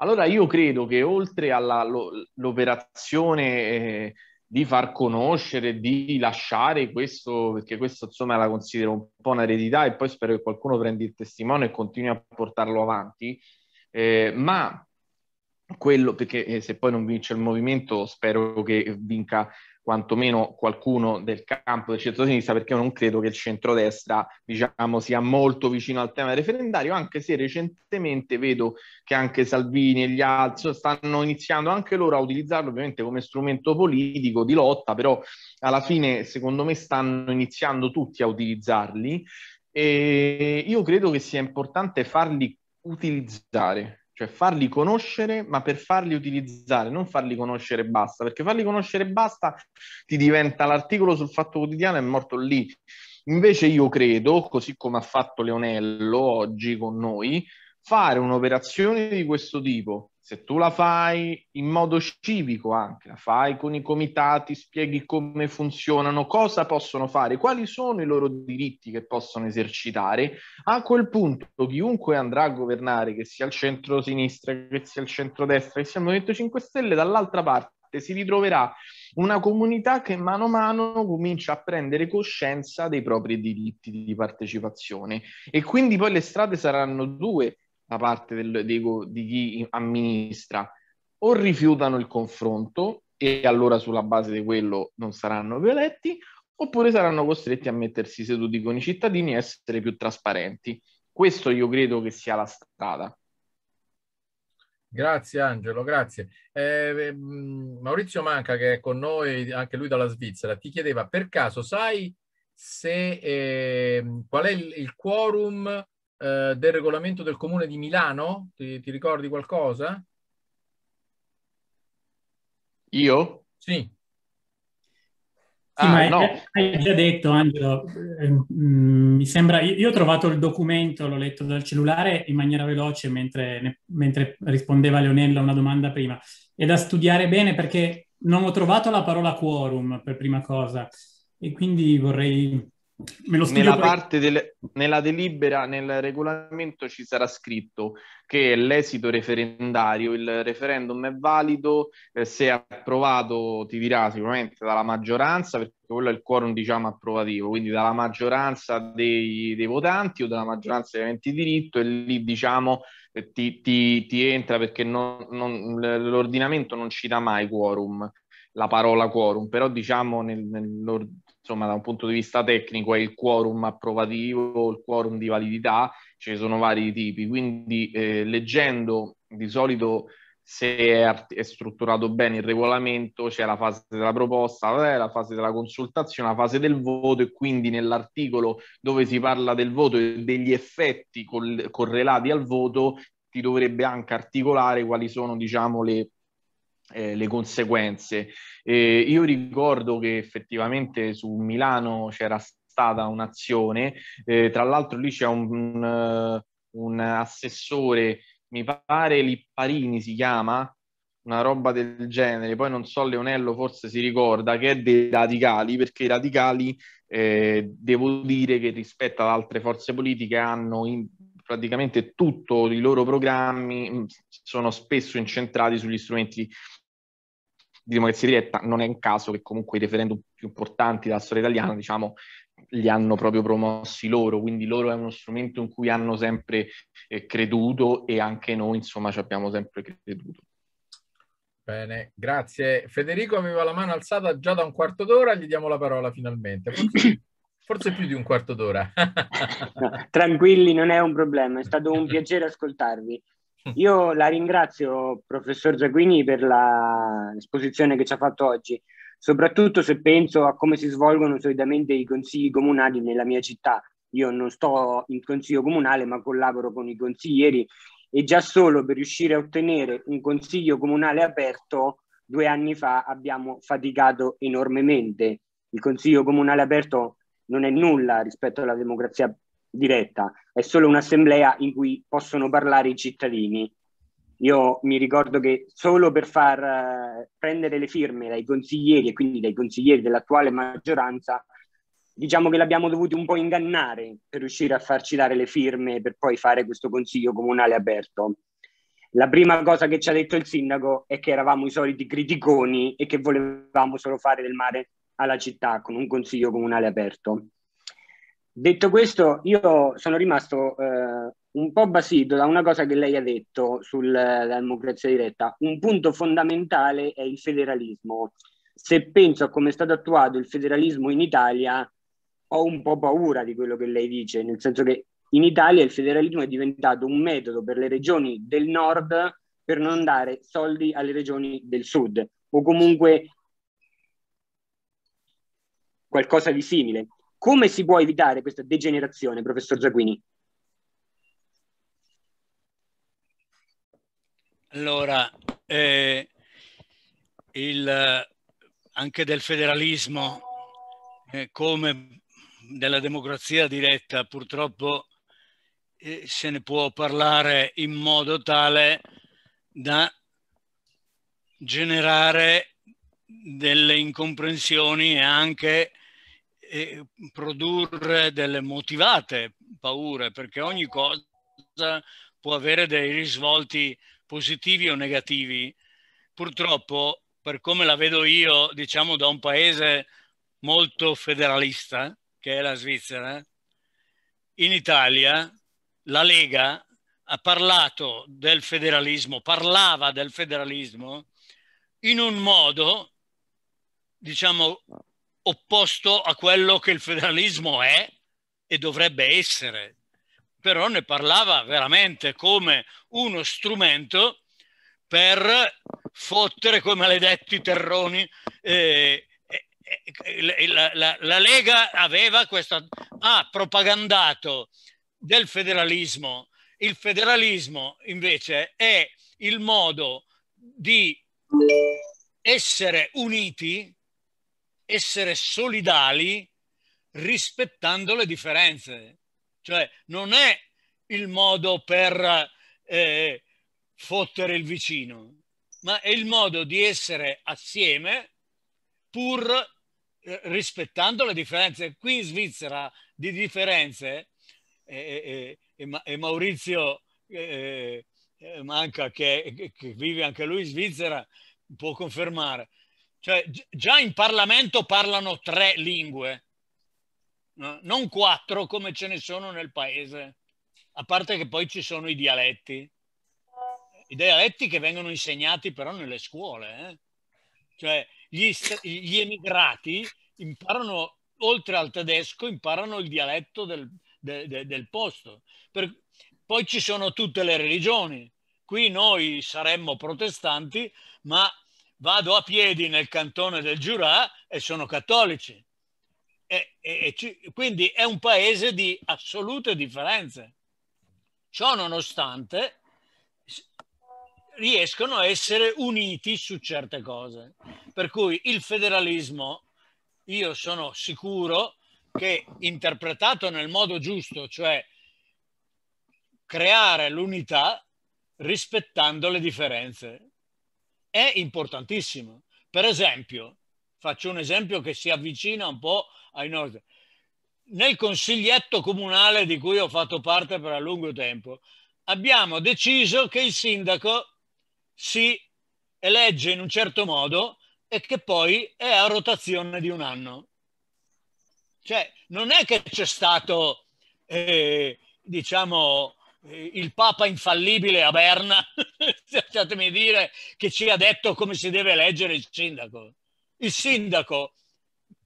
Allora io credo che oltre all'operazione eh, di far conoscere, di lasciare questo, perché questo insomma la considero un po' un'eredità e poi spero che qualcuno prenda il testimone e continui a portarlo avanti, eh, ma quello, perché eh, se poi non vince il movimento spero che vinca quantomeno qualcuno del campo del centro-sinistra, perché io non credo che il centrodestra diciamo, sia molto vicino al tema referendario, anche se recentemente vedo che anche Salvini e gli altri stanno iniziando anche loro a utilizzarlo ovviamente come strumento politico di lotta, però alla fine secondo me stanno iniziando tutti a utilizzarli e io credo che sia importante farli utilizzare cioè farli conoscere, ma per farli utilizzare, non farli conoscere basta, perché farli conoscere basta ti diventa l'articolo sul fatto quotidiano è morto lì. Invece io credo, così come ha fatto Leonello oggi con noi, fare un'operazione di questo tipo se tu la fai in modo civico anche, la fai con i comitati, spieghi come funzionano, cosa possono fare, quali sono i loro diritti che possono esercitare, a quel punto chiunque andrà a governare, che sia il centro-sinistra, che sia il centro-destra, che sia il Movimento 5 Stelle, dall'altra parte si ritroverà una comunità che mano a mano comincia a prendere coscienza dei propri diritti di partecipazione e quindi poi le strade saranno due da parte del, di, di chi amministra, o rifiutano il confronto e allora sulla base di quello non saranno più eletti, oppure saranno costretti a mettersi seduti con i cittadini e essere più trasparenti. Questo io credo che sia la strada. Grazie Angelo, grazie. Eh, mm, Maurizio Manca, che è con noi, anche lui dalla Svizzera, ti chiedeva per caso, sai se, eh, qual è il, il quorum eh, del regolamento del comune di Milano? Ti, ti ricordi qualcosa? Io? Sì. Sì, ah, no. hai già detto Angelo, eh, mm, mi sembra, io, ho trovato il documento, l'ho letto dal cellulare in maniera veloce mentre, mentre rispondeva Leonella a una domanda prima, è da studiare bene perché non ho trovato la parola quorum per prima cosa e quindi vorrei Me lo Nella, parte del, nella, delibera, nel regolamento ci sarà scritto che l'esito referendario, il referendum è valido eh, se approvato, ti dirà sicuramente dalla maggioranza, perché quello è il quorum diciamo approvativo, quindi dalla maggioranza dei, dei votanti o dalla maggioranza degli di diritto e lì diciamo eh, ti, ti, ti entra perché non, non, l'ordinamento non ci dà mai quorum la parola quorum, però diciamo nel, nel, insomma, da un punto di vista tecnico è il quorum approvativo, il quorum di validità, ce ne sono vari tipi, quindi eh, leggendo di solito se è, è, strutturato bene il regolamento c'è la fase della proposta, la fase della consultazione, la fase del voto e quindi nell'articolo dove si parla del voto e degli effetti col, correlati al voto ti dovrebbe anche articolare quali sono diciamo le eh, le conseguenze. Eh, io ricordo che effettivamente su Milano c'era stata un'azione, eh, tra l'altro lì c'è un, eh, un, assessore, mi pare Lipparini si chiama, una roba del genere, poi non so Leonello forse si ricorda, che è dei radicali, perché i radicali eh, devo dire che rispetto ad altre forze politiche hanno in, praticamente tutto i loro programmi mm, sono spesso incentrati sugli strumenti di democrazia diretta, non è un caso che comunque i referendum più importanti della storia italiana, diciamo, li hanno proprio promossi loro, quindi loro è uno strumento in cui hanno sempre eh, creduto e anche noi, insomma, ci abbiamo sempre creduto. Bene, grazie. Federico aveva la mano alzata già da un quarto d'ora, gli diamo la parola finalmente. Forse, più di un quarto d'ora. no, tranquilli, non è un problema, è stato un piacere ascoltarvi. Io la ringrazio, professor Giaguini, per l'esposizione che ci ha fatto oggi, soprattutto se penso a come si svolgono solitamente i consigli comunali nella mia città. Io non sto in consiglio comunale, ma collaboro con i consiglieri e già solo per riuscire a ottenere un consiglio comunale aperto, due anni fa abbiamo faticato enormemente. Il consiglio comunale aperto non è nulla rispetto alla democrazia diretta, è solo un'assemblea in cui possono parlare i cittadini. Io mi ricordo che solo per far eh, prendere le firme dai consiglieri e quindi dai consiglieri dell'attuale maggioranza, diciamo che l'abbiamo dovuto un po' ingannare per riuscire a farci dare le firme per poi fare questo consiglio comunale aperto. La prima cosa che ci ha detto il sindaco è che eravamo i soliti criticoni e che volevamo solo fare del male alla città con un consiglio comunale aperto. Detto questo, io sono rimasto eh, un po' basito da una cosa che lei ha detto sulla eh, democrazia diretta. Un punto fondamentale è il federalismo. Se penso a come è stato attuato il federalismo in Italia, ho un po' paura di quello che lei dice, nel senso che in Italia il federalismo è diventato un metodo per le regioni del nord per non dare soldi alle regioni del sud o comunque qualcosa di simile. Come si può evitare questa degenerazione, professor Giaquini? Allora, eh, il, anche del federalismo, eh, come della democrazia diretta, purtroppo eh, se ne può parlare in modo tale da generare delle incomprensioni e anche eh, produrre delle motivate paure, perché ogni cosa può avere dei risvolti positivi o negativi. Purtroppo, per come la vedo io, diciamo da un paese molto federalista, che è la Svizzera, in Italia la Lega ha parlato del federalismo, parlava del federalismo in un modo, diciamo, opposto a quello che il federalismo è e dovrebbe essere. Però ne parlava veramente come uno strumento per fottere come maledetti terroni. eh, eh, eh la, la, la, Lega aveva questa, ha propagandato del federalismo. Il federalismo invece è il modo di essere uniti essere solidali rispettando le differenze. Cioè non è il modo per eh, fottere il vicino, ma è il modo di essere assieme pur eh, rispettando le differenze. Qui in Svizzera di differenze, eh, eh, eh e Maurizio Manca che, che vive anche lui in Svizzera può confermare, cioè, già in Parlamento parlano tre lingue, no? non quattro come ce ne sono nel paese, a parte che poi ci sono i dialetti, i dialetti che vengono insegnati però nelle scuole. Eh? Cioè, gli, gli, emigrati imparano, oltre al tedesco, imparano il dialetto del, de, de, del posto. Per, poi ci sono tutte le religioni. Qui noi saremmo protestanti, ma vado a piedi nel cantone del Giurà e sono cattolici. E, e, e ci, quindi è un paese di assolute differenze. Ciò nonostante riescono a essere uniti su certe cose. Per cui il federalismo, io sono sicuro che interpretato nel modo giusto, cioè creare l'unità rispettando le differenze, è importantissimo. Per esempio, faccio un esempio che si avvicina un po' ai nostri. Nel consiglietto comunale di cui ho fatto parte per a lungo tempo, abbiamo deciso che il sindaco si elegge in un certo modo e che poi è a rotazione di un anno. Cioè, non è che c'è stato, eh, diciamo, eh, il Papa infallibile a Berna, lasciatemi dire, che ci ha detto come si deve eleggere il sindaco. Il sindaco,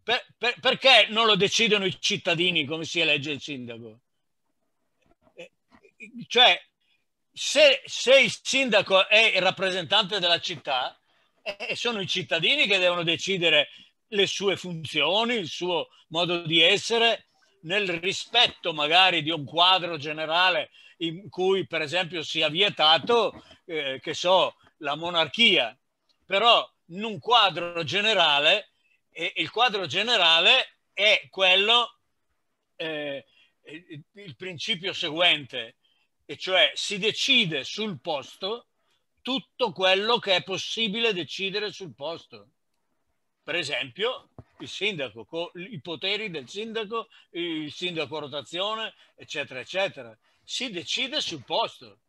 per, per, perché non lo decidono i cittadini come si elegge il sindaco? Eh, cioè, se, se il sindaco è il rappresentante della città, eh, sono i cittadini che devono decidere le sue funzioni, il suo modo di essere, nel rispetto magari di un quadro generale in cui per esempio sia vietato, eh, che so, la monarchia, però in un quadro generale, eh, il quadro generale è quello, eh, eh, il principio seguente, e cioè si decide sul posto tutto quello che è possibile decidere sul posto. Per esempio, il sindaco, con i poteri del sindaco, il sindaco a rotazione, eccetera, eccetera. Si decide sul posto.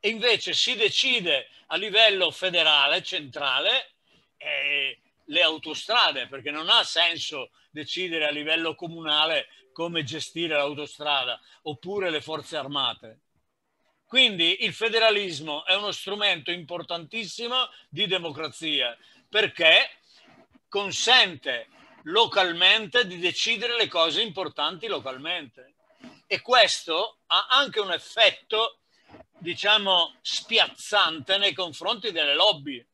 E invece si decide a livello federale, centrale, eh, le autostrade, perché non ha senso decidere a livello comunale come gestire l'autostrada, oppure le forze armate. Quindi il federalismo è uno strumento importantissimo di democrazia perché consente localmente, di decidere le cose importanti localmente. E questo ha anche un effetto, diciamo, spiazzante nei confronti delle lobby,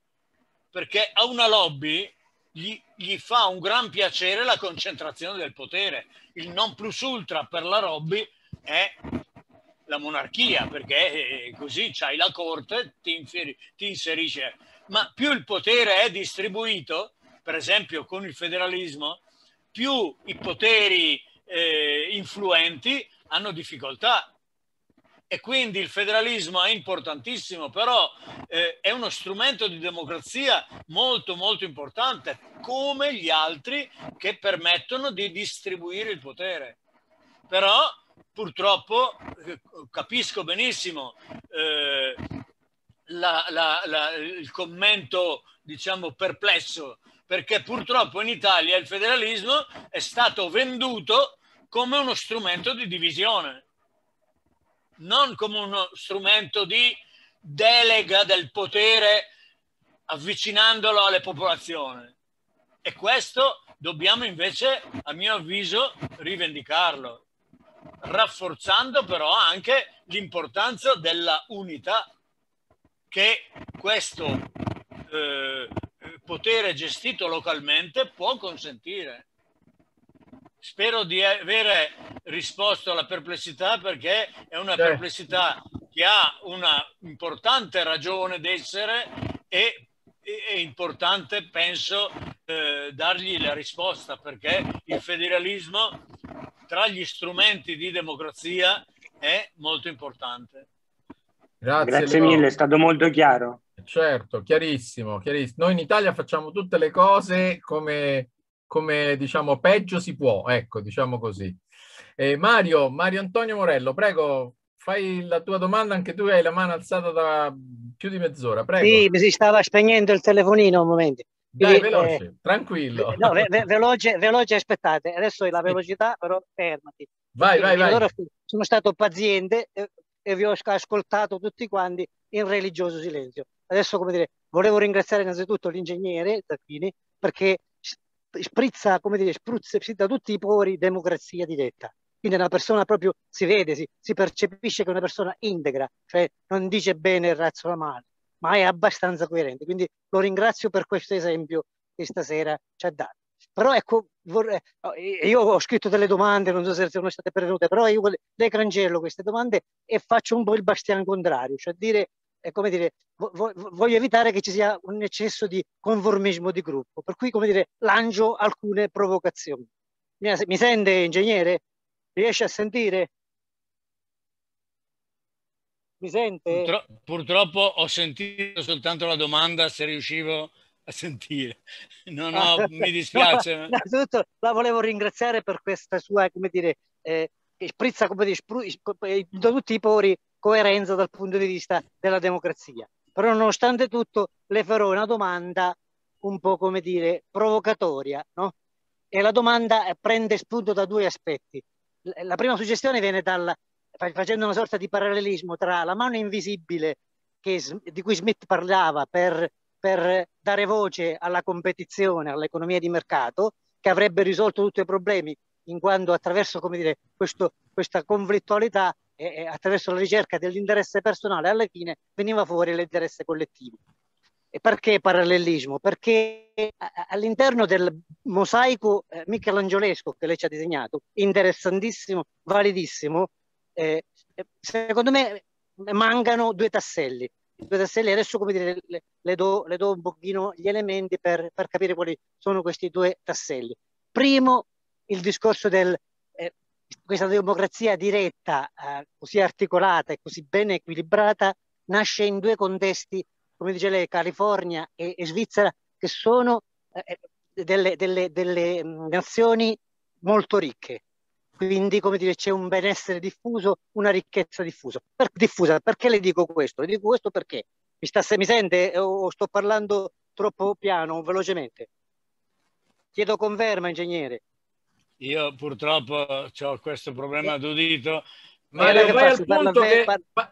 perché a una lobby gli, gli fa un gran piacere la concentrazione del potere. Il non plus ultra per la lobby è la monarchia, perché eh, così c'hai la corte, ti, inferi, ti inserisce. Ma più il potere è distribuito, per esempio con il federalismo, più i poteri eh, influenti hanno difficoltà. E quindi il federalismo è importantissimo, però eh, è uno strumento di democrazia molto molto importante, come gli altri che permettono di distribuire il potere. Però purtroppo eh, capisco benissimo eh, la, la, la, il commento diciamo perplesso perché purtroppo in Italia il federalismo è stato venduto come uno strumento di divisione, non come uno strumento di delega del potere avvicinandolo alle popolazioni. E questo dobbiamo invece, a mio avviso, rivendicarlo, rafforzando però anche l'importanza della unità che questo eh, potere gestito localmente può consentire. Spero di avere risposto alla perplessità perché è una perplessità che ha una importante ragione d'essere e è importante, penso, eh, dargli la risposta perché il federalismo tra gli strumenti di democrazia è molto importante. Grazie, Grazie mille, è stato molto chiaro. Certo, chiarissimo, chiarissimo. Noi in Italia facciamo tutte le cose come, come diciamo, peggio si può, ecco, diciamo così. Eh, Mario, Mario Antonio Morello, prego, fai la tua domanda, anche tu hai la mano alzata da più di mezz'ora, prego. Sì, mi si stava spegnendo il telefonino un momento. Dai, veloce, eh, tranquillo. No, ve, ve, veloce, veloce, aspettate, adesso è la velocità, però fermati. Vai, vai, vai. Allora sono stato paziente e vi ho ascoltato tutti quanti in religioso silenzio adesso come dire, volevo ringraziare innanzitutto l'ingegnere Tacchini perché sprizza, come dire, spruzza da tutti i pori democrazia diretta. Quindi è una persona proprio, si vede, si, si percepisce che è una persona integra, cioè non dice bene e razzola male, ma è abbastanza coerente. Quindi lo ringrazio per questo esempio che stasera ci ha dato. Però ecco, vorrei, eh, io ho scritto delle domande, non so se sono state pervenute, però io le cancello queste domande e faccio un po' il bastian contrario, cioè dire come dire, voglio evitare che ci sia un eccesso di conformismo di gruppo, per cui come dire, lancio alcune provocazioni. Mi sente, ingegnere? Riesce a sentire? Mi sente? Purtro- purtroppo ho sentito soltanto la domanda se riuscivo a sentire. No, no, ah, mi dispiace. No, innanzitutto la volevo ringraziare per questa sua, come dire, eh, sprizza, come dire, spru- da tutti i pori coerenza dal punto di vista della democrazia. Però nonostante tutto le farò una domanda un po' come dire provocatoria, no? E la domanda eh, prende spunto da due aspetti. La prima suggestione viene dal, facendo una sorta di parallelismo tra la mano invisibile che, di cui Smith parlava per, per dare voce alla competizione, all'economia di mercato, che avrebbe risolto tutti i problemi, in quanto attraverso dire, questo, questa conflittualità e attraverso la ricerca dell'interesse personale alla fine veniva fuori l'interesse collettivo. E perché parallelismo? Perché eh, eh, all'interno del mosaico eh, michelangiolesco che lei ci ha disegnato, interessantissimo, validissimo, eh, secondo me mancano due tasselli. Due tasselli, adesso come dire, le, le, do, le do, un pochino gli elementi per, per capire quali sono questi due tasselli. Primo, il discorso del questa democrazia diretta, eh, così articolata e così ben equilibrata, nasce in due contesti, come dice lei, California e, e Svizzera, che sono eh, delle, delle, delle nazioni molto ricche. Quindi, come dire, c'è un benessere diffuso, una ricchezza diffusa. Per, diffusa. Perché le dico questo? Le dico questo perché mi, sta, se mi sente eh, o sto parlando troppo piano o velocemente? Chiedo conferma, ingegnere. Io purtroppo ho questo problema eh. d'udito. Ma vai, al punto che,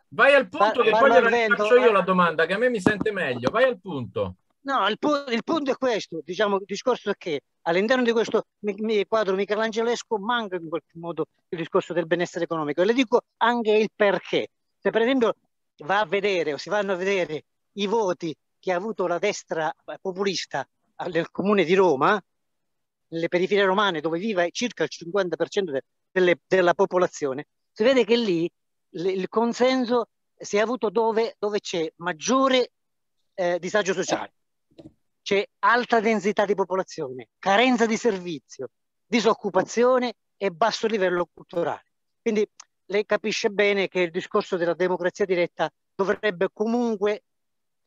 vai al punto che poi gliela faccio io eh. la domanda, che a me mi sente meglio. Vai al punto. No, il, pu il punto è questo, diciamo, il discorso è che all'interno di questo mi, mi quadro michelangelesco manca in qualche modo il discorso del benessere economico e le dico anche il perché. Se per esempio va a vedere o si vanno a vedere i voti che ha avuto la destra populista nel comune di Roma, nelle periferie romane dove vive circa il 50% delle, della popolazione, si vede che lì il consenso si è avuto dove, dove c'è maggiore eh, disagio sociale, c'è alta densità di popolazione, carenza di servizio, disoccupazione e basso livello culturale. Quindi lei capisce bene che il discorso della democrazia diretta dovrebbe comunque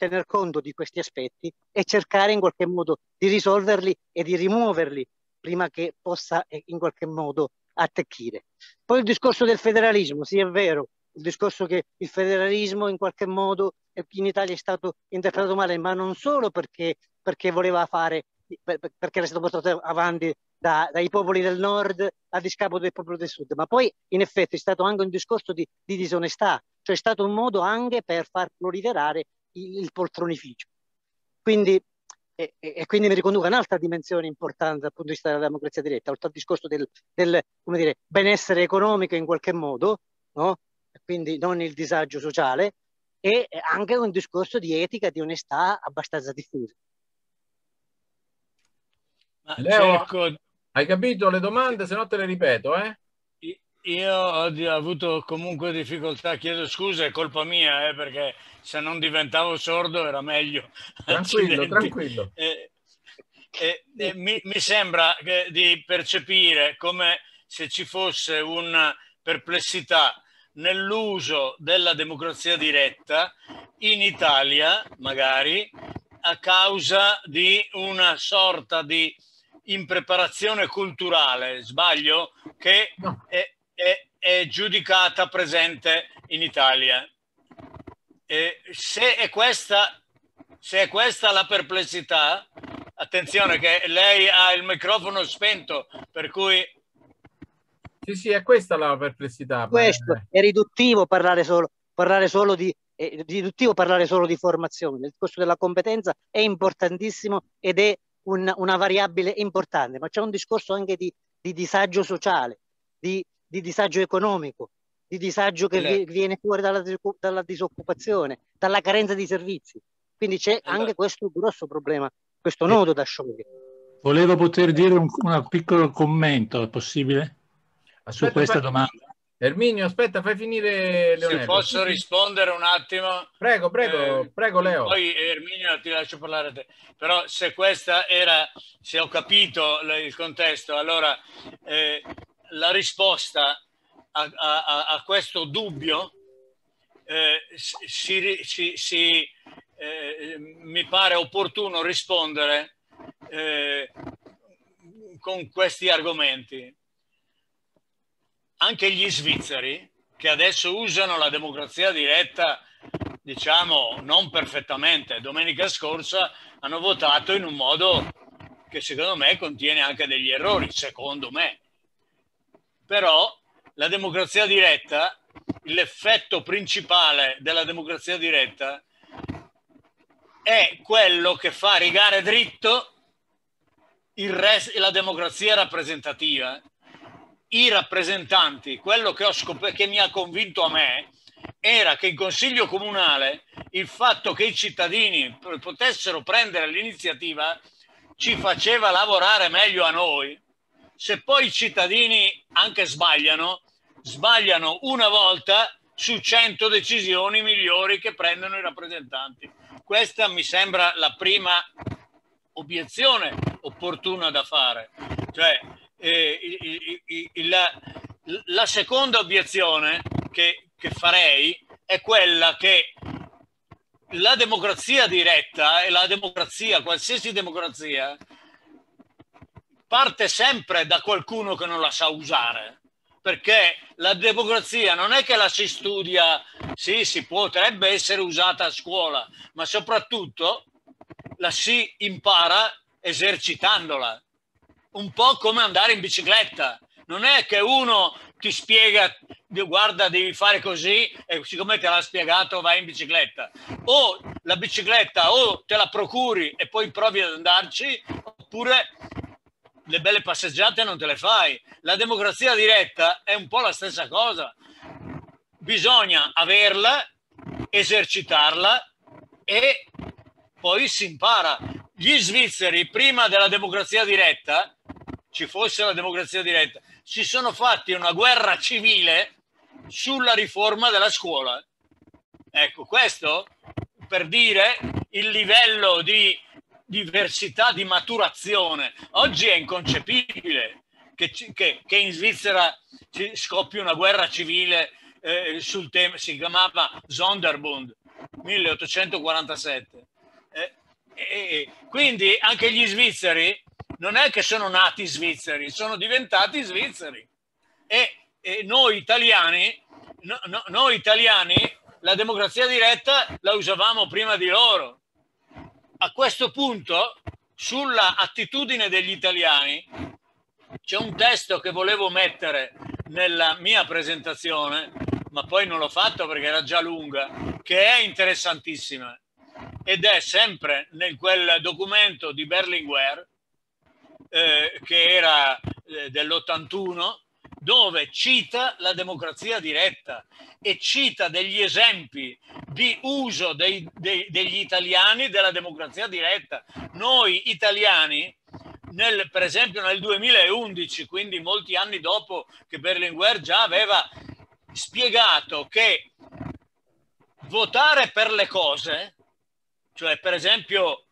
tener conto di questi aspetti e cercare in qualche modo di risolverli e di rimuoverli prima che possa eh, in qualche modo attecchire. Poi il discorso del federalismo, sì è vero, il discorso che il federalismo in qualche modo eh, in Italia è stato interpretato male, ma non solo perché, perché voleva fare, perché era stato portato avanti da, dai popoli del nord a discapito dei popoli del sud, ma poi in effetti è stato anche un discorso di, di disonestà, cioè è stato un modo anche per far proliferare il poltronificio. Quindi, e, e, quindi mi riconduco a un'altra dimensione importante dal punto di vista della democrazia diretta, oltre al discorso del, del dire, benessere economico in qualche modo, no? quindi non il disagio sociale, e anche un discorso di etica e di onestà abbastanza diffuso. Leo, ecco... hai capito le domande? Se no te le ripeto, eh? Io ho avuto comunque difficoltà, chiedo scusa, è colpa mia, eh, perché se non diventavo sordo era meglio. Tranquillo, Accidenti. tranquillo. Eh, eh, eh, mi, mi, sembra che, di percepire come se ci fosse una perplessità nell'uso della democrazia diretta in Italia, magari a causa di una sorta di impreparazione culturale, sbaglio, che no. è, è, è giudicata presente in Italia. E se, è questa, se è questa la perplessità, attenzione che lei ha il microfono spento, per cui... Sì, sì, è questa la perplessità. Questo è riduttivo parlare solo, parlare solo di, è riduttivo parlare solo di formazione, il costo della competenza è importantissimo ed è un, una variabile importante, ma c'è un discorso anche di, di disagio sociale, di, di disagio economico, di disagio che Le... Certo. viene fuori dalla, dalla, disoccupazione, dalla carenza di servizi. Quindi c'è allora. Esatto. anche questo grosso problema, questo nodo da sciogliere. Volevo poter dire un, un piccolo commento, è possibile? Aspetta, su questa fai... domanda. Erminio, aspetta, fai finire Leonardo. Se posso rispondere un attimo. Prego, prego, eh, prego Leo. Poi eh, Erminio ti lascio parlare a te. Però se questa era, se ho capito il contesto, allora eh, la risposta a, a, a questo dubbio eh, si, si, si, eh, mi pare opportuno rispondere eh, con questi argomenti. Anche gli svizzeri, che adesso usano la democrazia diretta, diciamo, non perfettamente, domenica scorsa hanno votato in un modo che secondo me contiene anche degli errori, secondo me però la democrazia diretta, l'effetto principale della democrazia diretta è quello che fa rigare dritto rest- la democrazia rappresentativa. I rappresentanti, quello che, scop- che mi ha convinto a me, era che in consiglio comunale il fatto che i cittadini potessero prendere l'iniziativa ci faceva lavorare meglio a noi se poi i cittadini anche sbagliano, sbagliano una volta su 100 decisioni migliori che prendono i rappresentanti. Questa mi sembra la prima obiezione opportuna da fare. Cioè, eh, il, il, il, la, la, seconda obiezione che, che farei è quella che la democrazia diretta e la democrazia, qualsiasi democrazia, parte sempre da qualcuno che non la sa usare, perché la democrazia non è che la si studia, sì, si potrebbe essere usata a scuola, ma soprattutto la si impara esercitandola, un po' come andare in bicicletta. Non è che uno ti spiega, guarda, devi fare così e siccome te l'ha spiegato vai in bicicletta. O la bicicletta o te la procuri e poi provi ad andarci, oppure le belle passeggiate non te le fai. La democrazia diretta è un po' la stessa cosa. Bisogna averla, esercitarla e poi si impara. Gli svizzeri, prima della democrazia diretta, ci fosse la democrazia diretta, si sono fatti una guerra civile sulla riforma della scuola. Ecco, questo per dire il livello di diversità di maturazione. Oggi è inconcepibile che, che, che in Svizzera scoppi una guerra civile eh, sul tema, si chiamava Sonderbund 1847. Eh, eh, quindi anche gli svizzeri non è che sono nati svizzeri, sono diventati svizzeri. E, e noi italiani, no, no, noi italiani, la democrazia diretta la usavamo prima di loro a questo punto sulla attitudine degli italiani c'è un testo che volevo mettere nella mia presentazione, ma poi non l'ho fatto perché era già lunga, che è interessantissima ed è sempre nel quel documento di Berlinguer eh, che era eh, dell'81 dove cita la democrazia diretta e cita degli esempi di uso dei, dei, degli italiani della democrazia diretta. Noi italiani, nel, per esempio nel 2011, quindi molti anni dopo che Berlinguer già aveva spiegato che votare per le cose, cioè per esempio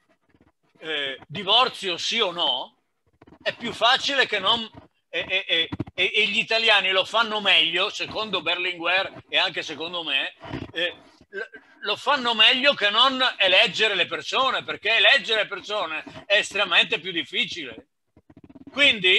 eh, divorzio sì o no, è più facile che non e, e, e, e, gli italiani lo fanno meglio, secondo Berlinguer e anche secondo me, eh, lo fanno meglio che non eleggere le persone, perché eleggere le persone è estremamente più difficile. Quindi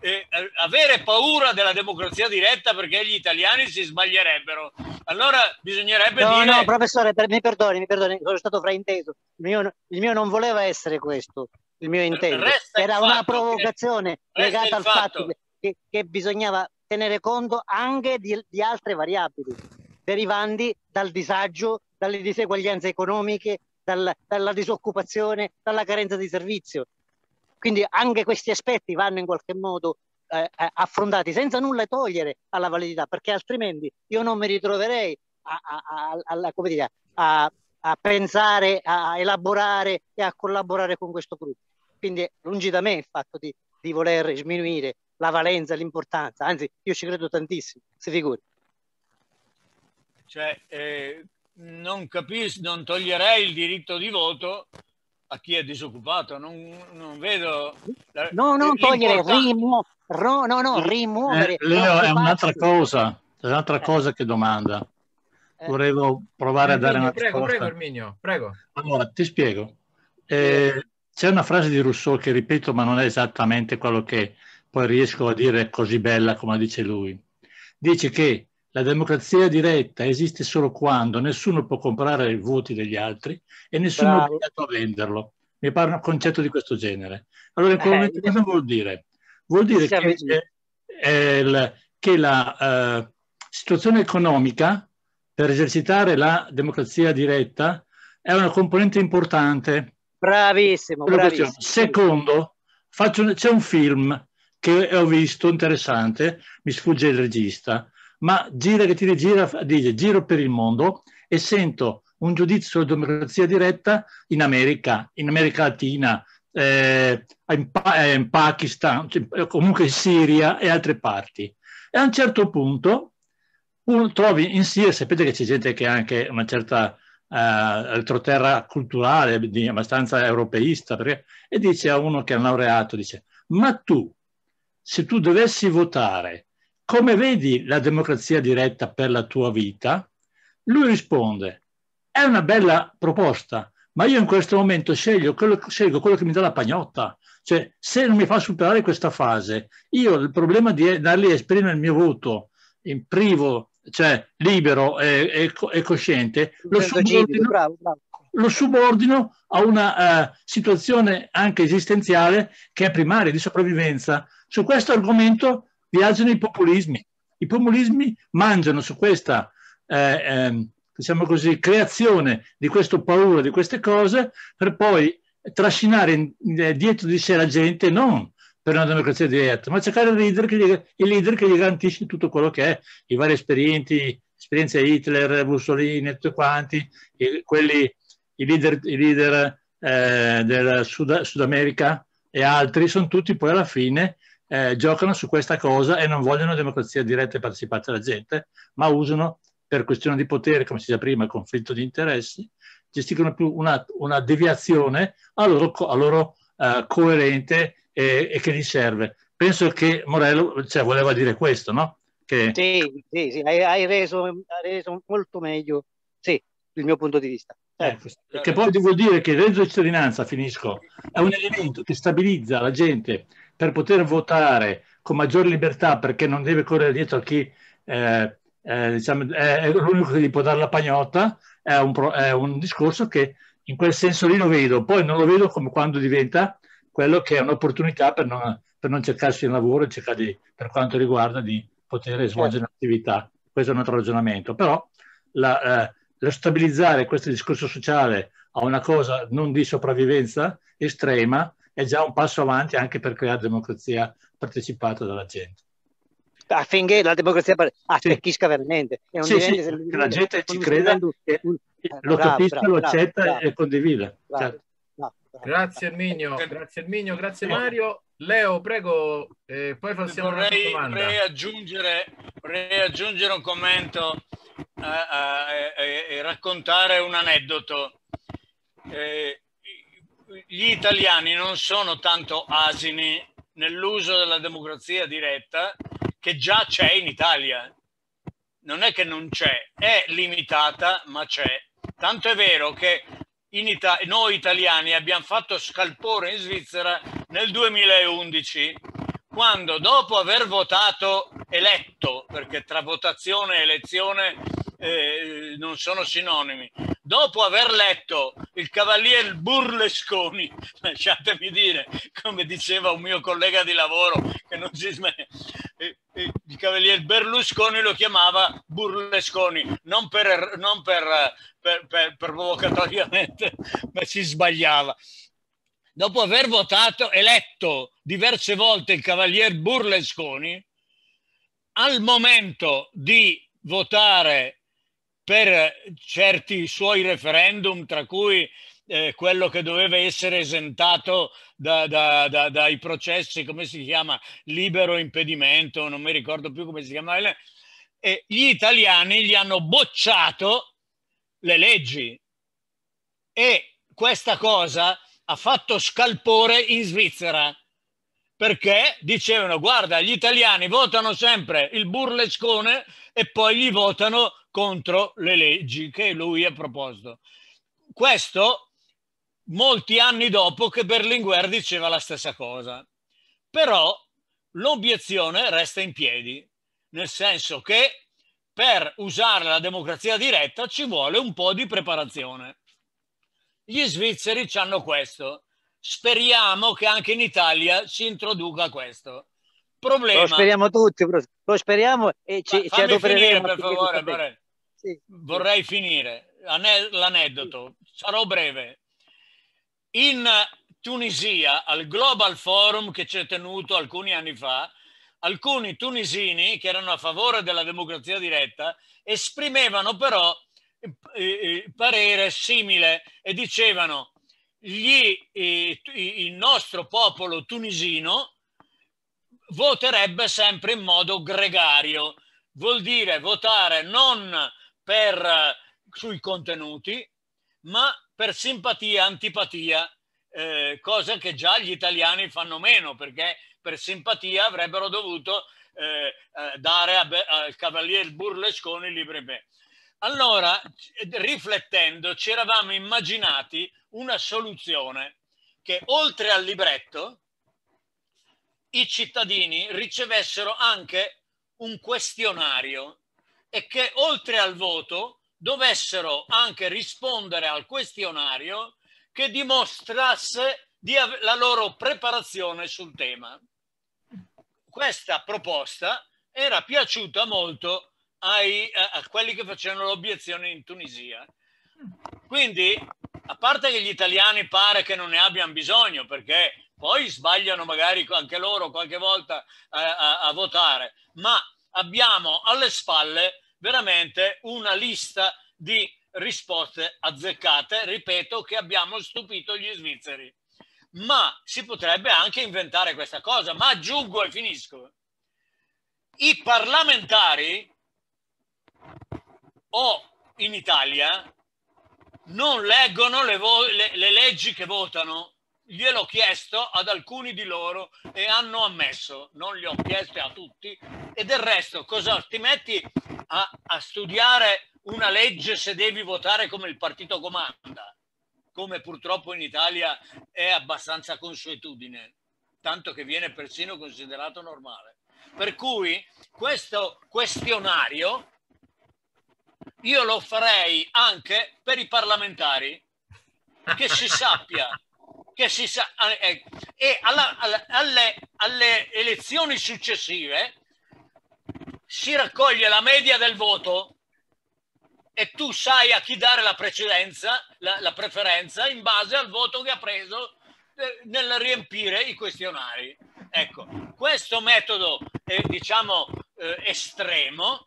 eh, eh, avere paura della democrazia diretta perché gli italiani si sbaglierebbero. Allora bisognerebbe no, dire... No, no, professore, per, mi perdoni, mi perdoni, sono stato frainteso. Il mio, il mio non voleva essere questo il mio intento. Era una provocazione che, legata al fatto, fatto che, che, bisognava tenere conto anche di, di altre variabili derivanti dal disagio, dalle diseguaglianze economiche, dal, dalla disoccupazione, dalla carenza di servizio. Quindi anche questi aspetti vanno in qualche modo eh, eh affrontati senza nulla togliere alla validità, perché altrimenti io non mi ritroverei a, a, a, dire, a pensare, a elaborare e a collaborare con questo gruppo. Quindi è lungi da me il fatto di, di voler sminuire la valenza, l'importanza, anzi io ci credo tantissimo, si figuri. Cioè, eh, non capisco, non toglierei il diritto di voto a chi è disoccupato, non, non vedo... La, no, non togliere, rimu- ro- no, no, eh, rimuovere. Eh, Leo, è un'altra cosa, è un'altra eh. cosa che domanda. Eh. Volevo provare eh, a dare Arminio, una prego, risposta. Prego, Arminio, prego. Allora, ti spiego. Eh, c'è una frase di Rousseau che ripeto, ma non è esattamente quello che poi riesco a dire così bella come la dice lui. Dice che la democrazia diretta esiste solo quando nessuno può comprare i voti degli altri e nessuno Bravo. è obbligato a venderlo. Mi pare un concetto di questo genere. Allora, eh, cosa vuol dire? Vuol dire che, eh, il, che la eh, situazione economica per esercitare la democrazia diretta è una componente importante Bravissimo, bravissimo. Secondo, un, c'è un film che ho visto interessante, mi sfugge il regista, ma gira che ti rigira, dice giro per il mondo e sento un giudizio sulla democrazia diretta in America, in America Latina, eh, in, pa- eh, in, Pakistan, cioè, eh, comunque in Siria e altre parti. E a un certo punto uno trovi in Siria, sapete che c'è gente che ha anche una certa eh, culturale, di, abbastanza europeista, perché, e dice a uno che è laureato, dice, ma tu, se tu dovessi votare, come vedi la democrazia diretta per la tua vita? Lui risponde, è una bella proposta, ma io in questo momento scelgo quello, scelgo quello che mi dà la pagnotta. Cioè, se non mi fa superare questa fase, io il problema di dargli a esprimere il mio voto in privo cioè libero e, e, e cosciente, lo certo, subordino, bravo, bravo. lo subordino, a una uh, situazione anche esistenziale che è primaria, di sopravvivenza. Su questo argomento viaggiano i populismi. I populismi mangiano su questa eh, eh, diciamo così, creazione di questo paura, di queste cose, per poi trascinare in, in, eh, dietro di sé la gente non per una democrazia diretta, ma cercare il leader che gli, il leader che gli garantisce tutto quello che è, i vari esperienti, esperienze Hitler, Mussolini e tutti quanti, i, quelli, i leader, i leader eh, del Sud, Sud, America e altri, sono tutti poi alla fine eh, giocano su questa cosa e non vogliono democrazia diretta e partecipata alla gente, ma usano per questione di potere, come si diceva prima, conflitto di interessi, gestiscono più una, una deviazione a loro, a loro eh, coerente e, e che gli serve. Penso che Morello cioè, voleva dire questo, no? Che... Sì, sì, sì hai, hai, reso, hai, reso, molto meglio sì, il mio punto di vista. Eh. Eh, che poi devo dire che il reddito di cittadinanza, finisco, è un elemento che stabilizza la gente per poter votare con maggiore libertà perché non deve correre dietro a chi eh, eh, diciamo, è, è l'unico che gli può dare la pagnotta, è un, è un, discorso che in quel senso lì lo vedo, poi non lo vedo come quando diventa quello che è un'opportunità per non, per non cercarsi un lavoro cercare di, per quanto riguarda di poter svolgere certo. un'attività. Questo è un altro ragionamento. Però la, eh, lo stabilizzare questo discorso sociale a una cosa non di sopravvivenza estrema è già un passo avanti anche per creare democrazia partecipata dalla gente. Affinché la democrazia arricchisca sì. veramente. E sì, sì, che la gente ci creda, lo ah, bravo, capisca, lo accetta bravo, e condivida. Certo. Grazie Erminio, eh, eh, grazie Erminio, grazie eh. Mario. Leo, prego, eh, poi passiamo vorrei, alla vorrei aggiungere, vorrei aggiungere un commento e raccontare un aneddoto. Eh, gli italiani non sono tanto asini nell'uso della democrazia diretta che già c'è in Italia. Non è che non c'è, è limitata, ma c'è. Tanto è vero che Ita- noi italiani abbiamo fatto scalpore in Svizzera nel 2011, quando dopo aver votato eletto, perché tra votazione e elezione eh, eh, non sono sinonimi. Dopo aver letto il Cavalier Burlesconi, lasciatemi dire, come diceva un mio collega di lavoro, che non si smette, eh, eh, il Cavalier Berlusconi lo chiamava Burlesconi, non per, er, non per, per, per provocatoriamente, ma si sbagliava dopo aver votato, eletto diverse volte il cavalier Burlesconi, al momento di votare per certi suoi referendum, tra cui eh, quello che doveva essere esentato da, da, da, dai processi, come si chiama, libero impedimento, non mi ricordo più come si chiama, eh, gli italiani gli hanno bocciato le leggi e questa cosa ha fatto scalpore in Svizzera perché dicevano guarda gli italiani votano sempre il burlescone e poi gli votano contro le leggi che lui ha proposto. Questo molti anni dopo che Berlinguer diceva la stessa cosa. Però l'obiezione resta in piedi, nel senso che per usare la democrazia diretta ci vuole un po' di preparazione. Gli svizzeri hanno questo, Speriamo che anche in Italia si introduca questo. Problema. Lo speriamo tutti, lo speriamo e ci, ci adopereremo. Finire, per favore, vorrei, sì. vorrei finire l'aneddoto, sarò breve. In Tunisia, al Global Forum che c'è tenuto alcuni anni fa, alcuni tunisini che erano a favore della democrazia diretta esprimevano però eh, eh parere simile e dicevano gli, eh, il nostro popolo tunisino voterebbe sempre in modo gregario, vuol dire votare non per, eh, sui contenuti, ma per simpatia, antipatia, eh, cosa che già gli italiani fanno meno, perché per simpatia avrebbero dovuto eh, eh dare al cavaliere Burlesconi libri. Allora, riflettendo, ci eravamo immaginati una soluzione che oltre al libretto i cittadini ricevessero anche un questionario e che oltre al voto dovessero anche rispondere al questionario che dimostrasse di la loro preparazione sul tema. Questa proposta era piaciuta molto ai, a, a quelli che facevano l'obiezione in Tunisia. Mm. Quindi, a parte che gli italiani pare che non ne abbiano bisogno, perché poi sbagliano magari anche loro qualche volta a, a, a votare, ma abbiamo alle spalle veramente una lista di risposte azzeccate, ripeto, che abbiamo stupito gli svizzeri. Ma si potrebbe anche inventare questa cosa, ma aggiungo e finisco. I parlamentari o in Italia non leggono le, vo- le, le leggi che votano. Gliel'ho chiesto ad alcuni di loro e hanno ammesso, non le ho chieste a tutti. E del resto, cosa ti metti a, a studiare una legge se devi votare come il partito comanda? come purtroppo in Italia è abbastanza consuetudine, tanto che viene persino considerato normale. Per cui questo questionario io lo farei anche per i parlamentari, che si sappia, che si sa, eh, eh, e alla, alla, alle, alle elezioni successive si raccoglie la media del voto e tu sai a chi dare la precedenza, la, la preferenza in base al voto che ha preso eh, nel riempire i questionari. Ecco, questo metodo, eh, diciamo, eh, estremo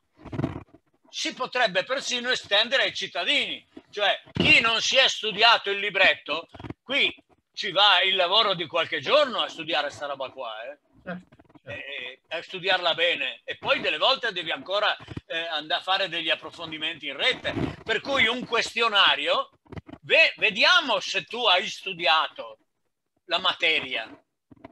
si potrebbe persino estendere ai cittadini. Cioè, chi non si è studiato il libretto, qui ci va il lavoro di qualche giorno a studiare questa roba qua, eh? Certo, certo. E, a studiarla bene. E poi delle volte devi ancora eh, andare a fare degli approfondimenti in rete. Per cui un questionario, ve, vediamo se tu hai studiato la materia,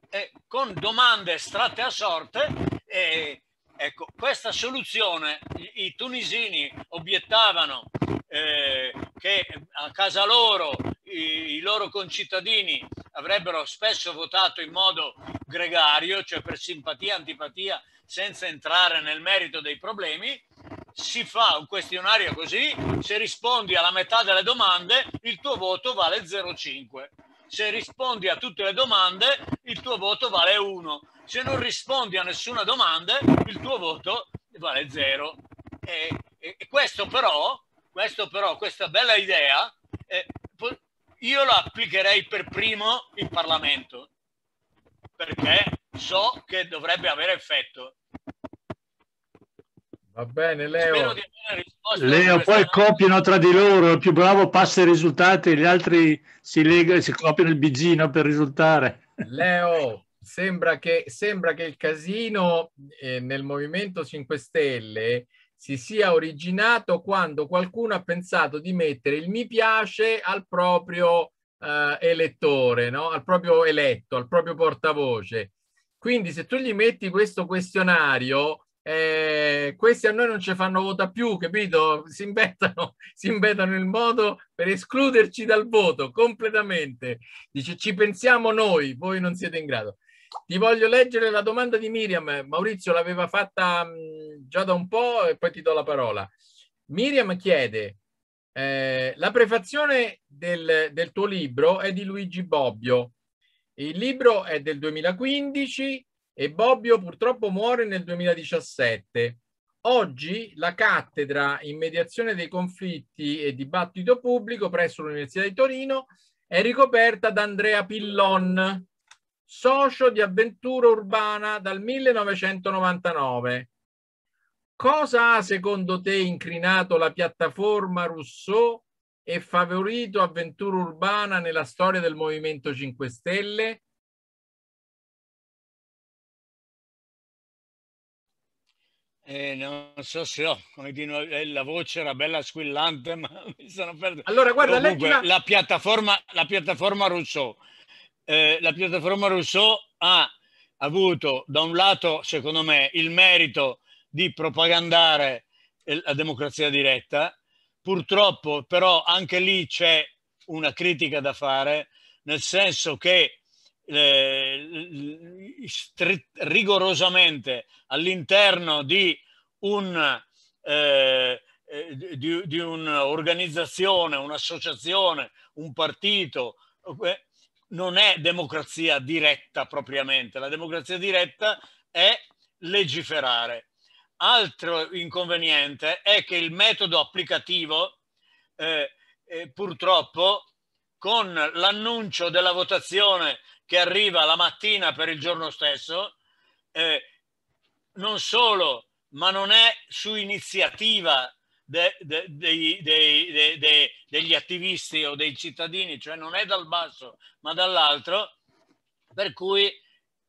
eh, con domande estratte a sorte. Eh, Ecco, questa soluzione i tunisini obiettavano eh, che a casa loro i, i, loro concittadini avrebbero spesso votato in modo gregario, cioè per simpatia, antipatia, senza entrare nel merito dei problemi. Si fa un questionario così, se rispondi alla metà delle domande il tuo voto vale 0,5 se rispondi a tutte le domande, il tuo voto vale 1. Se non rispondi a nessuna domanda, il tuo voto vale 0. E, e, e questo, però, questo però, questa bella idea, eh, io la applicherei per primo in Parlamento, perché so che dovrebbe avere effetto Va bene, Leo. Leo poi copiano tra di loro, il più bravo passa i risultati, gli altri si, legano, si copiano il bigino per risultare. Leo, sembra che, sembra che il casino eh, nel Movimento 5 Stelle si sia originato quando qualcuno ha pensato di mettere il mi piace al proprio eh, elettore, no? al proprio eletto, al proprio portavoce. Quindi se tu gli metti questo questionario eh, questi a noi non ci fanno vota più, capito? Si inventano, si inventano il modo per escluderci dal voto completamente. Dice ci pensiamo noi, voi non siete in grado. Ti voglio leggere la domanda di Miriam. Maurizio l'aveva fatta mh, mm, già da un po' e poi ti do la parola. Miriam chiede, eh, la prefazione del, del tuo libro è di Luigi Bobbio. Il libro è del 2015 e Bobbio purtroppo muore nel 2017. Oggi la cattedra in mediazione dei conflitti e dibattito pubblico presso l'Università di Torino è ricoperta da Andrea Pillon, socio di avventura urbana dal 1999. Cosa ha secondo te incrinato la piattaforma Rousseau e favorito avventura urbana nella storia del Movimento 5 Stelle? Eh, non so se ho, come di eh, la voce era bella squillante, ma mi sono perduto. Allora, guarda, Comunque, una... la, piattaforma, la piattaforma Rousseau. Eh, la piattaforma Rousseau ha avuto, da un lato, secondo me, il merito di propagandare eh, la democrazia diretta. Purtroppo, però, anche lì c'è una critica da fare, nel senso che eh, stri- rigorosamente all'interno di, un, eh, eh di, di un'organizzazione, un'associazione, un partito, eh, non è democrazia diretta propriamente. La democrazia diretta è legiferare. Altro inconveniente è che il metodo applicativo, eh, eh, purtroppo, con l'annuncio della votazione che arriva la mattina per il giorno stesso, eh, non solo, ma non è su iniziativa de, de, de, degli attivisti o dei cittadini, cioè non è dal basso, ma dall'altro, per cui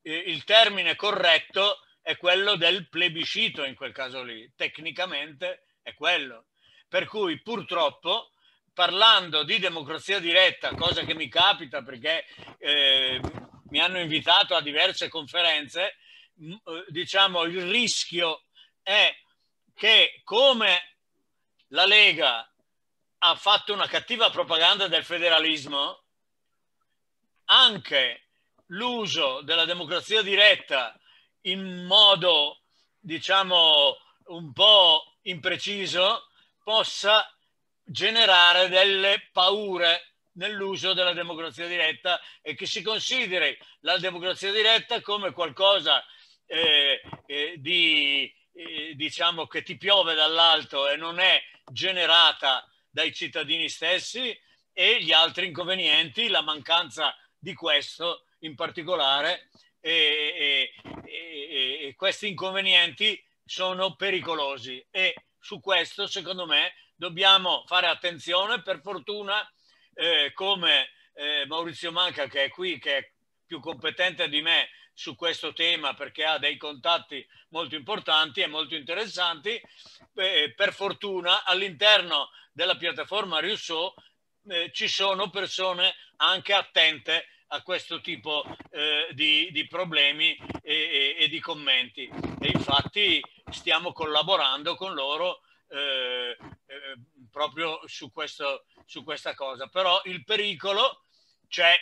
eh, il termine corretto è quello del plebiscito in quel caso lì, tecnicamente è quello. Per cui purtroppo parlando di democrazia diretta, cosa che mi capita perché eh, mi hanno invitato a diverse conferenze, eh, diciamo il rischio è che come la Lega ha fatto una cattiva propaganda del federalismo, anche l'uso della democrazia diretta in modo, diciamo, un po' impreciso possa generare delle paure nell'uso della democrazia diretta e che si consideri la democrazia diretta come qualcosa eh, eh, di, eh, diciamo che ti piove dall'alto e non è generata dai cittadini stessi e gli altri inconvenienti, la mancanza di questo in particolare e, e, e, questi inconvenienti sono pericolosi e su questo secondo me dobbiamo fare attenzione. Per fortuna, eh, come eh, Maurizio Manca, che è qui, che è più competente di me su questo tema perché ha dei contatti molto importanti e molto interessanti, eh, per fortuna all'interno della piattaforma Rousseau eh, ci sono persone anche attente a questo tipo eh, di, di, problemi e, e, e di commenti. E infatti stiamo collaborando con loro eh, eh, proprio su, questo, su questa cosa. Però il pericolo c'è,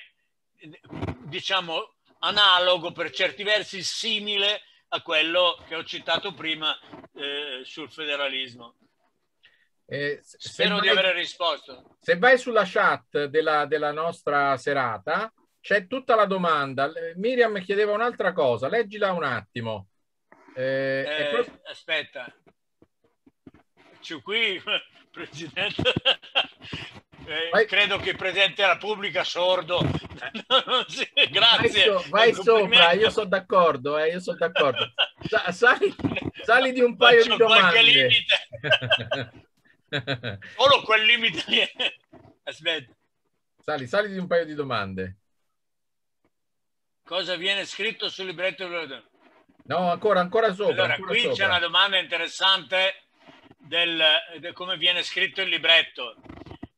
diciamo, analogo, per certi versi simile a quello che ho citato prima eh, sul federalismo. Eh, Spero vai, di aver risposto. Se vai sulla chat della, della nostra serata, c'è tutta la domanda. Miriam chiedeva un'altra cosa, leggila un attimo. Eh, eh, aspetta. Faccio qui, Presidente. Eh, credo che il Presidente della Repubblica sordo. sì, grazie. Vai, so, vai sopra, io sono d'accordo, eh, io sono d'accordo. Sa, sali, sali, di un paio Faccio di domande. limite. Solo quel limite Aspetta. Sali, sali di un paio di domande. Cosa viene scritto sul libretto? No, ancora, ancora sopra. Allora, ancora qui sopra. c'è una domanda interessante del, de come viene scritto il libretto,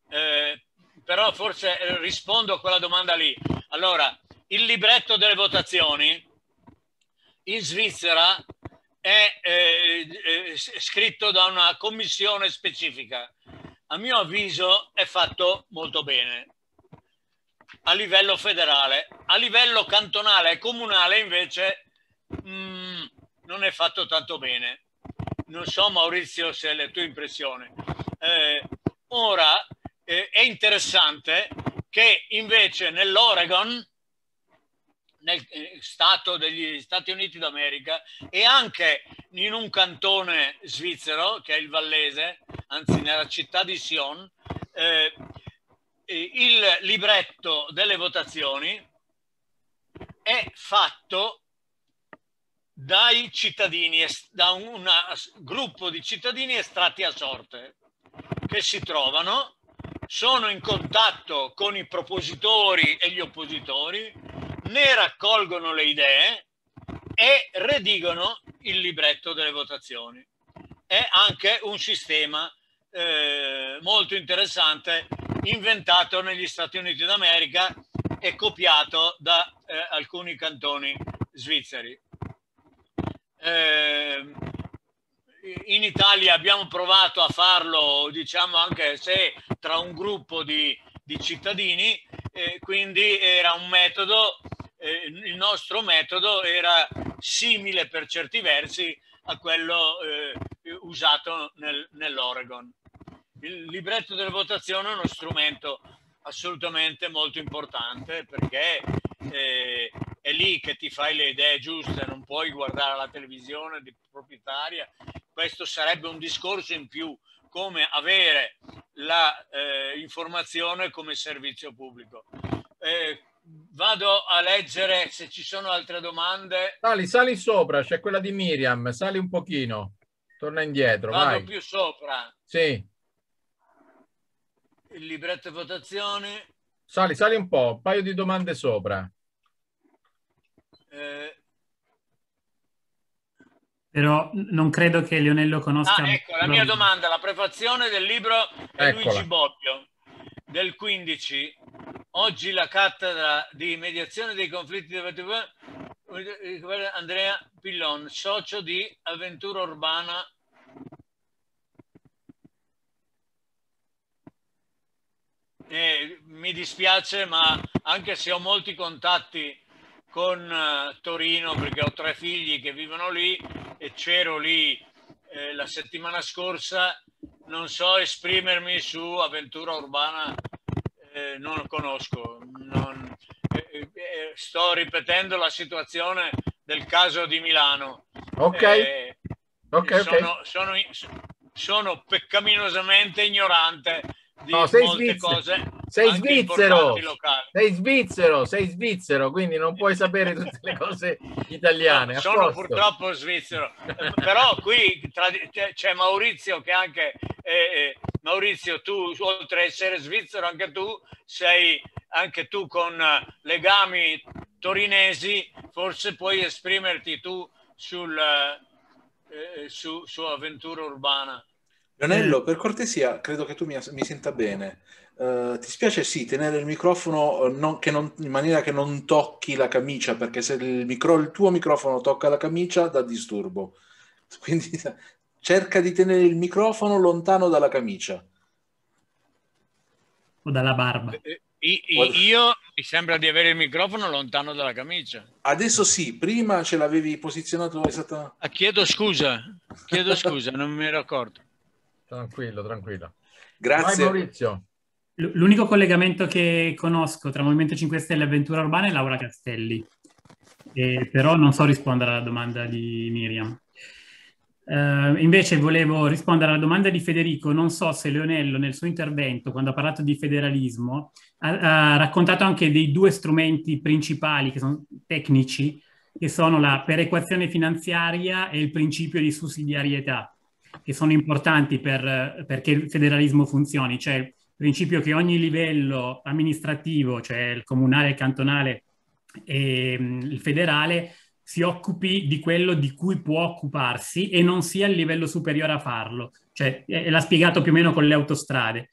eh, però forse eh, rispondo a quella domanda lì. Allora, il libretto delle votazioni in Svizzera è eh, eh scritto da una commissione specifica. A mio avviso è fatto molto bene a livello federale. A livello cantonale e comunale invece mh, mm, non è fatto tanto bene non so Maurizio se è la tua impressione. Eh, ora eh, è interessante che invece nell'Oregon, nel eh, stato degli Stati Uniti d'America e anche in un cantone svizzero, che è il Vallese, anzi nella città di Sion, eh, il libretto delle votazioni è fatto dai cittadini, da un gruppo di cittadini estratti a sorte che si trovano, sono in contatto con i propositori e gli oppositori, ne raccolgono le idee e redigono il libretto delle votazioni. È anche un sistema eh, molto interessante inventato negli Stati Uniti d'America e copiato da eh, alcuni cantoni svizzeri eh, in Italia abbiamo provato a farlo, diciamo anche se tra un gruppo di, di cittadini, eh, quindi era un metodo, eh, il nostro metodo era simile per certi versi a quello eh, usato nel, nell'Oregon. Il libretto delle votazioni è uno strumento assolutamente molto importante perché eh, è lì che ti fai le idee giuste, non puoi guardare la televisione di proprietaria. Questo sarebbe un discorso in più, come avere l'informazione eh, come servizio pubblico. Eh, vado a leggere se ci sono altre domande. Sali, sali sopra, c'è quella di Miriam, sali un pochino, torna indietro. Vado vai. più sopra. Sì. Il libretto votazioni. Sali, sali un po', un paio di domande sopra. Eh, però non credo che Leonello conosca... Ah, ecco, la mia domanda, la prefazione del libro di Luigi Bobbio, del 15. Oggi la cattedra di mediazione dei conflitti eh, Andrea Pillon, socio di Aventura Urbana Eh, mi dispiace, ma anche se ho molti contatti con eh, Torino perché ho tre figli che vivono lì e c'ero lì eh, la settimana scorsa. Non so esprimermi su avventura urbana, eh, non lo conosco. Non, eh, eh, sto ripetendo la situazione del caso di Milano. Ok. okay, sono, okay. Sono, sono, sono, ignorante di no, sei svizzero. cose. Sei svizzero. sei svizzero, sei svizzero, quindi non puoi sapere tutte le cose italiane. Sono purtroppo svizzero, però qui tra, c'è Maurizio che anche, eh, eh, Maurizio tu oltre a essere svizzero anche tu sei anche tu con legami torinesi, forse puoi esprimerti tu sul, eh, eh su, su avventura urbana. Leonello, eh. per cortesia, credo che tu mi, mi senta bene. Uh, ti spiace sì tenere il microfono eh, non, non, in maniera che non tocchi la camicia, perché se il, micro, il tuo microfono tocca la camicia dà disturbo. Quindi cerca di tenere il microfono lontano dalla camicia. O dalla barba. Eh, eh, io mi sembra di avere il microfono lontano dalla camicia. Adesso sì, prima ce l'avevi posizionato esattamente. Ah, chiedo scusa, chiedo scusa, non mi ero accorto. Tranquillo, tranquillo. Grazie. Vai Maurizio. l'unico collegamento che conosco tra Movimento 5 Stelle e Avventura Urbana è Laura Castelli, e, però non so rispondere alla domanda di Miriam. Uh, invece volevo rispondere alla domanda di Federico. Non so se Leonello nel suo intervento, quando ha parlato di federalismo, ha, ha raccontato anche dei due strumenti principali che sono tecnici, che sono la perequazione finanziaria e il principio di sussidiarietà che sono importanti per, perché il federalismo funzioni, cioè il principio che ogni livello amministrativo, cioè il comunale, il cantonale e mm, il federale, si occupi di quello di cui può occuparsi e non sia il livello superiore a farlo. Cioè, l'ha spiegato più o meno con le autostrade.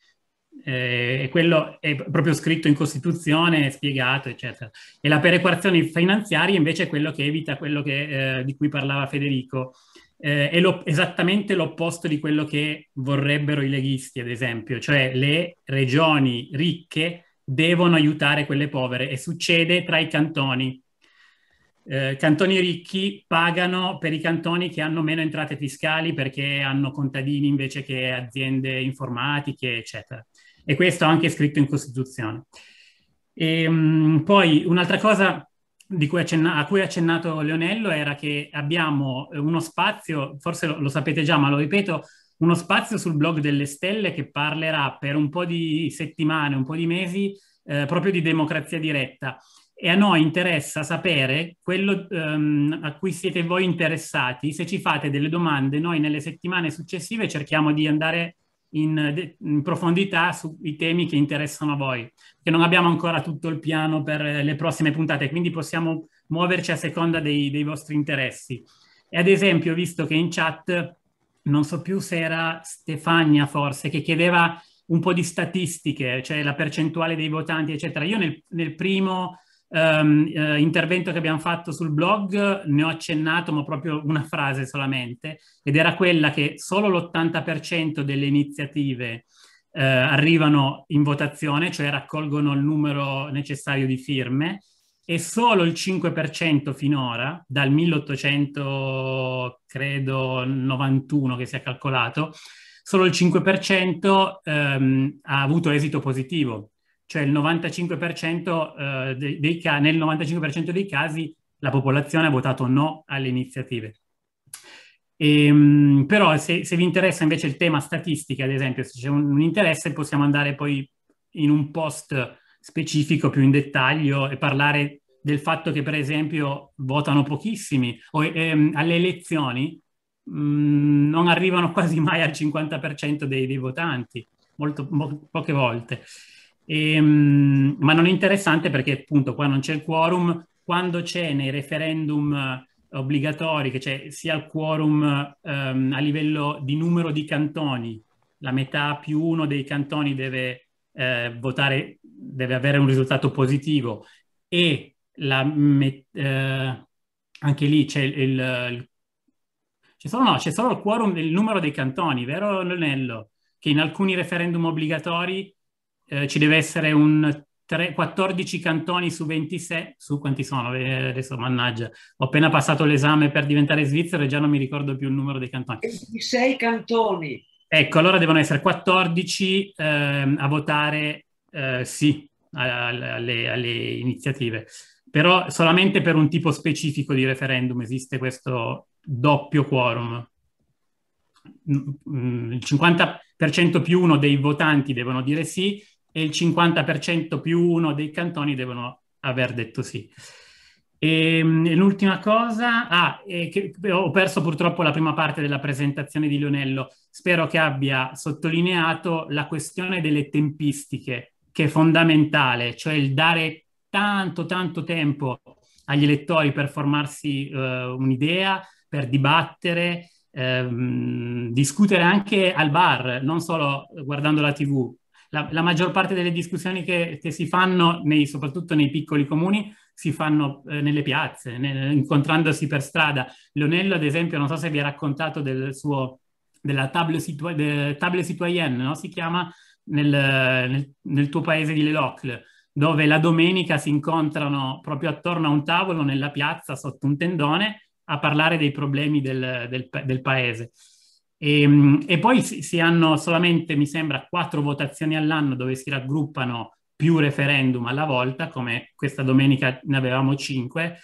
Eh, e quello è proprio scritto in Costituzione, è spiegato, eccetera. E la perequazione finanziaria invece è quello che evita quello che, eh, di cui parlava Federico, eh, è lo, esattamente l'opposto di quello che vorrebbero i leghisti, ad esempio, cioè le regioni ricche devono aiutare quelle povere e succede tra i cantoni. Eh, cantoni ricchi pagano per i cantoni che hanno meno entrate fiscali perché hanno contadini invece che aziende informatiche, eccetera. E questo anche è scritto in Costituzione. E, ehm, mh, poi un'altra cosa cui accenna- a cui ha accennato Leonello era che abbiamo eh, uno spazio, forse lo, lo sapete già, ma lo ripeto, uno spazio sul blog delle stelle che parlerà per un po' di settimane, un po' di mesi, eh, proprio di democrazia diretta. E a noi interessa sapere quello ehm, a cui siete voi interessati. Se ci fate delle domande, noi nelle settimane successive cerchiamo di andare in, in, profondità sui temi che interessano a voi, che non abbiamo ancora tutto il piano per le prossime puntate, quindi possiamo muoverci a seconda dei, dei vostri interessi. E ad esempio, visto che in chat, non so più se era Stefania forse, che chiedeva un po' di statistiche, cioè la percentuale dei votanti, eccetera. Io nel, nel primo um, eh, intervento che abbiamo fatto sul blog ne ho accennato, ma proprio una frase solamente, ed era quella che solo l'80% delle iniziative eh, arrivano in votazione, cioè raccolgono il numero necessario di firme, e solo il 5% finora, dal 1891 che si è calcolato, solo il 5% ehm, ha avuto esito positivo cioè il 95%, eh, dei, ca- nel 95% dei casi la popolazione ha votato no alle iniziative. E, ehm, però se, se, vi interessa invece il tema statistica, ad esempio, se c'è un, un, interesse possiamo andare poi in un post specifico più in dettaglio e parlare del fatto che per esempio votano pochissimi o ehm, alle elezioni mh, mm, non arrivano quasi mai al 50% dei, dei votanti, molto, mo- poche volte. E, ehm, ma non è interessante perché appunto qua non c'è il quorum, quando c'è nei referendum eh, obbligatori, che c'è sia il quorum ehm, a livello di numero di cantoni, la metà più uno dei cantoni deve eh, votare, deve avere un risultato positivo e la met- eh, anche lì c'è il, il c'è solo, no, c'è solo il quorum del numero dei cantoni, vero Lonello? Che in alcuni referendum obbligatori eh, ci deve essere un 3, 14 cantoni su 26, su quanti sono? Eh, adesso mannaggia, ho appena passato l'esame per diventare svizzero e già non mi ricordo più il numero dei cantoni. 26 cantoni. Ecco, allora devono essere 14 eh, a votare eh, sì alle, alle, iniziative, però solamente per un tipo specifico di referendum esiste questo doppio quorum. Mm, mm, il 50% più uno dei votanti devono dire sì, e il 50% più uno dei cantoni devono aver detto sì. Ehm, e, l'ultima cosa, ah, che ho perso purtroppo la prima parte della presentazione di Lionello, spero che abbia sottolineato la questione delle tempistiche, che è fondamentale, cioè il dare tanto, tanto tempo agli elettori per formarsi eh, un'idea, per dibattere, ehm, discutere anche al bar, non solo guardando la tv, la, la maggior parte delle discussioni che, che si fanno, nei, soprattutto nei piccoli comuni, si fanno eh, nelle piazze, ne, incontrandosi per strada. Leonello, ad esempio, non so se vi ha raccontato del suo, della table, situa- de, table citoyenne, no? si chiama nel, nel, nel, tuo paese di Lelocle, dove la domenica si incontrano proprio attorno a un tavolo nella piazza sotto un tendone a parlare dei problemi del, del, del paese. E, ehm, e poi si, hanno solamente, mi sembra, quattro votazioni all'anno dove si raggruppano più referendum alla volta, come questa domenica ne avevamo cinque,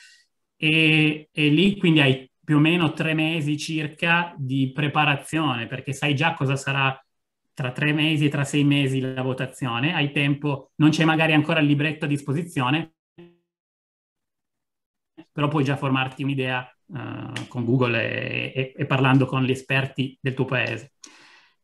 e, e lì quindi hai più o meno tre mesi circa di preparazione, perché sai già cosa sarà tra tre mesi, e tra sei mesi la votazione, hai tempo, non c'è magari ancora il libretto a disposizione, però puoi già formarti un'idea eh, con Google e, e, e, parlando con gli esperti del tuo paese.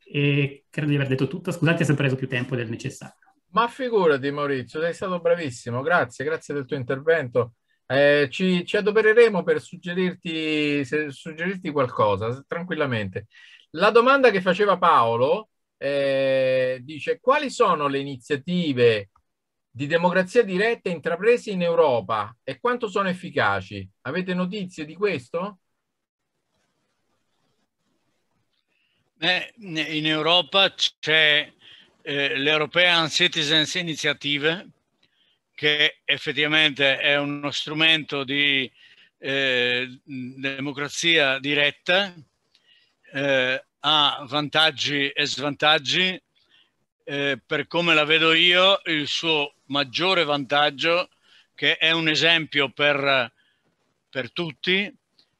E credo di aver detto tutto, scusate se ho preso più tempo del necessario. Ma figurati Maurizio, sei stato bravissimo, grazie, grazie del tuo intervento. Eh, ci, ci, adopereremo per suggerirti, se, suggerirti qualcosa, tranquillamente. La domanda che faceva Paolo eh, dice quali sono le iniziative di democrazia diretta intraprese in Europa e quanto sono efficaci. Avete notizie di questo? Beh, in Europa c'è eh, l'European Citizens Initiative che effettivamente è uno strumento di eh, democrazia diretta, eh, ha vantaggi e svantaggi. Eh, per come la vedo io, il suo maggiore vantaggio, che è un esempio per, per tutti,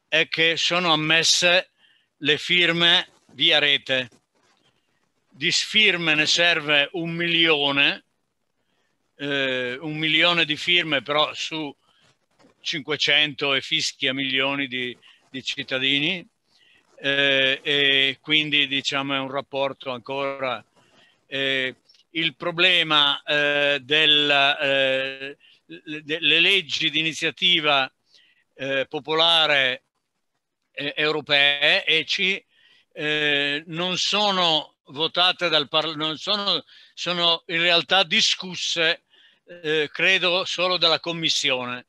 è che sono ammesse le firme via rete. Di firme ne serve un milione, eh, un milione di firme però su 500 e fischi a milioni di, di cittadini eh, e quindi diciamo è un rapporto ancora eh, il problema eh, delle eh, de, leggi di iniziativa eh, popolare eh, europee e ci, eh, non sono votate dal Parlamento, sono, sono, in realtà discusse, eh, credo, solo dalla Commissione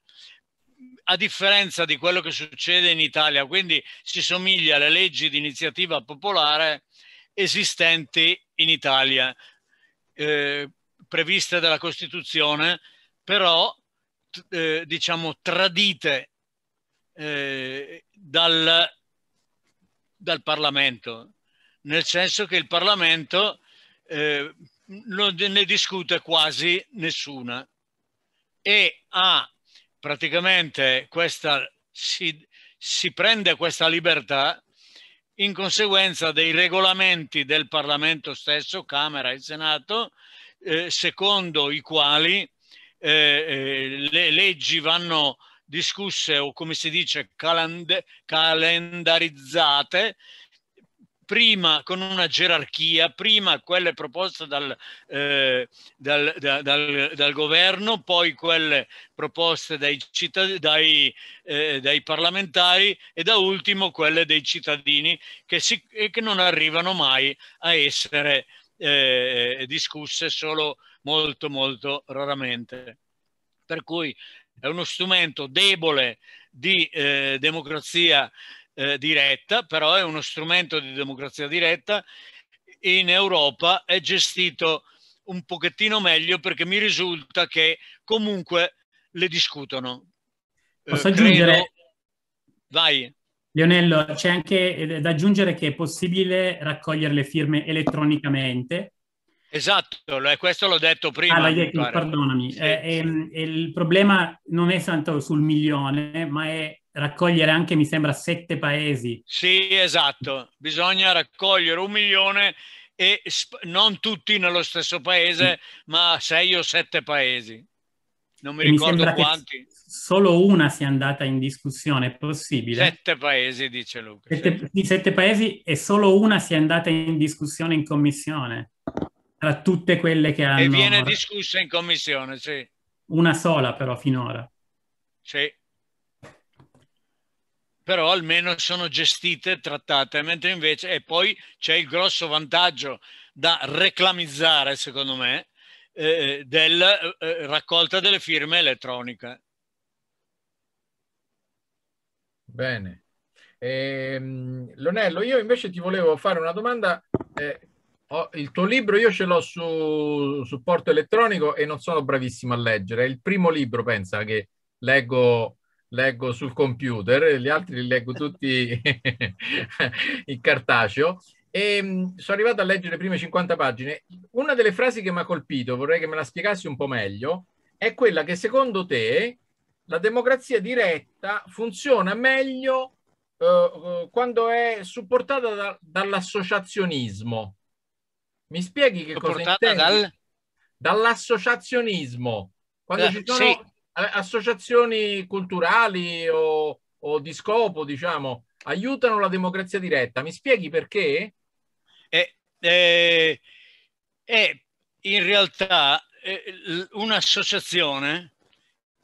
a differenza di quello che succede in Italia, quindi si somiglia alle leggi di iniziativa popolare esistenti in Italia, eh, previste dalla Costituzione, però eh, diciamo tradite eh, dal, dal, Parlamento, nel senso che il Parlamento eh, non ne discute quasi nessuna e ha praticamente questa, si, si prende questa libertà in conseguenza dei regolamenti del Parlamento stesso, Camera e Senato, eh, secondo i quali eh, eh le leggi vanno discusse o come si dice calend calendarizzate prima con una gerarchia, prima quelle proposte dal, eh, dal, da, dal, dal governo, poi quelle proposte dai, cittad- dai, eh, dai, parlamentari e da ultimo quelle dei cittadini che, si, eh, che non arrivano mai a essere eh, discusse solo molto molto raramente. Per cui è uno strumento debole di eh, democrazia eh, diretta, però è uno strumento di democrazia diretta in Europa è gestito un pochettino meglio perché mi risulta che comunque le discutono. Eh, Posso eh, aggiungere? Credo... Vai. Leonello, c'è anche eh, da aggiungere che è possibile raccogliere le firme elettronicamente. Esatto, questo l'ho detto prima. Ah, detto, perdonami. Sì. Eh, eh, il problema non è tanto sul milione, ma è raccogliere anche, mi sembra, sette paesi. Sì, esatto. Bisogna raccogliere un milione e sp- non tutti nello stesso paese, mm. ma sei o sette paesi. Non mi e ricordo mi quanti. Solo una sia andata in discussione, è possibile? Sette paesi, dice Luca. Sette, sì. sette paesi e solo una sia andata in discussione in commissione, tra tutte quelle che hanno... E viene discussa in commissione, sì. Una sola però finora. Sì però almeno sono gestite, trattate, mentre invece, e poi c'è il grosso vantaggio da reclamizzare, secondo me, eh, eh della eh, eh, raccolta delle firme elettroniche. Bene. Ehm, Leonello, io invece ti volevo fare una domanda. Eh, ho, il tuo libro io ce l'ho su supporto elettronico e non sono bravissimo a leggere. È il primo libro, pensa, che leggo leggo sul computer, gli altri li leggo tutti in cartaceo. E ehm, sono arrivato a leggere le prime 50 pagine. Una delle frasi che mi ha colpito, vorrei che me la spiegassi un po' meglio, è quella che secondo te la democrazia diretta funziona meglio eh, eh quando è supportata da, dall'associazionismo. Mi spieghi che supportata cosa intendi? Dal... Dall'associazionismo. Quando eh, ci sono sì eh, associazioni culturali o, o di scopo, diciamo, aiutano la democrazia diretta. Mi spieghi perché? Eh, eh, eh, in realtà eh, un'associazione,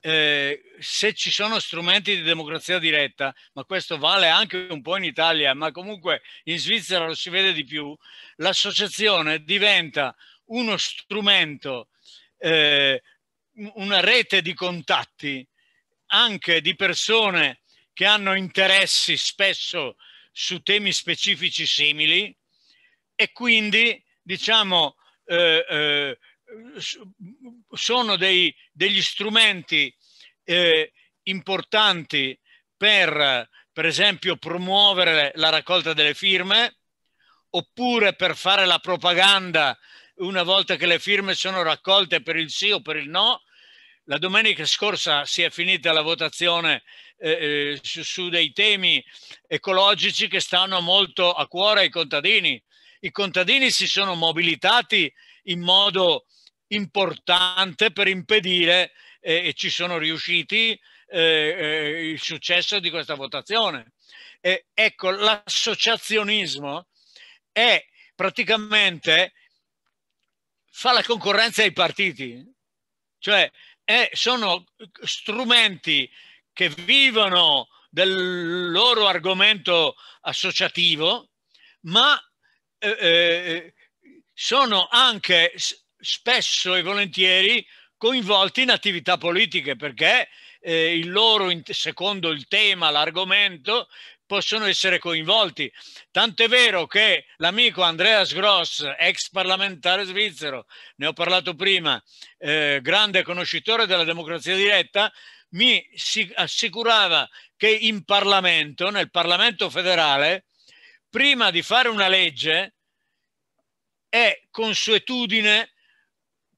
eh, se ci sono strumenti di democrazia diretta, ma questo vale anche un po' in Italia, ma comunque in Svizzera lo si vede di più, l'associazione diventa uno strumento una rete di contatti anche di persone che hanno interessi spesso su temi specifici simili e quindi diciamo eh, eh, sono dei, degli strumenti eh, importanti per per esempio promuovere la raccolta delle firme oppure per fare la propaganda una volta che le firme sono raccolte per il sì o per il no la domenica scorsa si è finita la votazione eh, eh, su, su, dei temi ecologici che stanno molto a cuore ai contadini. I contadini si sono mobilitati in modo importante per impedire, eh, e ci sono riusciti, eh, eh il successo di questa votazione. ecco, l'associazionismo è praticamente fa la concorrenza ai partiti. Cioè, è, sono strumenti che vivono del loro argomento associativo, ma eh, eh sono anche spesso e volentieri coinvolti in attività politiche perché eh, il loro, secondo il tema, l'argomento, possono essere coinvolti. Tant'è vero che l'amico Andreas Gross, ex parlamentare svizzero, ne ho parlato prima, eh, grande conoscitore della democrazia diretta, mi si assicurava che in Parlamento, nel Parlamento federale, prima di fare una legge è consuetudine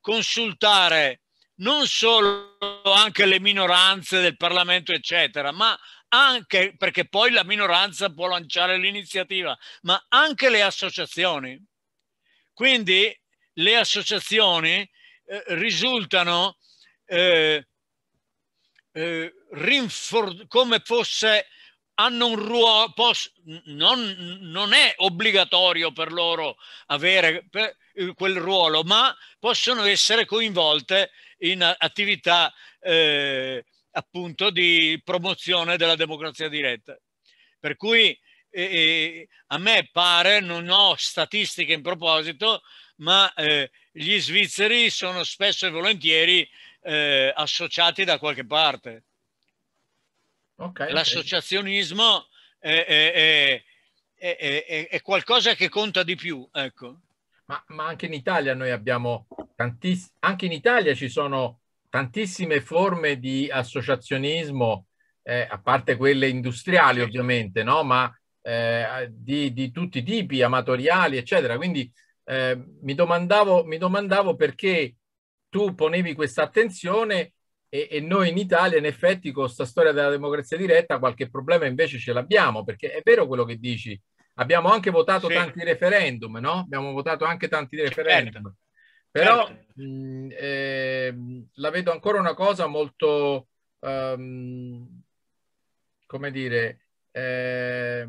consultare non solo anche le minoranze del Parlamento, eccetera, ma anche perché poi la minoranza può lanciare l'iniziativa, ma anche le associazioni. Quindi le associazioni eh, risultano eh, eh, come fosse hanno un ruolo, non, non, è obbligatorio per loro avere quel ruolo, ma possono essere coinvolte in attività eh, appunto di promozione della democrazia diretta. Per cui eh, eh, a me pare, non ho statistiche in proposito, ma eh, gli svizzeri sono spesso e volentieri eh, associati da qualche parte. Okay, L'associazionismo okay. è, è, è, è, qualcosa che conta di più, ecco. ma, ma anche in Italia noi abbiamo tantissimi, anche in Italia ci sono tantissime forme di associazionismo, eh, a parte quelle industriali ovviamente, no? ma eh, di, di, tutti i tipi, amatoriali, eccetera. Quindi eh, mi, domandavo, mi, domandavo, perché tu ponevi questa attenzione e, e noi in Italia, in effetti, con questa storia della democrazia diretta, qualche problema invece ce l'abbiamo, perché è vero quello che dici. Abbiamo anche votato sì. tanti referendum, no? Abbiamo votato anche tanti referendum. Certo. Però certo. mh, mm, eh, la vedo ancora una cosa molto, um, come dire, eh,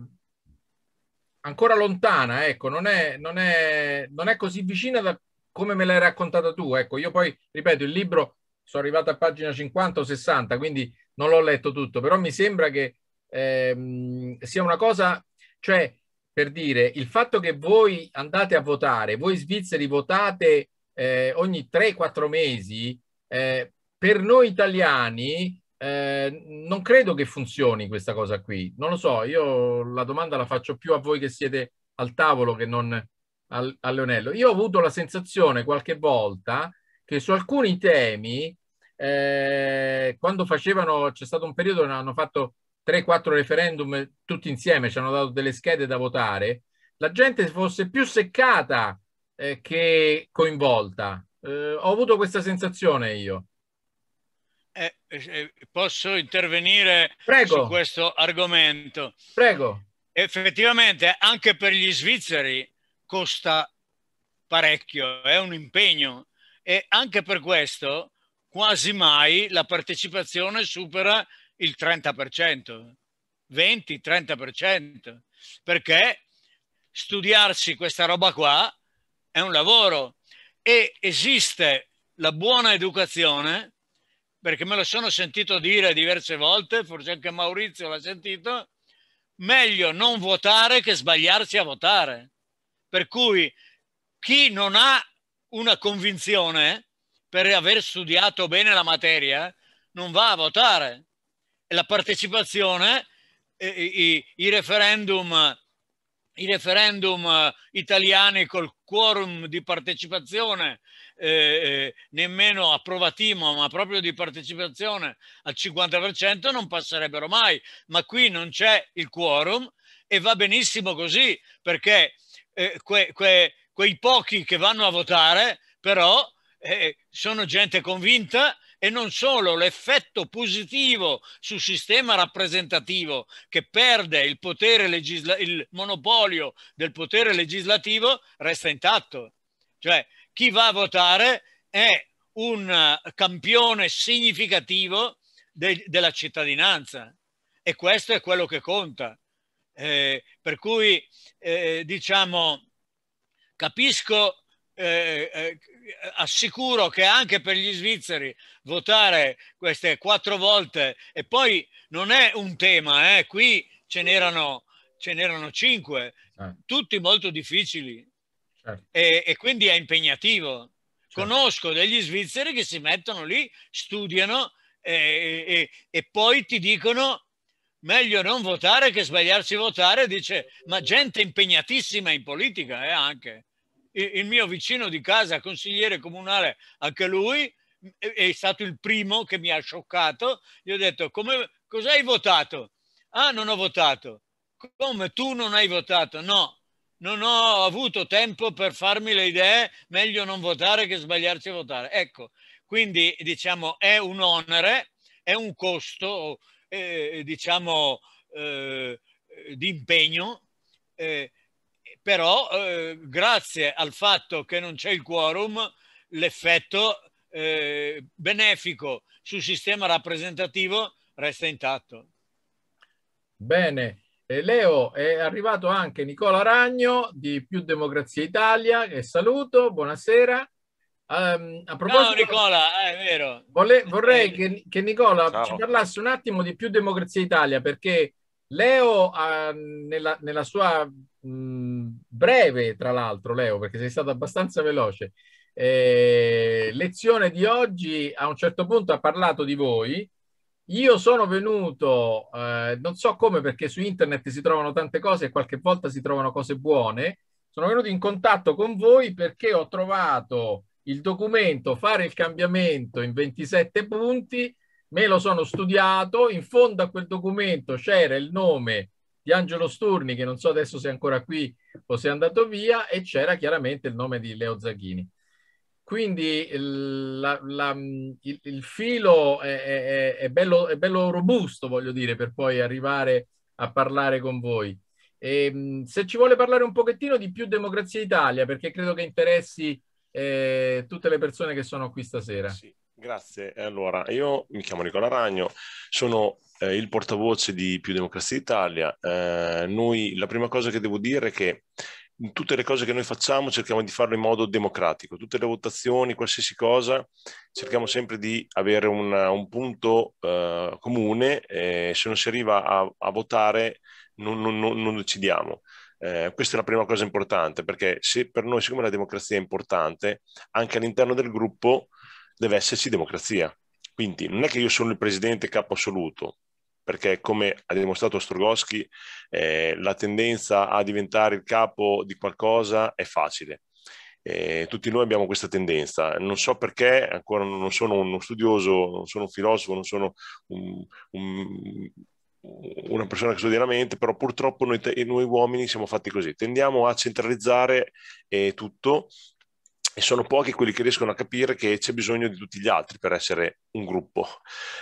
ancora lontana, ecco, non è, non è, non è così vicina da come me l'hai raccontata tu. Ecco, io poi, ripeto, il libro sono arrivato a pagina 50 o 60, quindi non l'ho letto tutto, però mi sembra che eh, sia una cosa, cioè per dire, il fatto che voi andate a votare, voi svizzeri votate eh, ogni 3-4 mesi, eh, per noi italiani eh, non credo che funzioni questa cosa qui. Non lo so, io la domanda la faccio più a voi che siete al tavolo che non a Leonello. Io ho avuto la sensazione qualche volta che su alcuni temi, eh, quando facevano, c'è stato un periodo dove hanno fatto 3-4 referendum tutti insieme, ci hanno dato delle schede da votare, la gente fosse più seccata eh, che coinvolta. Eh, ho avuto questa sensazione io. Eh, eh, posso intervenire Prego. su questo argomento? Prego. Effettivamente anche per gli svizzeri costa parecchio, è un impegno e anche per questo quasi mai la partecipazione supera il 30%, 20-30%, perché studiarsi questa roba qua è un lavoro e esiste la buona educazione, perché me lo sono sentito dire diverse volte, forse anche Maurizio l'ha sentito, meglio non votare che sbagliarsi a votare. Per cui chi non ha una convinzione per aver studiato bene la materia non va a votare. E la partecipazione, eh, i, i, i referendum, i referendum eh, italiani col quorum di partecipazione eh, eh, nemmeno approvativo, ma proprio di partecipazione al 50% non passerebbero mai. Ma qui non c'è il quorum e va benissimo così, perché eh, que, que, quei pochi che vanno a votare, però, eh, sono gente convinta e non solo l'effetto positivo sul sistema rappresentativo che perde il, potere legislativo, il monopolio del potere legislativo resta intatto. Cioè chi va a votare è un eh, campione significativo de- della cittadinanza e questo è quello che conta. Eh, per cui eh, diciamo capisco eh, eh, assicuro che anche per gli svizzeri votare queste quattro volte e poi non è un tema, eh, qui ce n'erano, ce n'erano cinque, certo. tutti molto difficili certo. e, e, quindi è impegnativo. Certo. Conosco degli svizzeri che si mettono lì, studiano e, e, e poi ti dicono meglio non votare che sbagliarsi votare, dice, ma gente impegnatissima in politica eh, anche il mio vicino di casa, consigliere comunale, anche lui, è stato il primo che mi ha scioccato. Gli ho detto, come, cosa hai votato? Ah, non ho votato. Come tu non hai votato? No, non ho avuto tempo per farmi le idee, meglio non votare che sbagliarsi a votare. Ecco, quindi diciamo è un onere, è un costo, eh, diciamo, eh, di impegno. Eh, però eh, grazie al fatto che non c'è il quorum, l'effetto eh, benefico sul sistema rappresentativo resta intatto. Bene, Leo è arrivato anche Nicola Ragno di Più Democrazia Italia, che saluto, buonasera. Um, a proposito, no, Nicola, eh, è vero. vorrei eh, che, che Nicola Ciao. ci parlasse un attimo di Più Democrazia Italia perché Leo, eh, nella, nella, sua mh, breve, tra l'altro, Leo, perché sei stato abbastanza veloce, eh, lezione di oggi a un certo punto ha parlato di voi. Io sono venuto, eh, non so come, perché su internet si trovano tante cose e qualche volta si trovano cose buone. Sono venuto in contatto con voi perché ho trovato il documento Fare il cambiamento in 27 punti me lo sono studiato, in fondo a quel documento c'era il nome di Angelo Sturni, che non so adesso se è ancora qui o se è andato via, e c'era chiaramente il nome di Leo Zaghini. Quindi il, la, la, il, il filo è, è, è, bello, è, bello, robusto, voglio dire, per poi arrivare a parlare con voi. E, ehm, se ci vuole parlare un pochettino di più Democrazia Italia, perché credo che interessi eh, tutte le persone che sono qui stasera. Sì. Grazie, allora io mi chiamo Nicola Ragno, sono eh, il portavoce di Più Democrazia Italia. Eh, noi, la prima cosa che devo dire è che in tutte le cose che noi facciamo cerchiamo di farlo in modo democratico, tutte le votazioni, qualsiasi cosa, cerchiamo sempre di avere una, un punto eh, comune e se non si arriva a, a votare non, non, non decidiamo. Eh, questa è la prima cosa importante perché se per noi, siccome la democrazia è importante, anche all'interno del gruppo deve esserci democrazia. Quindi non è che io sono il presidente capo assoluto, perché come ha dimostrato Strogoschi, eh, la tendenza a diventare il capo di qualcosa è facile. Eh, tutti noi abbiamo questa tendenza, non so perché, ancora non sono uno studioso, non sono un filosofo, non sono un, un, una persona che studia la mente, però purtroppo noi, noi uomini siamo fatti così, tendiamo a centralizzare eh, tutto e sono pochi quelli che riescono a capire che c'è bisogno di tutti gli altri per essere un gruppo.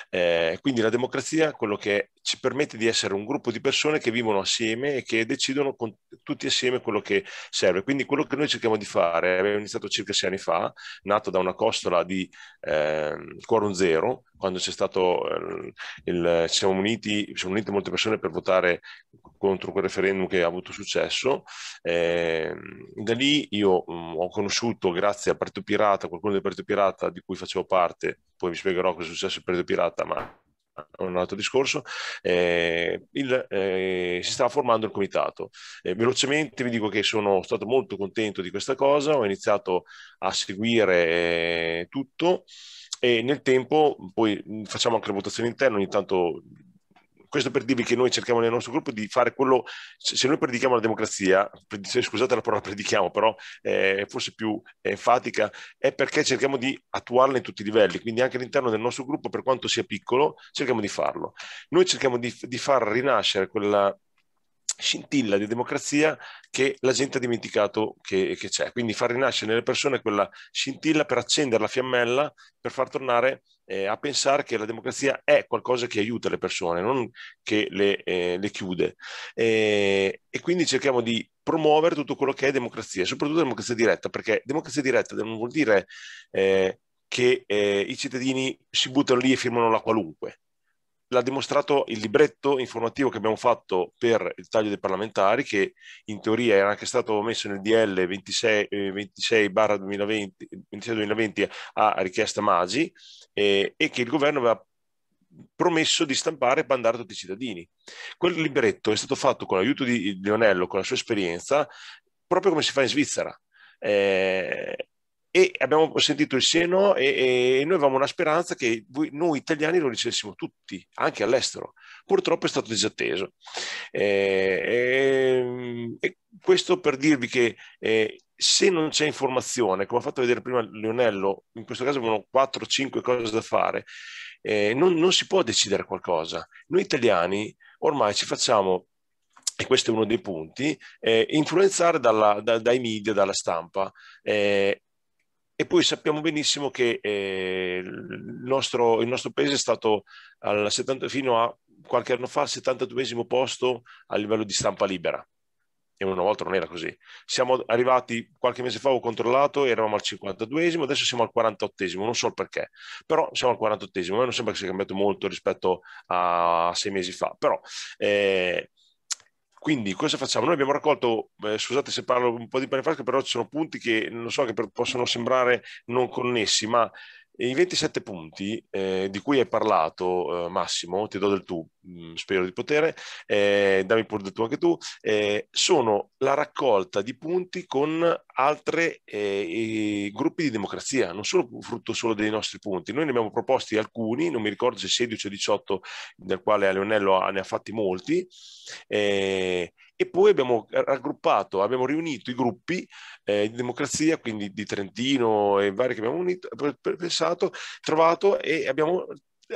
Eh, quindi la democrazia, quello che ci permette di essere un gruppo di persone che vivono assieme e che decidono con, tutti assieme quello che serve. Quindi quello che noi cerchiamo di fare, abbiamo iniziato circa sei anni fa, nato da una costola di eh, quorum zero, quando c'è stato eh, il, ci siamo uniti, ci sono unite molte persone per votare contro quel referendum che ha avuto successo. Eh, da lì io mh, mm, ho conosciuto, grazie al Partito Pirata, qualcuno del Partito Pirata di cui facevo parte, poi vi spiegherò cosa è successo al Partito Pirata, ma un altro discorso, eh, il, eh, si sta formando il comitato. Eh, velocemente vi dico che sono stato molto contento di questa cosa, ho iniziato a seguire eh, tutto e nel tempo poi facciamo anche le votazioni interne, ogni tanto questo per dirvi che noi cerchiamo nel nostro gruppo di fare quello, se noi predichiamo la democrazia, scusate la parola predichiamo, però eh, è forse più enfatica, è perché cerchiamo di attuarla in tutti i livelli, quindi anche all'interno del nostro gruppo, per quanto sia piccolo, cerchiamo di farlo. Noi cerchiamo di, di far rinascere quella scintilla di democrazia che la gente ha dimenticato che, che c'è. Quindi far rinascere nelle persone quella scintilla per accendere la fiammella, per far tornare eh, a pensare che la democrazia è qualcosa che aiuta le persone, non che le, eh, le chiude. E, eh, e quindi cerchiamo di promuovere tutto quello che è democrazia, soprattutto democrazia diretta, perché democrazia diretta non vuol dire eh, che eh, i cittadini si buttano lì e firmano la qualunque l'ha dimostrato il libretto informativo che abbiamo fatto per il taglio dei parlamentari, che in teoria era anche stato messo nel DL 26, 2020, 26 a richiesta Magi eh, e che il governo aveva promesso di stampare e mandare a tutti i cittadini. Quel libretto è stato fatto con l'aiuto di Leonello, con la sua esperienza, proprio come si fa in Svizzera. Eh, e abbiamo sentito il seno e, e, noi avevamo una speranza che voi, noi italiani lo dicessimo tutti, anche all'estero. Purtroppo è stato disatteso. Eh, eh, questo per dirvi che eh, se non c'è informazione, come ha fatto vedere prima Leonello, in questo caso avevano 4-5 cose da fare, eh, non, non si può decidere qualcosa. Noi italiani ormai ci facciamo e questo è uno dei punti, eh, influenzare dalla, da, dai media, dalla stampa. Eh, e poi sappiamo benissimo che eh, il, nostro, il, nostro, paese è stato 70, fino a qualche anno fa al 72 posto a livello di stampa libera. E una volta non era così. Siamo arrivati qualche mese fa, ho controllato, eravamo al 52 adesso siamo al 48 non so il perché, però siamo al 48 A me non sembra che sia cambiato molto rispetto a sei mesi fa, però eh, quindi cosa facciamo? Noi abbiamo raccolto, eh, scusate se parlo un po' di pane fresco, però ci sono punti che non so che per, possono sembrare non connessi, ma i 27 punti eh, di cui hai parlato, eh, Massimo, ti do del tu, mm, spero di potere, eh, dammi pure del tu anche tu, eh, sono la raccolta di punti con altri eh, gruppi di democrazia, non sono frutto solo dei nostri punti. Noi ne abbiamo proposti alcuni, non mi ricordo se 16 o 18, del quale a Leonello ne ha fatti molti. Eh, e poi abbiamo raggruppato, abbiamo riunito i gruppi eh, di democrazia, quindi di Trentino e vari che abbiamo unito, pensato, trovato e abbiamo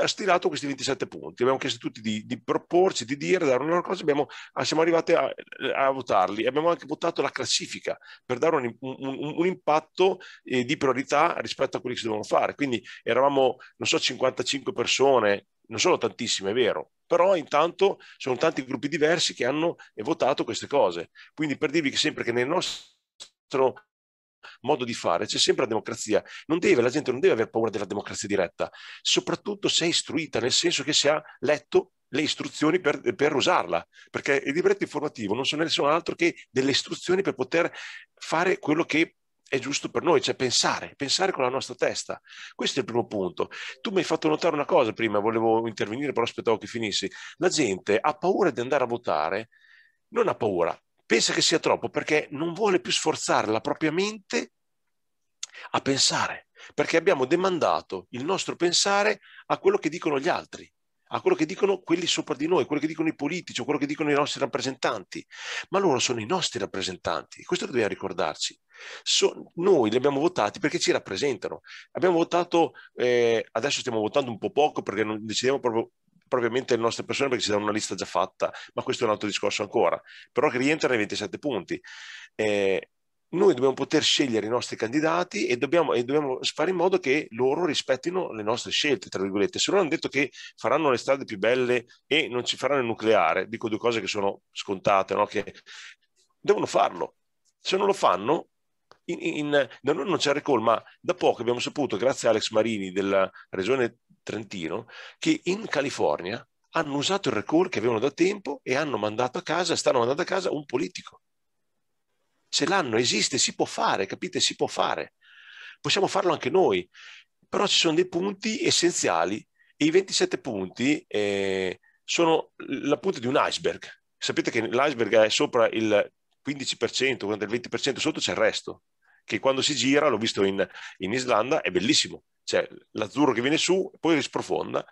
stilato questi 27 punti. Abbiamo chiesto a tutti di, di proporci, di dire, dare una cosa, abbiamo, ah, siamo arrivati a, a votarli. Abbiamo anche votato la classifica per dare un, un, un impatto eh, di priorità rispetto a quelli che si dovevano fare. Quindi eravamo, non so, 55 persone, non sono tantissime, è vero, però intanto sono tanti gruppi diversi che hanno votato queste cose. Quindi per dirvi che sempre che nel nostro modo di fare, c'è sempre la democrazia. Non deve, la gente non deve avere paura della democrazia diretta, soprattutto se è istruita, nel senso che si ha letto le istruzioni per, per usarla, perché il libretto informativo non sono nessun altro che delle istruzioni per poter fare quello che è giusto per noi, cioè pensare, pensare con la nostra testa. Questo è il primo punto. Tu mi hai fatto notare una cosa prima, volevo intervenire, però aspettavo che finissi. La gente ha paura di andare a votare, non ha paura, pensa che sia troppo perché non vuole più sforzare la propria mente a pensare, perché abbiamo demandato il nostro pensare a quello che dicono gli altri a quello che dicono quelli sopra di noi, quello che dicono i politici o quello che dicono i nostri rappresentanti, ma loro sono i nostri rappresentanti, questo lo dobbiamo ricordarci. So, noi li abbiamo votati perché ci rappresentano. Abbiamo votato, eh, adesso stiamo votando un po' poco perché non decidiamo proprio propriamente le nostre persone perché ci danno una lista già fatta, ma questo è un altro discorso ancora, però che rientra nei 27 punti. Eh, noi dobbiamo poter scegliere i nostri candidati e dobbiamo, e dobbiamo, fare in modo che loro rispettino le nostre scelte, tra virgolette. Se loro hanno detto che faranno le strade più belle e non ci faranno il nucleare, dico due cose che sono scontate, no? che devono farlo. Se non lo fanno, in, in, da noi non c'è recall, ma da poco abbiamo saputo, grazie a Alex Marini della regione Trentino, che in California hanno usato il recall che avevano da tempo e hanno mandato a casa, stanno mandando a casa un politico ce l'hanno, esiste, si può fare, capite? Si può fare. Possiamo farlo anche noi, però ci sono dei punti essenziali e i 27 punti eh, sono la punta di un iceberg. Sapete che l'iceberg è sopra il 15%, il 20%, sotto c'è il resto che quando si gira, l'ho visto in, in Islanda, è bellissimo. Cioè, l'azzurro che viene su, poi risprofonda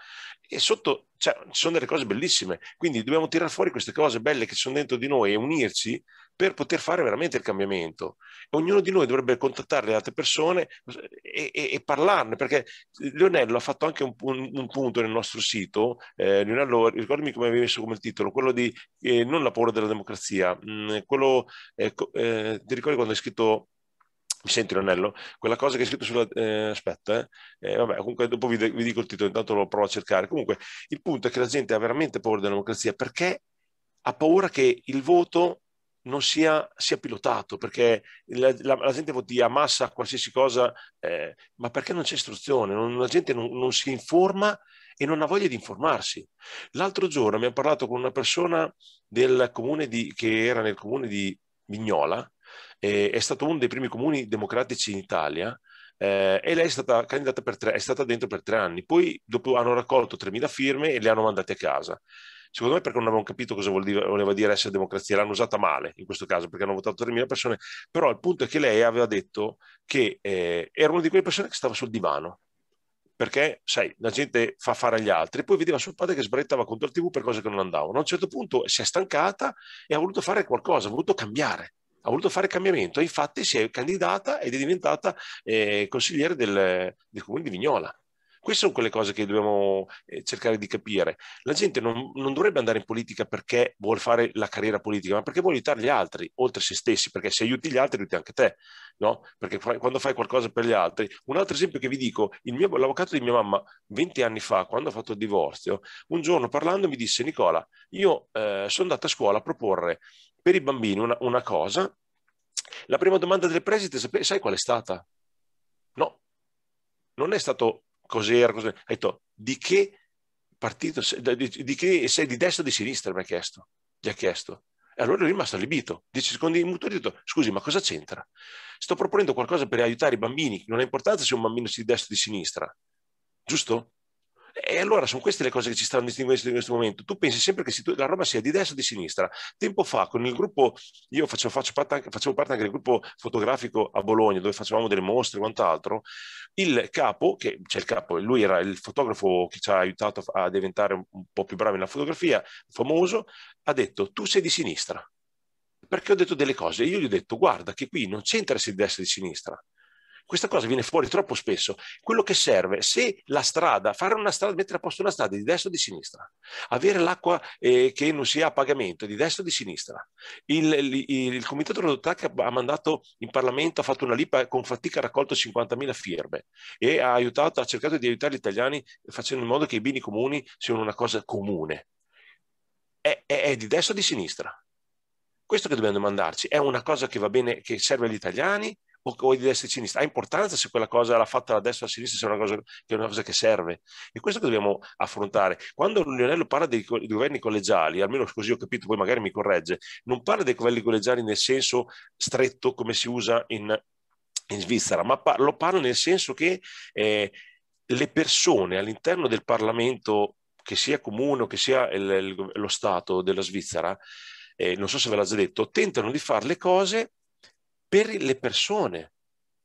e sotto cioè, ci sono delle cose bellissime. Quindi dobbiamo tirare fuori queste cose belle che sono dentro di noi e unirci per poter fare veramente il cambiamento. Ognuno di noi dovrebbe contattare le altre persone e, e, e parlarne, perché Leonello ha fatto anche un, un, un punto nel nostro sito, eh, Leonello, ricordami come avevi messo come titolo, quello di eh, non la paura della democrazia, mh, mm, quello, ecco, eh, co, ti ricordi quando hai scritto mi senti Leonello? Quella cosa che è scritto sulla... Eh, aspetta, eh? Eh, vabbè, comunque dopo vi, vi, dico il titolo, intanto lo provo a cercare. Comunque, il punto è che la gente ha veramente paura della democrazia perché ha paura che il voto non sia, sia pilotato, perché la, la, la gente voti a massa qualsiasi cosa, eh, ma perché non c'è istruzione, non, la gente non, non si informa e non ha voglia di informarsi. L'altro giorno abbiamo parlato con una persona del comune di, che era nel comune di Vignola, e è stato uno dei primi comuni democratici in Italia eh, e lei è stata candidata per tre, è stata dentro per tre anni, poi dopo hanno raccolto 3.000 firme e le hanno mandate a casa. Secondo me perché non avevano capito cosa voleva dire essere democrazia, l'hanno usata male in questo caso perché hanno votato 3.000 persone, però il punto è che lei aveva detto che eh, era una di quelle persone che stava sul divano, perché sai, la gente fa fare agli altri, poi vedeva suo padre che sbrettava contro il TV per cose che non andavano. A un certo punto si è stancata e ha voluto fare qualcosa, ha voluto cambiare ha voluto fare cambiamento e infatti si è candidata ed è diventata eh, consigliere del, del, comune di Vignola. Queste sono quelle cose che dobbiamo eh, cercare di capire. La gente non, non, dovrebbe andare in politica perché vuole fare la carriera politica, ma perché vuole aiutare gli altri, oltre a se stessi, perché se aiuti gli altri aiuti anche te, no? Perché fai, quando fai qualcosa per gli altri. Un altro esempio che vi dico, mio, l'avvocato di mia mamma 20 anni fa, quando ha fatto il divorzio, un giorno parlando mi disse, Nicola, io eh, sono andato a scuola a proporre per i bambini una, una cosa, la prima domanda del preside, sai, qual è stata? No, non è stato cos'era, cos'era. ha detto di che partito, di, di che sei di destra o di sinistra, mi ha chiesto, gli ha chiesto. E allora è rimasto allibito. Dieci secondi di muto, ha detto, scusi, ma cosa c'entra? Sto proponendo qualcosa per aiutare i bambini, non ha importanza se un bambino sia di destra o di sinistra, giusto? E allora sono queste le cose che ci stanno distinguendo in questo momento. Tu pensi sempre che la roba sia di destra o di sinistra. Tempo fa, con il gruppo, io faccio, faccio parte anche, facevo parte anche del gruppo fotografico a Bologna, dove facevamo delle mostre e quant'altro, il capo, che c'è cioè il capo, lui era il fotografo che ci ha aiutato a diventare un po' più bravi nella fotografia, famoso, ha detto tu sei di sinistra. Perché ho detto delle cose? Io gli ho detto guarda che qui non c'entra se di destra o di sinistra questa cosa viene fuori troppo spesso. Quello che serve, se la strada, fare una strada, mettere a posto una strada di destra o di sinistra, avere l'acqua eh, che non sia a pagamento di destra o di sinistra, il, il, il comitato che ha mandato in Parlamento, ha fatto una lipa con fatica, ha raccolto 50.000 firme e ha, aiutato, ha cercato di aiutare gli italiani facendo in modo che i beni comuni siano una cosa comune. È, è, è di destra o di sinistra? Questo che dobbiamo domandarci. È una cosa che va bene, che serve agli italiani? o, o di destra e sinistra. Ha importanza se quella cosa l'ha fatta da destra o la sinistra, se è una cosa che, una cosa che serve. E questo che dobbiamo affrontare. Quando Lionello parla dei, dei, governi collegiali, almeno così ho capito, poi magari mi corregge, non parla dei governi collegiali nel senso stretto come si usa in, in Svizzera, ma par- lo parla nel senso che eh, le persone all'interno del Parlamento, che sia comune o che sia il, il, lo Stato della Svizzera, eh, non so se ve l'ha già detto, tentano di fare le cose per le persone,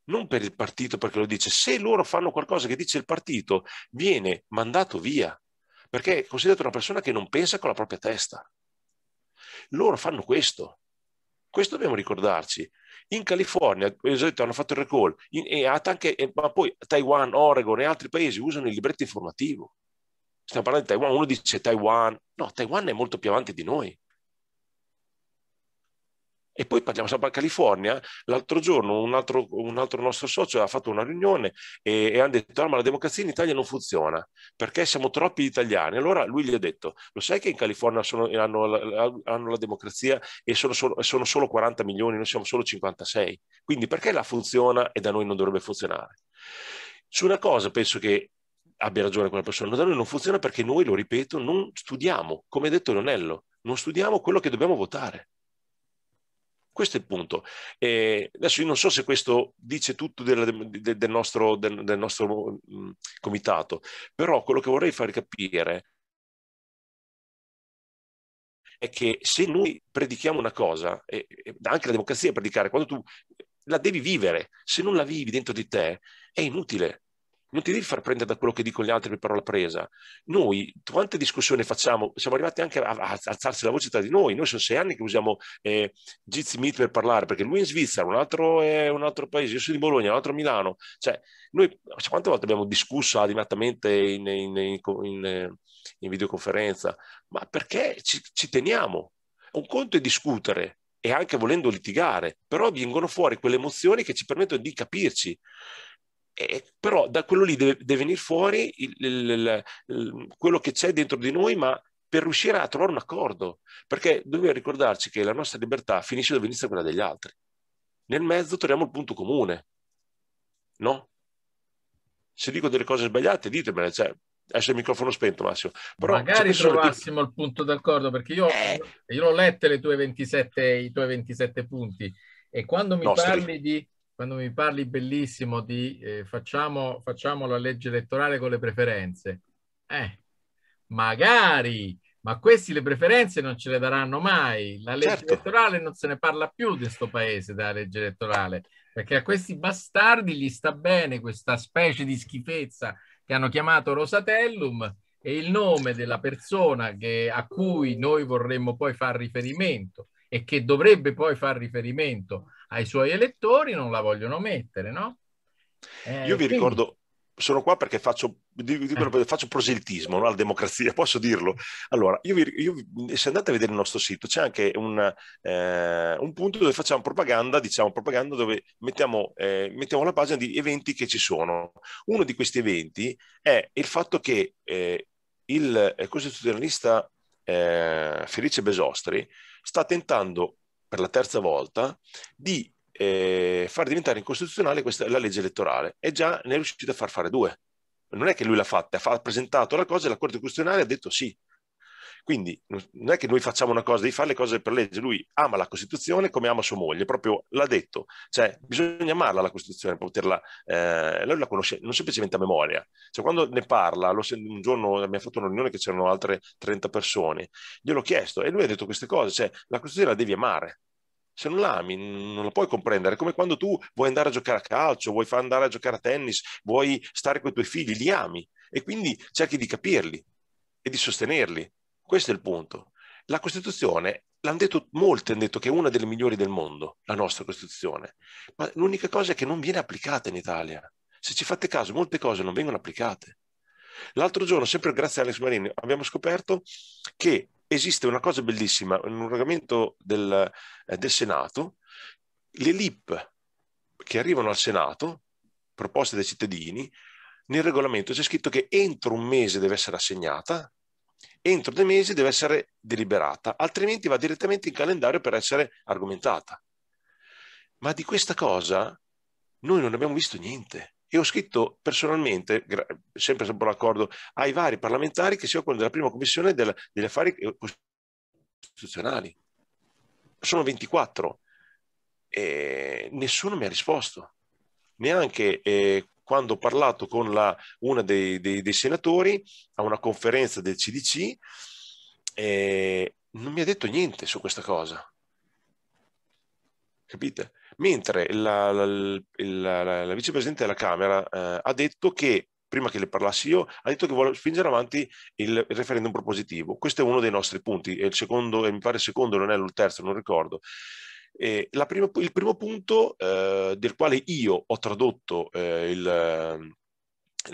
non per il partito perché lo dice. Se loro fanno qualcosa che dice il partito, viene mandato via, perché è considerato una persona che non pensa con la propria testa. Loro fanno questo. Questo dobbiamo ricordarci. In California, esempio, hanno fatto il recall, in, e anche, e, ma poi Taiwan, Oregon e altri paesi usano il libretto informativo. Stiamo parlando di Taiwan, uno dice Taiwan, no, Taiwan è molto più avanti di noi. E poi parliamo sempre della California. L'altro giorno un altro, un altro, nostro socio ha fatto una riunione e, e hanno detto: ah, ma la democrazia in Italia non funziona perché siamo troppi italiani. Allora lui gli ha detto: Lo sai che in California sono, hanno, hanno, la democrazia e sono, sono solo 40 milioni, noi siamo solo 56. Quindi perché la funziona e da noi non dovrebbe funzionare? Su una cosa penso che abbia ragione quella persona, da noi non funziona perché noi, lo ripeto, non studiamo, come ha detto Leonello, non studiamo quello che dobbiamo votare. Questo è il punto. E eh, adesso io non so se questo dice tutto del, del, nostro, del, del nostro mm, comitato, però quello che vorrei far capire è che se noi predichiamo una cosa, e, e anche la democrazia è predicare, quando tu la devi vivere, se non la vivi dentro di te, è inutile non ti devi far prendere da quello che dicono gli altri per parola presa. Noi, quante discussioni facciamo? Siamo arrivati anche a, a alzarsi la voce tra di noi. Noi sono sei anni che usiamo eh, Giz Meet per parlare, perché lui è in Svizzera, un altro è un altro paese, io sono di Bologna, un altro a Milano. Cioè, noi cioè, quante volte abbiamo discusso animatamente in, in, in, eh, in videoconferenza? Ma perché ci, ci teniamo? Un conto è discutere, e anche volendo litigare, però vengono fuori quelle emozioni che ci permettono di capirci. E, eh, eh, però da quello lì deve, deve venire fuori il, il, il, quello che c'è dentro di noi, ma per riuscire a trovare un accordo, perché dobbiamo ricordarci che la nostra libertà finisce dove inizia quella degli altri. Nel mezzo troviamo il punto comune, no? Se dico delle cose sbagliate, ditemele, cioè, adesso il microfono spento Massimo. Però Magari trovassimo tipo... il punto d'accordo, perché io, eh. io ho letto tue 27, i tuoi 27 punti e quando mi nostri. parli di quando mi parli bellissimo di eh, facciamo, facciamo la legge elettorale con le preferenze, eh, magari, ma questi le preferenze non ce le daranno mai. La legge certo. elettorale non se ne parla più di questo paese della legge elettorale, perché a questi bastardi gli sta bene questa specie di schifezza che hanno chiamato Rosatellum e il nome della persona che, a cui noi vorremmo poi far riferimento e che dovrebbe poi far riferimento ai suoi elettori, non la vogliono mettere, no? Eh, Io vi quindi... ricordo, sono qua perché faccio, eh. faccio proselitismo no? alla democrazia, posso dirlo? Allora, io io, se andate a vedere il nostro sito c'è anche un, eh, un punto dove facciamo propaganda, diciamo propaganda dove mettiamo, eh, mettiamo, la pagina di eventi che ci sono. Uno di questi eventi è il fatto che eh, il eh, costituzionalista eh, Felice Besostri sta tentando per la terza volta di eh, far diventare incostituzionale questa, la legge elettorale e già ne è riuscito a far fare due. Non è che lui l'ha fatta, ha presentato la cosa e la Corte Costituzionale ha detto sì, quindi non è che noi facciamo una cosa, devi fare le cose per legge, lui ama la Costituzione come ama sua moglie, proprio l'ha detto, cioè bisogna amarla la Costituzione, poterla, eh, lui la conosce, non semplicemente a memoria, cioè quando ne parla, lo, un giorno abbiamo fatto una riunione che c'erano altre 30 persone, gliel'ho chiesto e lui ha detto queste cose, cioè la Costituzione la devi amare, se non l'ami, non la puoi comprendere, è come quando tu vuoi andare a giocare a calcio, vuoi andare a giocare a tennis, vuoi stare con i tuoi figli, li ami e quindi cerchi di capirli e di sostenerli questo è il punto. La Costituzione, l'hanno detto molti, hanno detto che è una delle migliori del mondo, la nostra Costituzione, ma l'unica cosa è che non viene applicata in Italia. Se ci fate caso, molte cose non vengono applicate. L'altro giorno, sempre grazie a Alex Marini, abbiamo scoperto che esiste una cosa bellissima, in un regolamento del, eh, del Senato, le LIP che arrivano al Senato, proposte dai cittadini, nel regolamento c'è scritto che entro un mese deve essere assegnata entro dei mesi deve essere deliberata, altrimenti va direttamente in calendario per essere argomentata. Ma di questa cosa noi non abbiamo visto niente. E ho scritto personalmente, sempre sopra l'accordo, ai vari parlamentari che si occupano della prima commissione del, degli affari eh, costituzionali. Sono 24 e nessuno mi ha risposto. Neanche eh, quando ho parlato con la, una dei, dei, dei, senatori a una conferenza del CDC, eh, non mi ha detto niente su questa cosa. Capite? Mentre la, la, la, la vicepresidente della Camera eh, ha detto che, prima che le parlassi io, ha detto che vuole spingere avanti il referendum propositivo. Questo è uno dei nostri punti, è il secondo, mi pare il secondo, non è il terzo, non ricordo. Eh, prima, il primo punto eh, del quale io ho tradotto eh, il, ehm,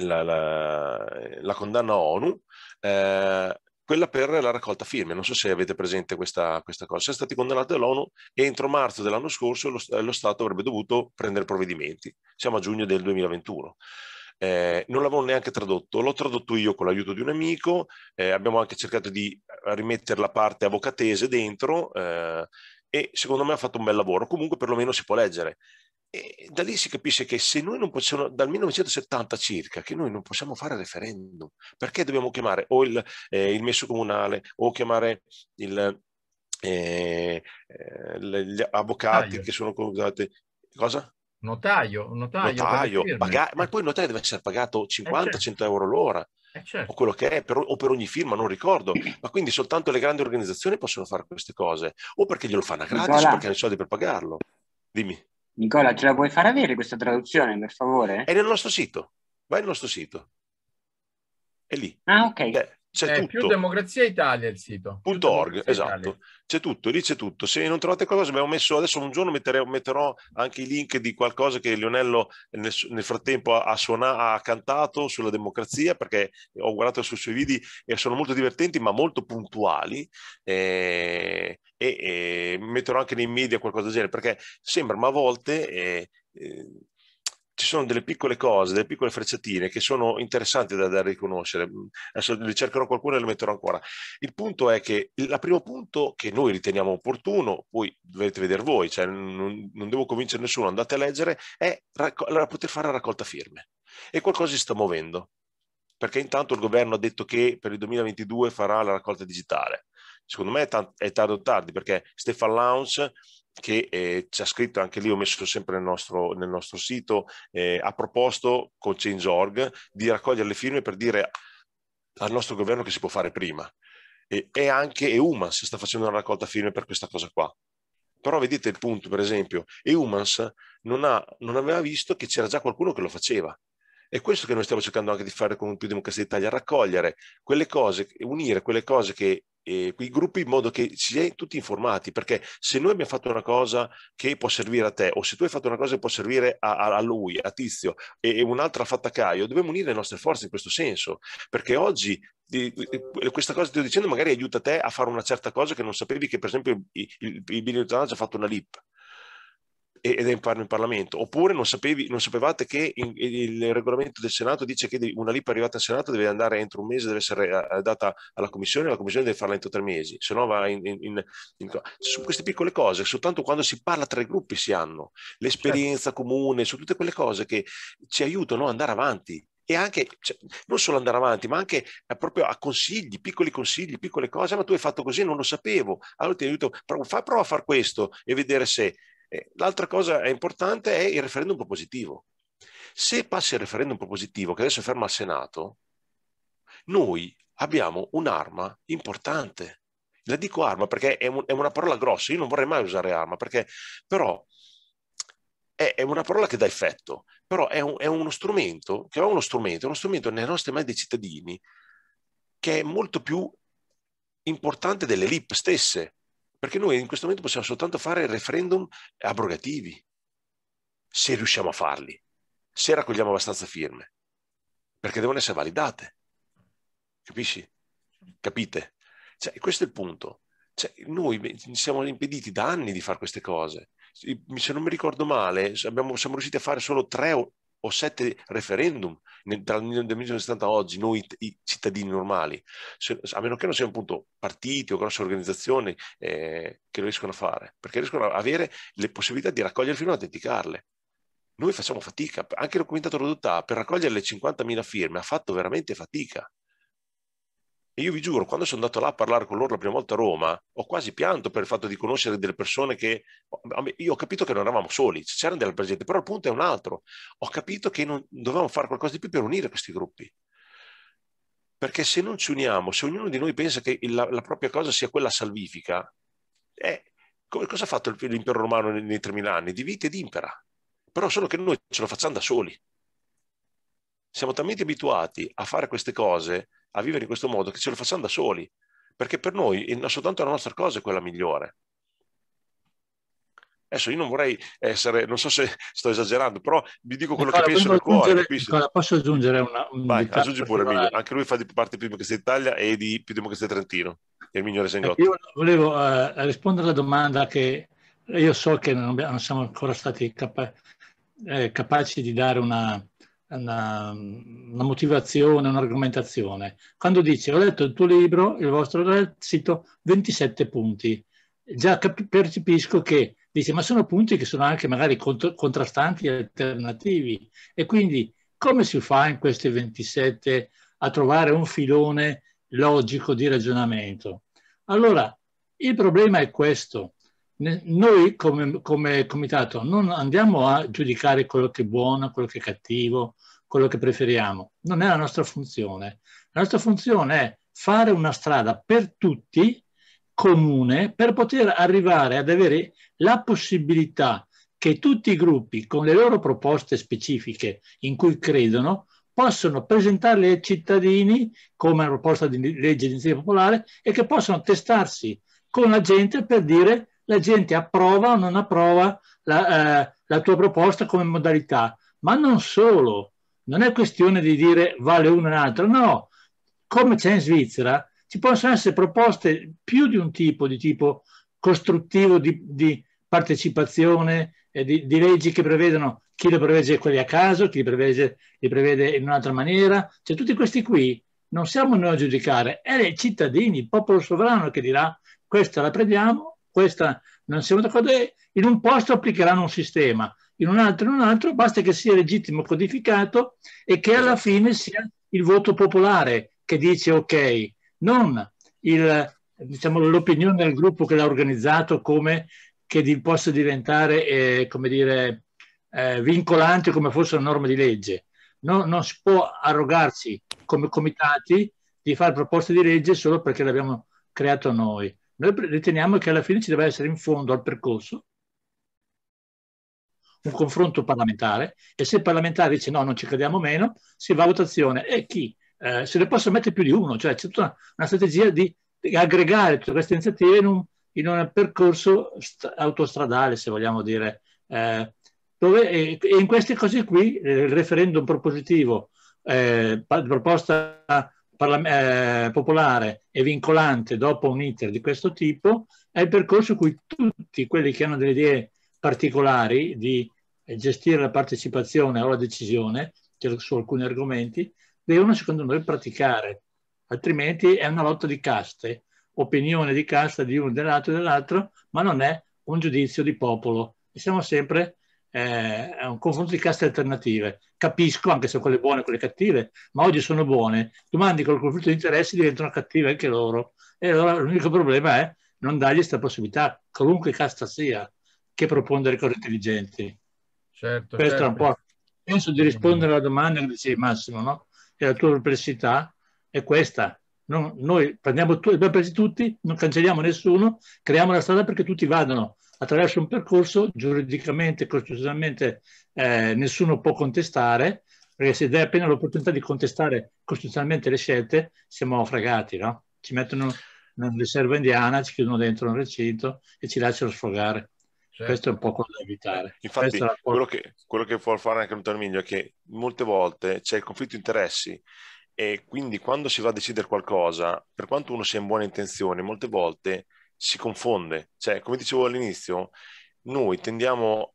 la, la, la, condanna ONU, eh, quella per la raccolta firme. Non so se avete presente questa, questa cosa. Siamo stati condannati dall'ONU entro marzo dell'anno scorso lo, lo, Stato avrebbe dovuto prendere provvedimenti. Siamo a giugno del 2021. Eh, non l'avevo neanche tradotto, l'ho tradotto io con l'aiuto di un amico, eh, abbiamo anche cercato di rimettere la parte avvocatese dentro eh, e secondo me ha fatto un bel lavoro, comunque perlomeno si può leggere. E da lì si capisce che se noi non possiamo, dal 1970 circa, che noi non possiamo fare referendum, perché dobbiamo chiamare o il, eh, il messo comunale o chiamare il, eh, eh, gli avvocati ah, che sono cosa? Notaio, notaio, notaio paga- ma eh. poi il notaio deve essere pagato 50-100 eh certo. euro l'ora, eh, certo. o quello che è, per, o per ogni firma, non ricordo. Ma quindi soltanto le grandi organizzazioni possono fare queste cose, o perché glielo fanno a gratis, Nicola. o perché hanno i soldi per pagarlo. Dimmi. Nicola, ce la puoi far avere questa traduzione, per favore? È nel nostro sito, vai nel nostro sito. È lì. Ah, ok. Beh, cioè, c'è eh, tutto. più democrazia Italia il sito. Punto .org, esatto. Italia. C'è tutto, lì c'è tutto. Se non trovate qualcosa, abbiamo messo adesso un giorno metterò, metterò anche i link di qualcosa che Lionello nel, nel frattempo ha, suonato, ha cantato sulla democrazia, perché ho guardato sui suoi video e sono molto divertenti, ma molto puntuali. Eh, e, e, metterò anche nei media qualcosa del genere, perché sembra, ma a volte... Eh, eh, ci sono delle piccole cose, delle piccole frecciatine che sono interessanti da, da riconoscere. Mm, adesso le cercherò qualcuno e le metterò ancora. Il punto è che il primo punto che noi riteniamo opportuno, poi dovete vedere voi, cioè non, non devo convincere nessuno, andate a leggere, è racco- poter fare la raccolta firme. E qualcosa si sta muovendo, perché intanto il governo ha detto che per il 2022 farà la raccolta digitale. Secondo me è, t- è tardi o tardi, perché Stefan Lounge che eh, ci ha scritto anche lì, ho messo sempre nel nostro, nel nostro sito, eh, ha proposto con Change.org di raccogliere le firme per dire al nostro governo che si può fare prima. E, e anche EUMANS sta facendo una raccolta firme per questa cosa qua. Però vedete il punto, per esempio, EUMANS non, ha, non aveva visto che c'era già qualcuno che lo faceva. È questo che noi stiamo cercando anche di fare con più democrazia d'Italia, raccogliere quelle cose, unire quelle cose che eh, quei gruppi in modo che si è tutti informati, perché se noi abbiamo fatto una cosa che può servire a te, o se tu hai fatto una cosa che può servire a, a lui, a Tizio, e, e un'altra fatta a Caio, dobbiamo unire le nostre forze in questo senso, perché oggi di, di, questa cosa che ti sto dicendo magari aiuta te a fare una certa cosa che non sapevi che per esempio il, il, il ha già fatto una LIP ed entrarne in Parlamento, oppure non, sapevi, non sapevate che in, il regolamento del Senato dice che una LIP arrivata al Senato deve andare entro un mese, deve essere eh, data alla Commissione, la Commissione deve farla entro tre mesi, se no va in, in, in... Su queste piccole cose, soltanto quando si parla tra i gruppi si hanno l'esperienza certo. comune, su tutte quelle cose che ci aiutano ad andare avanti e anche cioè, non solo andare avanti, ma anche eh, proprio a consigli, piccoli consigli, piccole cose. Ma tu hai fatto così, non lo sapevo. Allora ti aiuto, prova a fare questo e vedere se eh, l'altra cosa importante è il referendum propositivo. Se passa il referendum propositivo, che adesso è fermo al Senato, noi abbiamo un'arma importante. La dico arma perché è, un, è, una parola grossa, io non vorrei mai usare arma, perché però è, è una parola che dà effetto, però è, un, è uno strumento, che è uno strumento, è uno strumento nelle nostre mani dei cittadini che è molto più importante delle LIP stesse, perché noi in questo momento possiamo soltanto fare referendum abrogativi, se riusciamo a farli, se raccogliamo abbastanza firme, perché devono essere validate. Capisci? Capite? Cioè, questo è il punto. Cioè, noi siamo impediti da anni di fare queste cose. Se non mi ricordo male, abbiamo, siamo riusciti a fare solo tre o, o sette referendum nel, tra il 1970 e oggi noi i cittadini normali, se, a meno che non siano appunto partiti o grosse organizzazioni eh, che lo riescono a fare, perché riescono a avere le possibilità di raccogliere firme e autenticarle. Noi facciamo fatica, anche il Comitato Rodotà per raccogliere le 50.000 firme ha fatto veramente fatica. E io vi giuro, quando sono andato là a parlare con loro la prima volta a Roma, ho quasi pianto per il fatto di conoscere delle persone che... Io ho capito che non eravamo soli, c'erano delle gente, però il punto è un altro. Ho capito che non, dovevamo fare qualcosa di più per unire questi gruppi. Perché se non ci uniamo, se ognuno di noi pensa che la, la propria cosa sia quella salvifica, eh, come, cosa ha fatto l'impero romano nei, nei 3.000 anni? Di Divide ed impera. Però solo che noi ce lo facciamo da soli. Siamo talmente abituati a fare queste cose a vivere in questo modo che ce lo facciamo da soli, perché per noi non soltanto la nostra cosa è quella migliore. Adesso io non vorrei essere, non so se sto esagerando, però vi dico quello Nicola, che penso nel cuore. Nicola, posso aggiungere una... Un Vai, aggiungi pure Emilio, anche lui fa di parte di Democrazia Italia e di più Democrazia Trentino, è il migliore segnotto. Ecco, io volevo uh, rispondere alla domanda che io so che non, abbiamo, non siamo ancora stati capa- eh, capaci di dare una, una, una motivazione, un'argomentazione. Quando dice ho letto il tuo libro, il vostro ho cito 27 punti, già percepisco che dice ma sono punti che sono anche magari contro, contrastanti e alternativi e quindi come si fa in questi 27 a trovare un filone logico di ragionamento? Allora, il problema è questo, noi come, come comitato non andiamo a giudicare quello che è buono, quello che è cattivo, quello che preferiamo. Non è la nostra funzione. La nostra funzione è fare una strada per tutti comune per poter arrivare ad avere la possibilità che tutti i gruppi con le loro proposte specifiche in cui credono possono presentarle ai cittadini come una proposta di legge di iniziativa popolare e che possono testarsi con la gente per dire la gente approva o non approva la, eh, la tua proposta come modalità. Ma non solo, non è questione di dire vale uno o l'altro, no, come c'è in Svizzera, ci possono essere proposte più di un tipo, di tipo costruttivo di, di partecipazione, eh, di, di, leggi che prevedono chi lo prevede quelli a caso, chi li prevede, li prevede in un'altra maniera. Cioè tutti questi qui non siamo noi a giudicare, è i cittadini, il popolo sovrano che dirà questa la prendiamo questa non siamo d'accordo, in un posto applicheranno un sistema, in un altro in un altro, basta che sia legittimo codificato e che alla esatto. fine sia il voto popolare che dice ok, non il, diciamo, l'opinione del gruppo che l'ha organizzato come che di, possa diventare eh, come dire, eh, vincolante come fosse una norma di legge. No, non si può arrogarsi come comitati di fare proposte di legge solo perché le abbiamo creato noi. Noi riteniamo che alla fine ci deve essere in fondo al percorso un confronto parlamentare e se il parlamentare dice no, non ci crediamo meno, si va a votazione e chi? Eh, se ne possono mettere più di uno, cioè c'è tutta una, strategia di, di, aggregare tutte queste iniziative in un, in un percorso autostradale, se vogliamo dire, eh, dove, e, e, in queste cose qui eh, il referendum propositivo, eh, proposta eh, popolare e vincolante dopo un iter di questo tipo è il percorso in cui tutti quelli che hanno delle idee particolari di gestire la partecipazione o la decisione su alcuni argomenti devono secondo noi praticare altrimenti è una lotta di caste opinione di casta di uno dell'altro e dell'altro ma non è un giudizio di popolo e siamo sempre eh, è un confronto di caste alternative. Capisco anche se quelle buone e quelle cattive, ma oggi sono buone. Domani col conflitto di interessi diventano cattive anche loro. E allora l'unico problema è non dargli questa possibilità, qualunque casta sia, che proponga delle cose intelligenti. Certo, Questo certo. è un certo. po'. Penso di rispondere alla domanda che dicevi Massimo, no? E la tua perplessità è questa. Non, noi prendiamo tu, abbiamo presi tutti, non cancelliamo nessuno, creiamo la strada perché tutti vadano attraverso un percorso giuridicamente, costituzionalmente eh, nessuno può contestare, perché se dai appena l'opportunità di contestare costituzionalmente le scelte, siamo fregati, no? Ci mettono una riserva indiana, ci chiudono dentro un recinto e ci lasciano sfogare. Certo. Questo è un po' quello da evitare. Infatti, quello che, quello che, può fare anche l'Utero Miglio è che molte volte c'è il conflitto di interessi e quindi quando si va a decidere qualcosa, per quanto uno sia in buone intenzioni, molte volte si confonde. Cioè, come dicevo all'inizio, noi tendiamo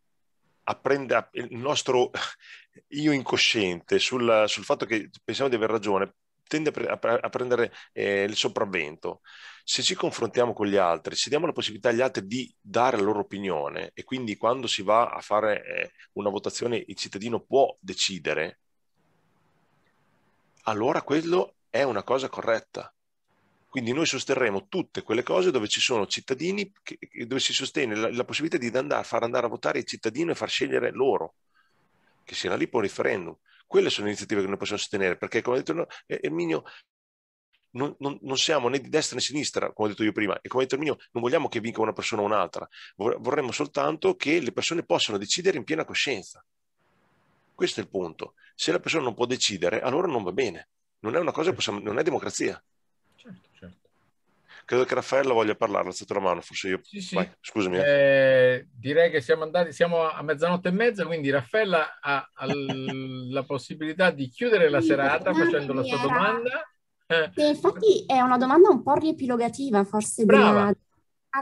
a prendere il nostro io incosciente sul, sul fatto che pensiamo di aver ragione, tende a, pre- a prendere eh, il sopravvento. Se ci confrontiamo con gli altri, se diamo la possibilità agli altri di dare la loro opinione e quindi quando si va a fare eh, una votazione il cittadino può decidere, allora quello è una cosa corretta. Quindi noi sosterremo tutte quelle cose dove ci sono cittadini, che, dove si sostiene la, la possibilità di andare, far andare a votare il cittadino e far scegliere loro, che sia lì per un referendum. Quelle sono le iniziative che noi possiamo sostenere, perché come ha detto Erminio, non, non, non, siamo né di destra né di sinistra, come ho detto io prima, e come ha detto Erminio, non vogliamo che vinca una persona o un'altra, vorremmo soltanto che le persone possano decidere in piena coscienza. Questo è il punto. Se la persona non può decidere, allora non va bene. Non è una cosa, possiamo, non è democrazia. Credo che Raffaella voglia parlare, ha alzato la mano, forse io. Sì, sì. Vai, scusami. Eh. eh, direi che siamo andati, siamo a mezzanotte e mezza, quindi Raffaella ha, ha la possibilità di chiudere la serata facendo la sua domanda. Eh. infatti è una domanda un po' riepilogativa, forse. Brava. Di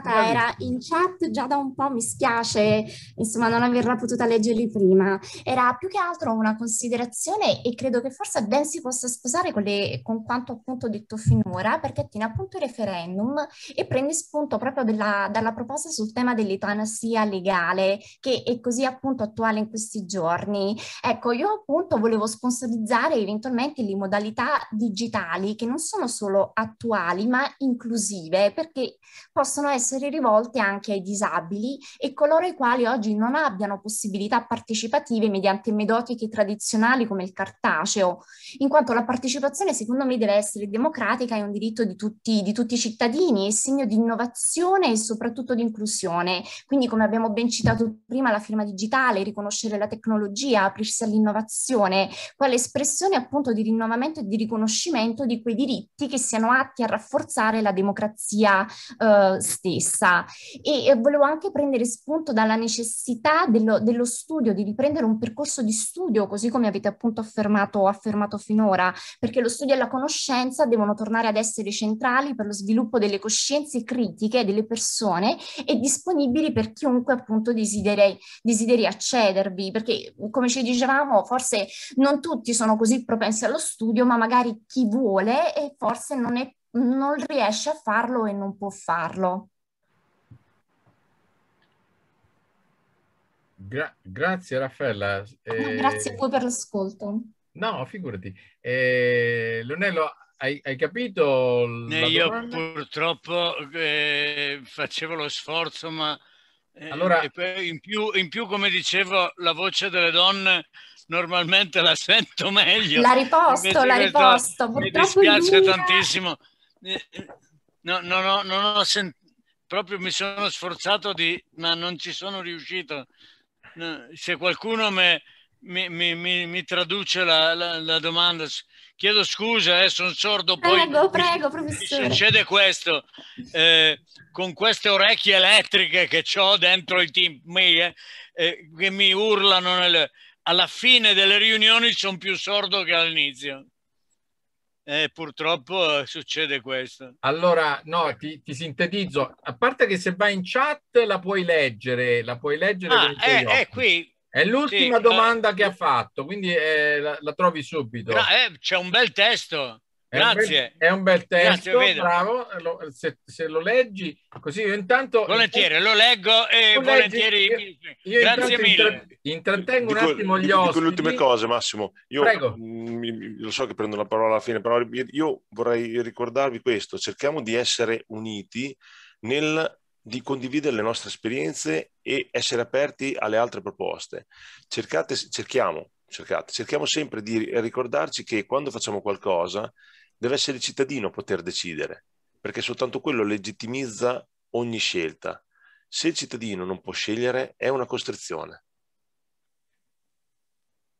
era in chat già da un po', mi spiace insomma non averla potuta leggerli prima. Era più che altro una considerazione e credo che forse ben si possa sposare con, le, con quanto appunto detto finora perché attiene appunto il referendum e prende spunto proprio della, dalla proposta sul tema dell'eutanasia legale che è così appunto attuale in questi giorni. Ecco, io appunto volevo sponsorizzare eventualmente le modalità digitali che non sono solo attuali ma inclusive perché possono essere essere rivolte anche ai disabili e coloro i quali oggi non abbiano possibilità partecipative mediante metodiche tradizionali come il cartaceo, in quanto la partecipazione secondo me deve essere democratica, e un diritto di tutti, di tutti i cittadini, e segno di innovazione e soprattutto di inclusione. Quindi come abbiamo ben citato prima la firma digitale, riconoscere la tecnologia, aprirsi all'innovazione, quale espressione appunto di rinnovamento e di riconoscimento di quei diritti che siano atti a rafforzare la democrazia eh, stessa stessa e, e volevo anche prendere spunto dalla necessità dello, dello, studio, di riprendere un percorso di studio, così come avete appunto affermato, affermato finora, perché lo studio e la conoscenza devono tornare ad essere centrali per lo sviluppo delle coscienze critiche delle persone e disponibili per chiunque appunto desideri, desideri accedervi, perché come ci dicevamo forse non tutti sono così propensi allo studio, ma magari chi vuole e forse non, è, non riesce a farlo e non può farlo. Gra- grazie Raffaella. Ah, eh... grazie a voi per l'ascolto. No, figurati. Eh, Leonello, hai, hai capito? Eh, io purtroppo eh, facevo lo sforzo, ma eh, allora... in, più, in più, come dicevo, la voce delle donne normalmente la sento meglio. La riposto, la riposto. Mi dispiace mia... tantissimo. Eh, no, no, no, non ho sentito proprio mi sono sforzato di, ma non ci sono riuscito se qualcuno me, mi, mi, mi, mi, traduce la, la, la, domanda, chiedo scusa, eh, sono sordo, poi prego, prego, professore. succede questo, eh, con queste orecchie elettriche che ho dentro i team, eh, eh, che mi urlano nel, alla fine delle riunioni sono più sordo che all'inizio. Eh, purtroppo eh, succede questo. Allora, no, ti, ti, sintetizzo. A parte che se vai in chat la puoi leggere, la puoi leggere. Ah, è, è, eh, eh, qui. È l'ultima sì, domanda no, che ha fatto, quindi eh, la, la, trovi subito. No, eh, c'è un bel testo. Grazie. È un bel, è un bel testo, Grazie, bravo. Lo, se, se, lo leggi, così io intanto... Volentieri, lo leggo e lo volentieri... Leggi, io, io Grazie mille. Intrattengo dico, un attimo gli ospiti. Dico le ultime cose, Massimo. Io mh, mm, lo so che prendo la parola alla fine, però io vorrei ricordarvi questo. Cerchiamo di essere uniti nel di condividere le nostre esperienze e essere aperti alle altre proposte. Cercate, cerchiamo cercate, cerchiamo sempre di ricordarci che quando facciamo qualcosa deve essere il cittadino a poter decidere, perché soltanto quello legittimizza ogni scelta. Se il cittadino non può scegliere è una costrizione.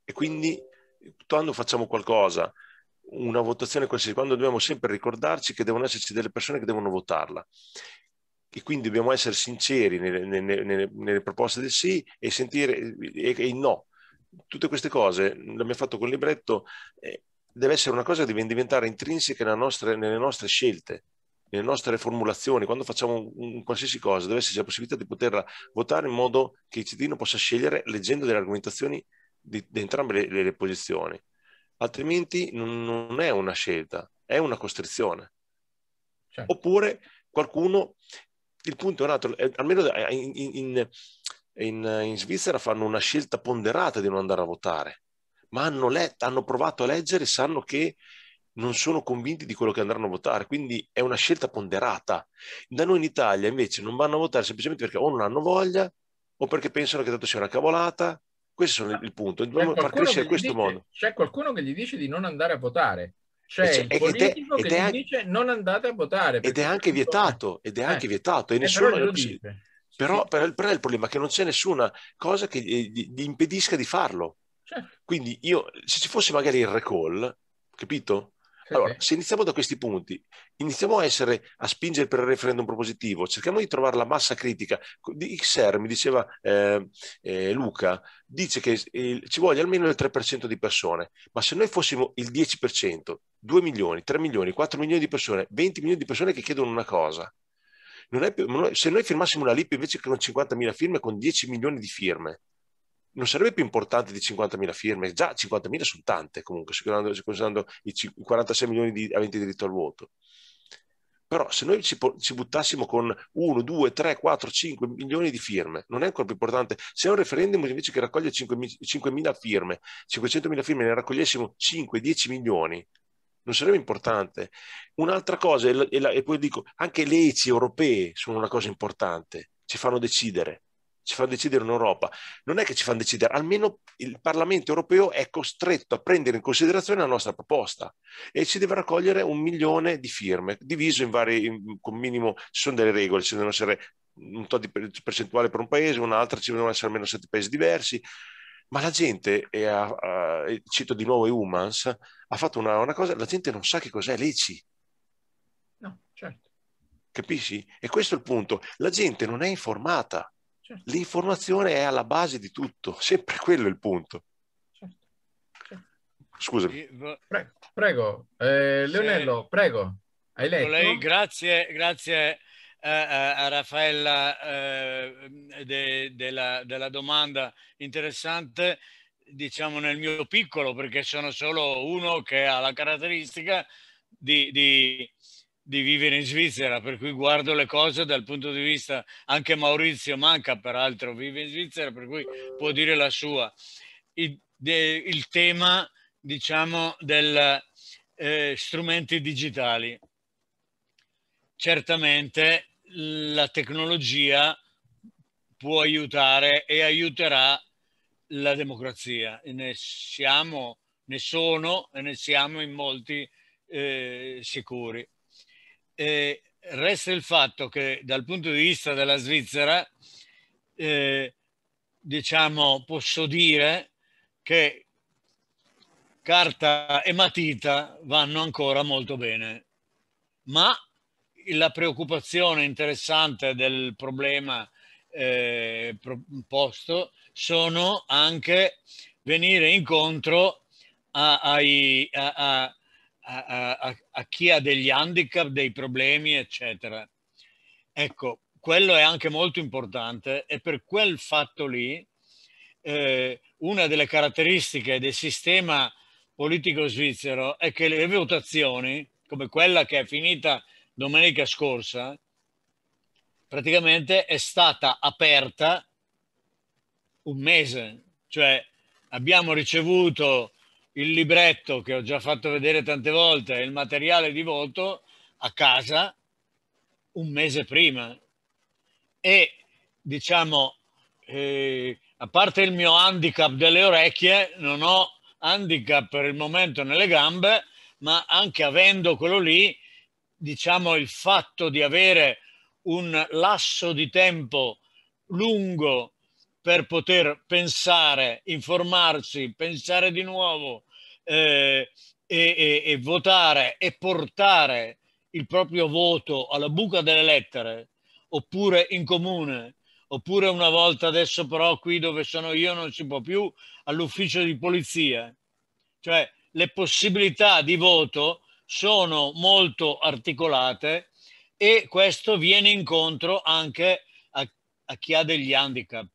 E quindi quando facciamo qualcosa, una votazione qualsiasi, quando dobbiamo sempre ricordarci che devono esserci delle persone che devono votarla. E quindi dobbiamo essere sinceri nelle, nelle, nelle, nelle proposte del sì e sentire e il no tutte queste cose l'abbiamo fatto col libretto, eh, deve essere una cosa che deve diventare intrinseca nelle nostre, nelle nostre scelte nelle nostre formulazioni, quando facciamo un, un, qualsiasi cosa, deve esserci la possibilità di poterla votare in modo che il cittadino possa scegliere leggendo delle argomentazioni di, di entrambe le, le, le, posizioni. Altrimenti non, non, è una scelta, è una costrizione. Certo. Oppure qualcuno, il punto è un altro, è, almeno in, in, in, in Svizzera fanno una scelta ponderata di non andare a votare, ma hanno, let, hanno provato a leggere e sanno che non sono convinti di quello che andranno a votare, quindi è una scelta ponderata. Da noi in Italia invece non vanno a votare semplicemente perché o non hanno voglia o perché pensano che tanto sia una cavolata. Questo è il punto, dobbiamo far crescere in questo dice, modo. C'è qualcuno che gli dice di non andare a votare. C'è cioè, il politico è, che è, gli dice non andate a votare. Ed è anche vietato, ed è anche eh. vietato. Eh, e nessuno... Lo dice. Però, sì. per, però è il problema che non c'è nessuna cosa che gli, eh, gli impedisca di farlo. Certo. Quindi io, se ci fosse magari il recall, capito? Allora, se iniziamo da questi punti, iniziamo a, essere, a spingere per il referendum propositivo, cerchiamo di trovare la massa critica. XR, mi diceva eh, eh, Luca, dice che eh, ci voglia almeno il 3% di persone, ma se noi fossimo il 10%, 2 milioni, 3 milioni, 4 milioni di persone, 20 milioni di persone che chiedono una cosa, più, se noi firmassimo una LIP invece che con 50.000 firme, con 10 milioni di firme, non sarebbe più importante di 50.000 firme, già 50.000 sono tante comunque, considerando i 46 milioni di aventi diritto al voto. Però se noi ci, ci, buttassimo con 1, 2, 3, 4, 5 milioni di firme, non è ancora più importante. Se un referendum invece che raccoglie 5.000 firme, 500.000 firme, ne raccogliessimo 5, 10 milioni, non sarebbe importante. Un'altra cosa, e, la, e poi dico, anche le leggi europee sono una cosa importante, ci fanno decidere, ci fanno decidere in Europa. Non è che ci fanno decidere, almeno il Parlamento europeo è costretto a prendere in considerazione la nostra proposta e ci deve raccogliere un milione di firme, diviso in vari, in, con minimo, ci sono delle regole, ci devono essere un tot di percentuale per un paese, un'altra ci devono essere almeno sette paesi diversi, ma la gente, è a, a, cito di nuovo Humans, ha fatto una, una, cosa, la gente non sa che cos'è l'ECI. No, certo. Capisci? E questo è il punto, la gente non è informata, certo. l'informazione è alla base di tutto, sempre quello è il punto. Scusa, certo. certo. prego, eh, Leonello, prego. Hai ecco letto? Lei, grazie, grazie a Raffaella eh, de, della, della domanda interessante diciamo nel mio piccolo perché sono solo uno che ha la caratteristica di, di, di, vivere in Svizzera per cui guardo le cose dal punto di vista anche Maurizio Manca peraltro vive in Svizzera per cui può dire la sua il, de, il tema diciamo del eh, strumenti digitali certamente la tecnologia può aiutare e aiuterà la democrazia. E ne siamo, ne sono e ne siamo in molti eh, sicuri. E resta il fatto che dal punto di vista della Svizzera, eh, diciamo, posso dire che carta e matita vanno ancora molto bene, ma la preoccupazione interessante del problema eh, posto sono anche venire incontro a, ai, a, a, a, chi ha degli handicap, dei problemi, eccetera. Ecco, quello è anche molto importante e per quel fatto lì eh, una delle caratteristiche del sistema politico svizzero è che le votazioni, come quella che è finita domenica scorsa praticamente è stata aperta un mese, cioè abbiamo ricevuto il libretto che ho già fatto vedere tante volte, il materiale di voto a casa un mese prima e diciamo eh, a parte il mio handicap delle orecchie non ho handicap per il momento nelle gambe ma anche avendo quello lì diciamo, il fatto di avere un lasso di tempo lungo per poter pensare, informarsi, pensare di nuovo eh, e, e, e, votare e portare il proprio voto alla buca delle lettere oppure in comune oppure una volta adesso però qui dove sono io non si può più all'ufficio di polizia cioè le possibilità di voto sono molto articolate e questo viene incontro anche a, a chi ha degli handicap.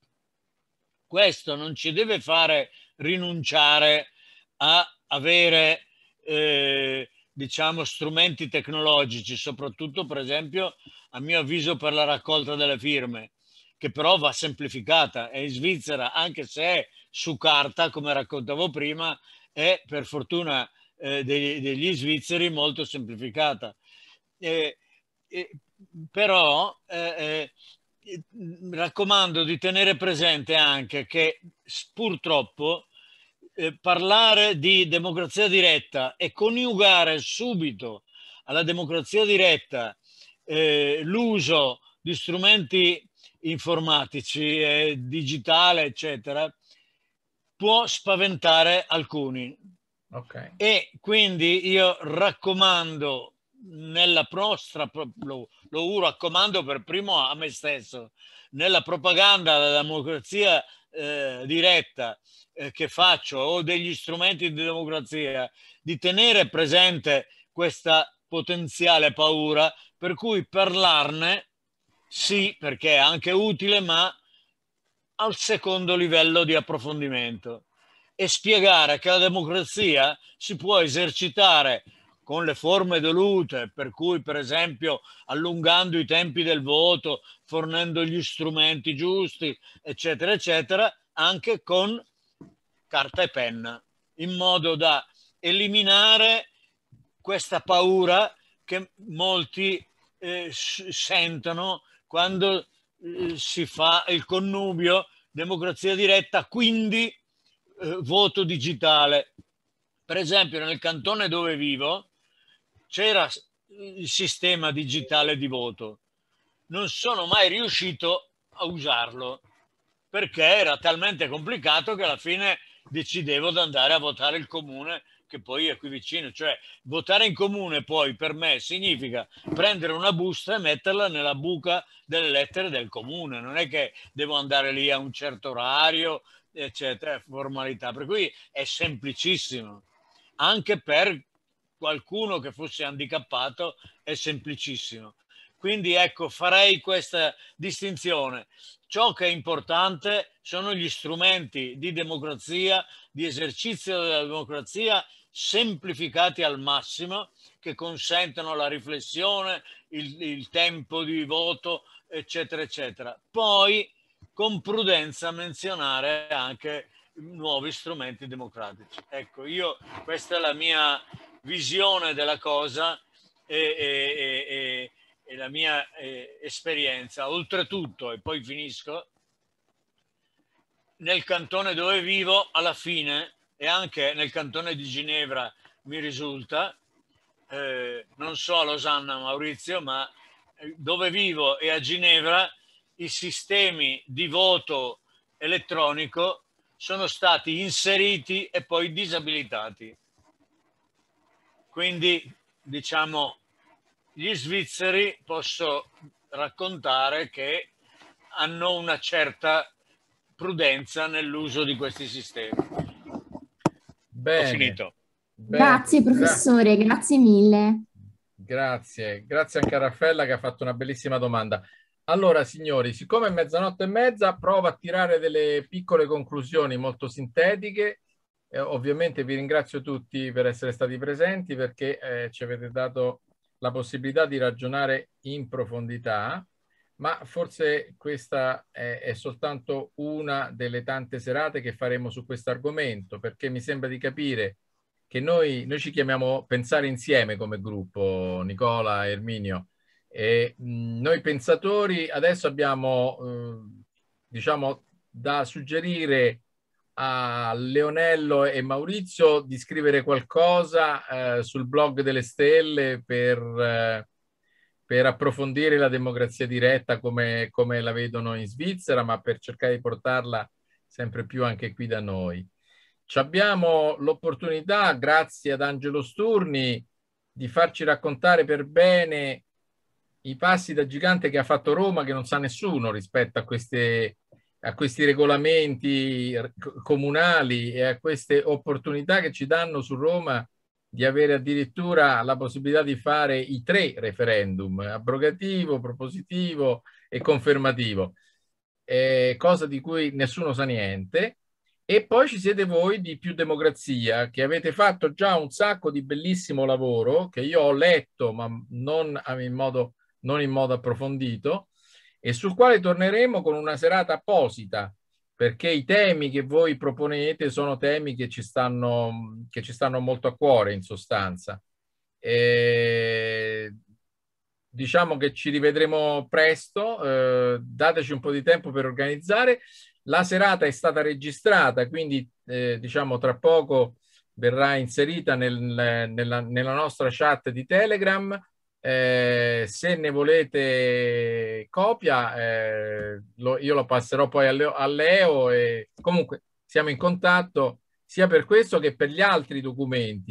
Questo non ci deve fare rinunciare a avere eh, diciamo strumenti tecnologici, soprattutto per esempio a mio avviso per la raccolta delle firme, che però va semplificata e in Svizzera anche se è su carta, come raccontavo prima, è per fortuna eh, degli, degli, svizzeri molto semplificata. Eh, però eh, mm, raccomando di tenere presente anche che purtroppo eh, parlare di democrazia diretta e coniugare subito alla democrazia diretta eh, l'uso di strumenti informatici, eh, digitale, eccetera, può spaventare alcuni. Okay. E quindi io raccomando nella nostra, lo, lo raccomando per primo a me stesso, nella propaganda della democrazia eh, diretta eh, che faccio o degli strumenti di democrazia, di tenere presente questa potenziale paura, per cui parlarne sì, perché è anche utile, ma al secondo livello di approfondimento e spiegare che la democrazia si può esercitare con le forme delute, per cui per esempio allungando i tempi del voto, fornendo gli strumenti giusti, eccetera, eccetera, anche con carta e penna, in modo da eliminare questa paura che molti eh, sentono quando eh, si fa il connubio democrazia diretta, quindi eh, voto digitale. Per esempio nel cantone dove vivo c'era il sistema digitale di voto. Non sono mai riuscito a usarlo perché era talmente complicato che alla fine decidevo di andare a votare il comune che poi è qui vicino. Cioè, votare in comune poi per me significa prendere una busta e metterla nella buca delle lettere del comune. Non è che devo andare lì a un certo orario eccetera, formalità. Per cui è semplicissimo. Anche per qualcuno che fosse handicappato è semplicissimo. Quindi ecco, farei questa distinzione. Ciò che è importante sono gli strumenti di democrazia, di esercizio della democrazia semplificati al massimo, che consentono la riflessione, il, il tempo di voto, eccetera, eccetera. Poi con prudenza menzionare anche nuovi strumenti democratici. Ecco, io questa è la mia visione della cosa e, e, e, e la mia esperienza. Oltretutto, e poi finisco, nel cantone dove vivo, alla fine, e anche nel cantone di Ginevra, mi risulta, eh, non so a Losanna Maurizio, ma eh, dove vivo e a Ginevra i sistemi di voto elettronico sono stati inseriti e poi disabilitati. Quindi, diciamo, gli svizzeri posso raccontare che hanno una certa prudenza nell'uso di questi sistemi. Bene. Ho finito. Bene. Grazie professore, grazie. grazie mille. Grazie, grazie anche a Raffaella che ha fatto una bellissima domanda. Allora, signori, siccome è mezzanotte e mezza, provo a tirare delle piccole conclusioni molto sintetiche. Eh, ovviamente vi ringrazio tutti per essere stati presenti perché eh, ci avete dato la possibilità di ragionare in profondità, ma forse questa è, eh, è soltanto una delle tante serate che faremo su questo argomento, perché mi sembra di capire che noi, noi ci chiamiamo pensare insieme come gruppo, Nicola, Erminio, e, mm, noi pensatori adesso abbiamo, eh, diciamo, da suggerire a Leonello e Maurizio di scrivere qualcosa eh, sul blog delle stelle per, eh, per approfondire la democrazia diretta come, come, la vedono in Svizzera, ma per cercare di portarla sempre più anche qui da noi. Ci abbiamo l'opportunità, grazie ad Angelo Sturni, di farci raccontare per bene i passi da gigante che ha fatto Roma che non sa nessuno rispetto a, queste, a questi regolamenti comunali e a queste opportunità che ci danno su Roma di avere addirittura la possibilità di fare i tre referendum, abrogativo, propositivo e confermativo, eh, cosa di cui nessuno sa niente. E poi ci siete voi di Più Democrazia, che avete fatto già un sacco di bellissimo lavoro, che io ho letto, ma non in modo non in modo approfondito, e sul quale torneremo con una serata apposita, perché i temi che voi proponete sono temi che ci stanno, che ci stanno molto a cuore in sostanza. E diciamo che ci rivedremo presto, eh, dateci un po' di tempo per organizzare. La serata è stata registrata, quindi eh, diciamo tra poco verrà inserita nel, nella, nella, nostra chat di Telegram eh, se ne volete copia, eh, lo, io lo passerò poi a Leo, a Leo e comunque siamo in contatto sia per questo che per gli altri documenti.